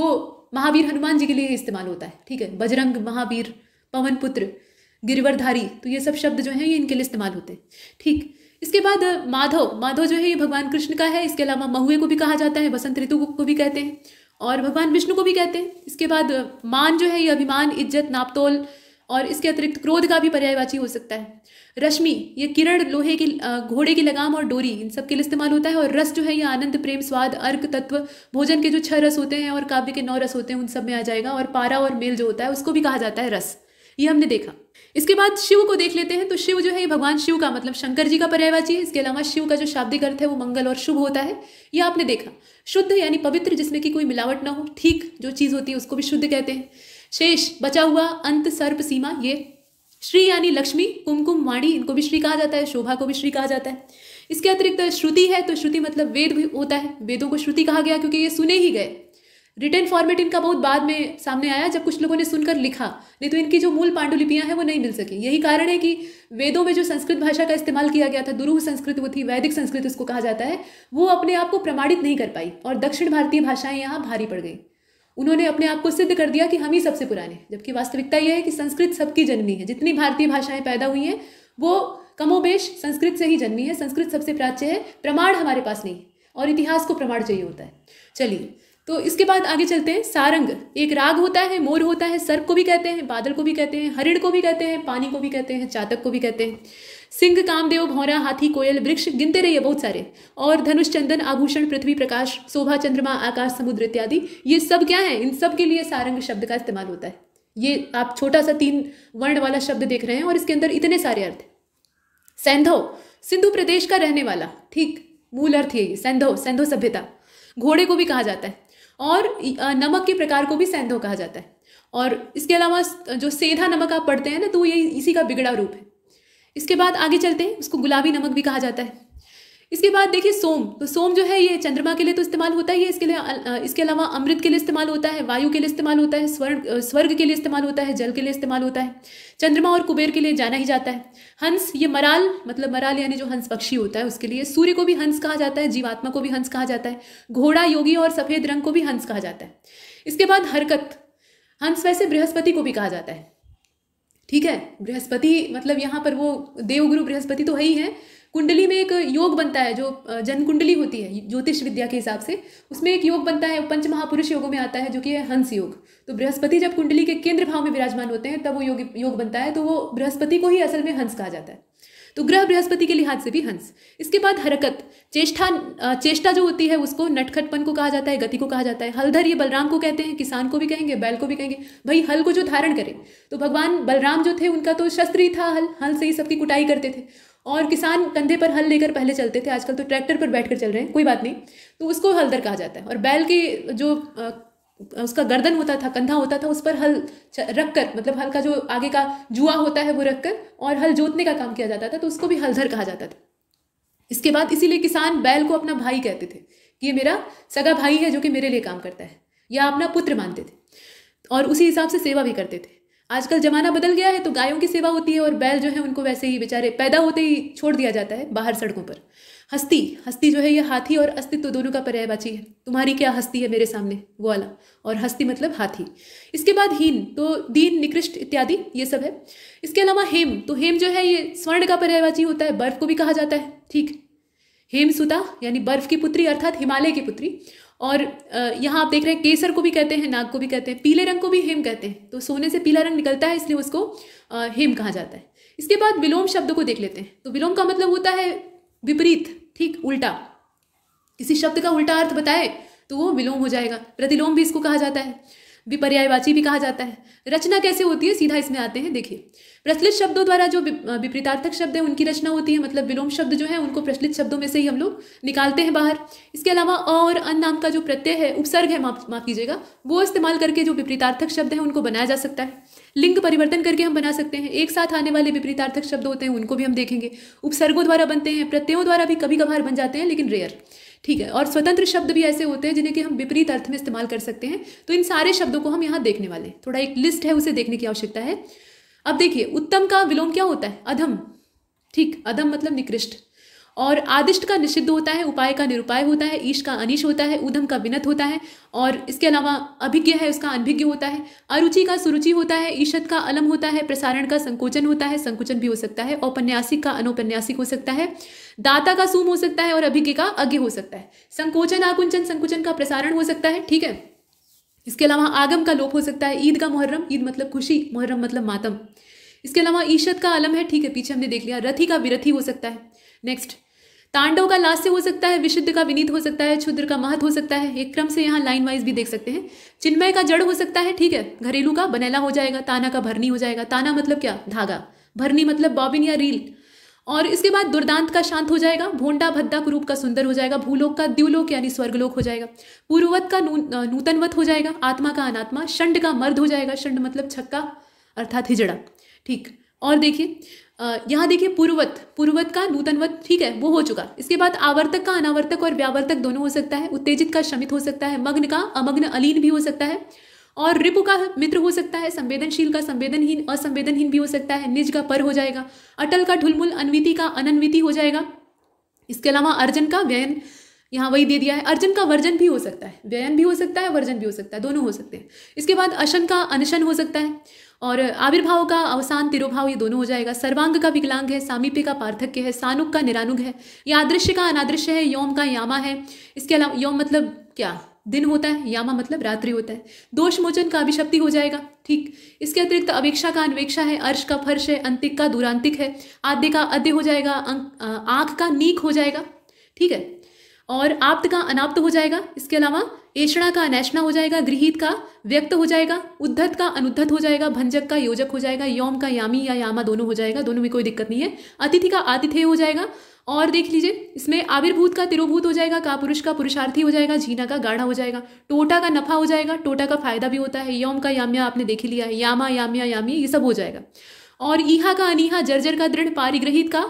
वो महावीर हनुमान जी के लिए इस्तेमाल होता है ठीक है बजरंग महावीर पवन पुत्र गिरवरधारी तो ये सब शब्द जो है ये इनके लिए इस्तेमाल होते हैं ठीक इसके बाद माधव माधव जो है ये भगवान कृष्ण का है इसके अलावा महुए को भी कहा जाता है बसंत ऋतु को भी कहते हैं और भगवान विष्णु को भी कहते हैं इसके बाद मान जो है ये अभिमान इज्जत नापतोल और इसके अतिरिक्त क्रोध का भी पर्यायवाची हो सकता है रश्मि ये किरण लोहे की घोड़े की लगाम और डोरी इन सब के लिए इस्तेमाल होता है और रस जो है ये आनंद प्रेम स्वाद अर्क तत्व भोजन के जो छह रस होते हैं और काव्य के नौ रस होते हैं उन सब में आ जाएगा और पारा और मेल जो होता है उसको भी कहा जाता है रस ये हमने देखा इसके बाद शिव को देख लेते हैं तो शिव जो है ये भगवान शिव का मतलब शंकर जी का पर्यायवाची है इसके अलावा शिव का जो शाब्दिक अर्थ है वो मंगल और शुभ होता है ये आपने देखा शुद्ध यानी पवित्र जिसमें कि कोई मिलावट ना हो ठीक जो चीज़ होती है उसको भी शुद्ध कहते हैं शेष बचा हुआ अंत सर्प सीमा ये श्री यानी लक्ष्मी कुमकुम वाणी इनको भी श्री कहा जाता है शोभा को भी श्री कहा जाता है इसके अतिरिक्त श्रुति है तो श्रुति मतलब वेद भी होता है वेदों को श्रुति कहा गया क्योंकि ये सुने ही गए रिटर्न फॉर्मेट इनका बहुत बाद में सामने आया जब कुछ लोगों ने सुनकर लिखा नहीं तो इनकी जो मूल पांडुलिपियाँ हैं वो नहीं मिल सकी यही कारण है कि वेदों में जो संस्कृत भाषा का इस्तेमाल किया गया था दुरूह संस्कृत वो थी वैदिक संस्कृत उसको कहा जाता है वो अपने आप को प्रमाणित नहीं कर पाई और दक्षिण भारतीय भाषाएं यहाँ भारी पड़ गई उन्होंने अपने आप को सिद्ध कर दिया कि हम ही सबसे पुराने जबकि वास्तविकता यह है कि संस्कृत सबकी जन्मी है जितनी भारतीय भाषाएं पैदा हुई हैं वो कमोबेश संस्कृत से ही जन्मी है संस्कृत सबसे प्राच्य है प्रमाण हमारे पास नहीं और इतिहास को प्रमाण चाहिए होता है चलिए तो इसके बाद आगे चलते हैं सारंग एक राग होता है मोर होता है सर्प को भी कहते हैं बादल को भी कहते हैं हरिण को भी कहते हैं पानी को भी कहते हैं चातक को भी कहते हैं सिंह कामदेव भौरा हाथी कोयल वृक्ष गिनते रहिए बहुत सारे और धनुष चंदन आभूषण पृथ्वी प्रकाश शोभा चंद्रमा आकाश समुद्र इत्यादि ये सब क्या है इन सब के लिए सारंग शब्द का इस्तेमाल होता है ये आप छोटा सा तीन वर्ण वाला शब्द देख रहे हैं और इसके अंदर इतने सारे अर्थ सैंधव सिंधु प्रदेश का रहने वाला ठीक मूल अर्थ यही सैंधव सैंधव सभ्यता घोड़े को भी कहा जाता है और नमक के प्रकार को भी सैंधो कहा जाता है और इसके अलावा जो सेंधा नमक आप पढ़ते हैं ना तो ये इसी का बिगड़ा रूप है इसके बाद आगे चलते हैं उसको गुलाबी नमक भी कहा जाता है इसके बाद देखिए सोम तो सोम जो है ये चंद्रमा के लिए तो इस्तेमाल होता ही है इसके लिए इसके अलावा अमृत के लिए इस्तेमाल होता है वायु के लिए इस्तेमाल होता है स्वर्ग स्वर्ग के लिए इस्तेमाल होता है जल के लिए इस्तेमाल होता है चंद्रमा और कुबेर के लिए जाना ही जाता है हंस ये मराल मतलब मराल यानी जो हंस पक्षी होता है उसके लिए सूर्य को भी हंस कहा जाता है जीवात्मा को भी हंस कहा जाता है घोड़ा योगी और सफ़ेद रंग को भी हंस कहा जाता है इसके बाद हरकत हंस वैसे बृहस्पति को भी कहा जाता है ठीक है बृहस्पति मतलब यहाँ पर वो देवगुरु बृहस्पति तो है ही है कुंडली में एक योग बनता है जो जन कुंडली होती है ज्योतिष विद्या के हिसाब से उसमें एक योग बनता है पंच महापुरुष योगों में आता है जो कि है हंस योग तो बृहस्पति जब कुंडली के केंद्र भाव में विराजमान होते हैं तब वो योग योग बनता है तो वो बृहस्पति को ही असल में हंस कहा जाता है तो ग्रह बृहस्पति के लिहाज से भी हंस इसके बाद हरकत चेष्टा चेष्टा जो होती है उसको नटखटपन को कहा जाता है गति को कहा जाता है हलधर ये बलराम को कहते हैं किसान को भी कहेंगे बैल को भी कहेंगे भाई हल को जो धारण करे तो भगवान बलराम जो थे उनका तो शस्त्र ही था हल हल से ही सबकी कुटाई करते थे और किसान कंधे पर हल लेकर पहले चलते थे आजकल तो ट्रैक्टर पर बैठ कर चल रहे हैं कोई बात नहीं तो उसको हलदर कहा जाता है और बैल की जो उसका गर्दन होता था कंधा होता था उस पर हल रख कर मतलब हल का जो आगे का जुआ होता है वो रख कर और हल जोतने का काम किया जाता था तो उसको भी हलधर कहा जाता था इसके बाद इसीलिए किसान बैल को अपना भाई कहते थे कि ये मेरा सगा भाई है जो कि मेरे लिए काम करता है या अपना पुत्र मानते थे और उसी हिसाब से सेवा भी करते थे आजकल ज़माना बदल गया है तो गायों की सेवा होती है और बैल जो है उनको वैसे ही बेचारे पैदा होते ही छोड़ दिया जाता है बाहर सड़कों पर हस्ती हस्ती जो है ये हाथी और अस्तित्व तो दोनों का पर्यायवाची है तुम्हारी क्या हस्ती है मेरे सामने वो वाला और हस्ती मतलब हाथी इसके बाद हीन तो दीन निकृष्ट इत्यादि ये सब है इसके अलावा हेम तो हेम जो है ये स्वर्ण का पर्यायवाची होता है बर्फ को भी कहा जाता है ठीक हेम सुता यानी बर्फ की पुत्री अर्थात हिमालय की पुत्री और यहाँ आप देख रहे हैं केसर को भी कहते हैं नाग को भी कहते हैं पीले रंग को भी हेम कहते हैं तो सोने से पीला रंग निकलता है इसलिए उसको हेम कहा जाता है इसके बाद विलोम शब्द को देख लेते हैं तो विलोम का मतलब होता है विपरीत ठीक उल्टा किसी शब्द का उल्टा अर्थ बताए तो वो विलोम हो जाएगा प्रतिलोम भी इसको कहा जाता है भी पर्यायवाची भी कहा जाता है रचना कैसे होती है सीधा इसमें आते हैं देखिए प्रचलित शब्दों द्वारा जो विपरीतार्थक शब्द हैं उनकी रचना होती है मतलब विलोम शब्द जो है उनको प्रचलित शब्दों में से ही हम लोग निकालते हैं बाहर इसके अलावा अ और अन नाम का जो प्रत्यय है उपसर्ग है माफ माफ कीजिएगा वो इस्तेमाल करके जो विपरीतार्थक शब्द हैं उनको बनाया जा सकता है लिंग परिवर्तन करके हम बना सकते हैं एक साथ आने वाले विपरीतार्थक शब्द होते हैं उनको भी हम देखेंगे उपसर्गों द्वारा बनते हैं प्रत्ययों द्वारा भी कभी कभार बन जाते हैं लेकिन रेयर ठीक है और स्वतंत्र शब्द भी ऐसे होते हैं जिन्हें कि हम विपरीत अर्थ में इस्तेमाल कर सकते हैं तो इन सारे शब्दों को हम यहाँ देखने वाले हैं थोड़ा एक लिस्ट है उसे देखने की आवश्यकता है अब देखिए उत्तम का विलोम क्या होता है अधम ठीक अधम मतलब निकृष्ट और आदिष्ट का निषिद्ध होता है उपाय का निरुपाय होता है ईश का अनिश होता है उधम का विनत होता है और इसके अलावा अभिज्ञ है उसका अनभिज्ञ होता है अरुचि का सुरुचि होता है ईशत का अलम होता है प्रसारण का संकोचन होता है संकोचन भी हो सकता है औपन्यासिक का अनौपन्यासिक हो सकता है दाता का सूम हो सकता है और अभिज्ञ का अज्ञ हो सकता है संकोचन आकुंचन संकुचन का प्रसारण हो सकता है ठीक है इसके अलावा आगम का लोप हो सकता है ईद का मुहर्रम ईद मतलब खुशी मुहर्रम मतलब मातम इसके अलावा ईशत का अलम है ठीक है पीछे हमने देख लिया रथी का विरथी हो सकता है नेक्स्ट तांडव का लास्ट से हो सकता है विशुद्ध का विनीत हो सकता है क्षुद्र का महत हो सकता है एक क्रम से यहाँ लाइन वाइज भी देख सकते हैं चिन्मय का जड़ हो सकता है ठीक है घरेलू का बनेला हो जाएगा ताना का भरनी हो जाएगा ताना मतलब क्या धागा भरनी मतलब बॉबिन या रील और इसके बाद दुर्दांत का शांत हो जाएगा भोंडा भद्दा कुरूप का सुंदर हो जाएगा भूलोक का द्यूलोक यानी स्वर्गलोक हो जाएगा पूर्ववत का नू, नूतनवत हो जाएगा आत्मा का अनात्मा शंड का मर्द हो जाएगा शंड मतलब छक्का अर्थात हिजड़ा ठीक और देखिए यहाँ देखिए पूर्वत पूर्वत का नूतनवत ठीक है वो हो चुका इसके बाद आवर्तक का अनावर्तक और व्यावर्तक दोनों हो सकता है उत्तेजित का शमित हो सकता है मग्न का अमग्न अलीन भी हो सकता है और रिपु का मित्र हो सकता है संवेदनशील का संवेदनहीन असंवेदनहीन भी हो सकता है निज का पर हो जाएगा अटल का ढुलमुल अनविति का अनन्विति हो जाएगा इसके अलावा अर्जन का व्ययन यहाँ वही दे दिया है अर्जन का वर्जन भी हो सकता है व्ययन भी हो सकता है वर्जन भी हो सकता है दोनों हो सकते हैं इसके बाद अशन का अनशन हो सकता है और आविर्भाव का अवसान तिरुभाव ये दोनों हो जाएगा सर्वांग का विकलांग है सामीप्य का पार्थक्य है सानुक का निरानुग है या आदृश्य का अनादृश्य है यौम का यामा है इसके अलावा यौम मतलब क्या दिन होता है यामा मतलब रात्रि होता है दोष मोचन का अभिशक्ति हो जाएगा ठीक इसके अतिरिक्त अवेक्षा का अन्वेक्षा है अर्श का फर्श है अंतिक का दूरांतिक है आद्य का अध्य हो जाएगा आंख का नीक हो जाएगा ठीक है और आप्त का अनाप्त हो जाएगा इसके अलावा एषणा का अनैषणा हो जाएगा गृहित का व्यक्त हो जाएगा उद्धत का अनुद्धत हो जाएगा भंजक का योजक हो जाएगा यौम का यामी या यामा दोनों हो जाएगा दोनों में कोई दिक्कत नहीं है अतिथि का आतिथेय हो जाएगा और देख लीजिए इसमें आविर्भूत का तिरुभूत हो जाएगा का पुरुष का पुरुषार्थी हो जाएगा झीना का गाढ़ा हो जाएगा टोटा का नफा हो जाएगा टोटा का फायदा भी होता है यौम का याम्या आपने देख लिया है यामा याम्या यामी ये सब हो जाएगा और ईहा का अनीहा जर्जर का दृढ़ पारिग्रहित का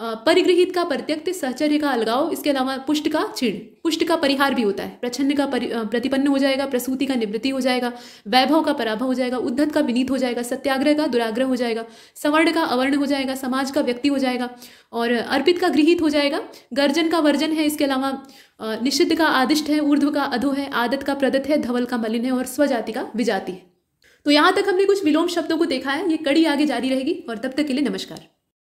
परिगृहित का प्रत्यक्त सहचर्य का अलगाव इसके अलावा पुष्ट का छीण पुष्ट का परिहार भी होता है प्रछन्न का प्रतिपन्न हो जाएगा प्रसूति का निवृत्ति हो जाएगा वैभव का पराभव हो जाएगा उद्धत का विनीत हो जाएगा सत्याग्रह का दुराग्रह हो जाएगा सवर्ण का अवर्ण हो जाएगा समाज का व्यक्ति हो जाएगा और अर्पित का गृहित हो जाएगा गर्जन का वर्जन है इसके अलावा निषिद्ध का आदिष्ट है ऊर्ध्व का अधो है आदत का प्रदत्त है धवल का मलिन है और स्वजाति का विजाति है तो यहाँ तक हमने कुछ विलोम शब्दों को देखा है ये कड़ी आगे जारी रहेगी और तब तक के लिए नमस्कार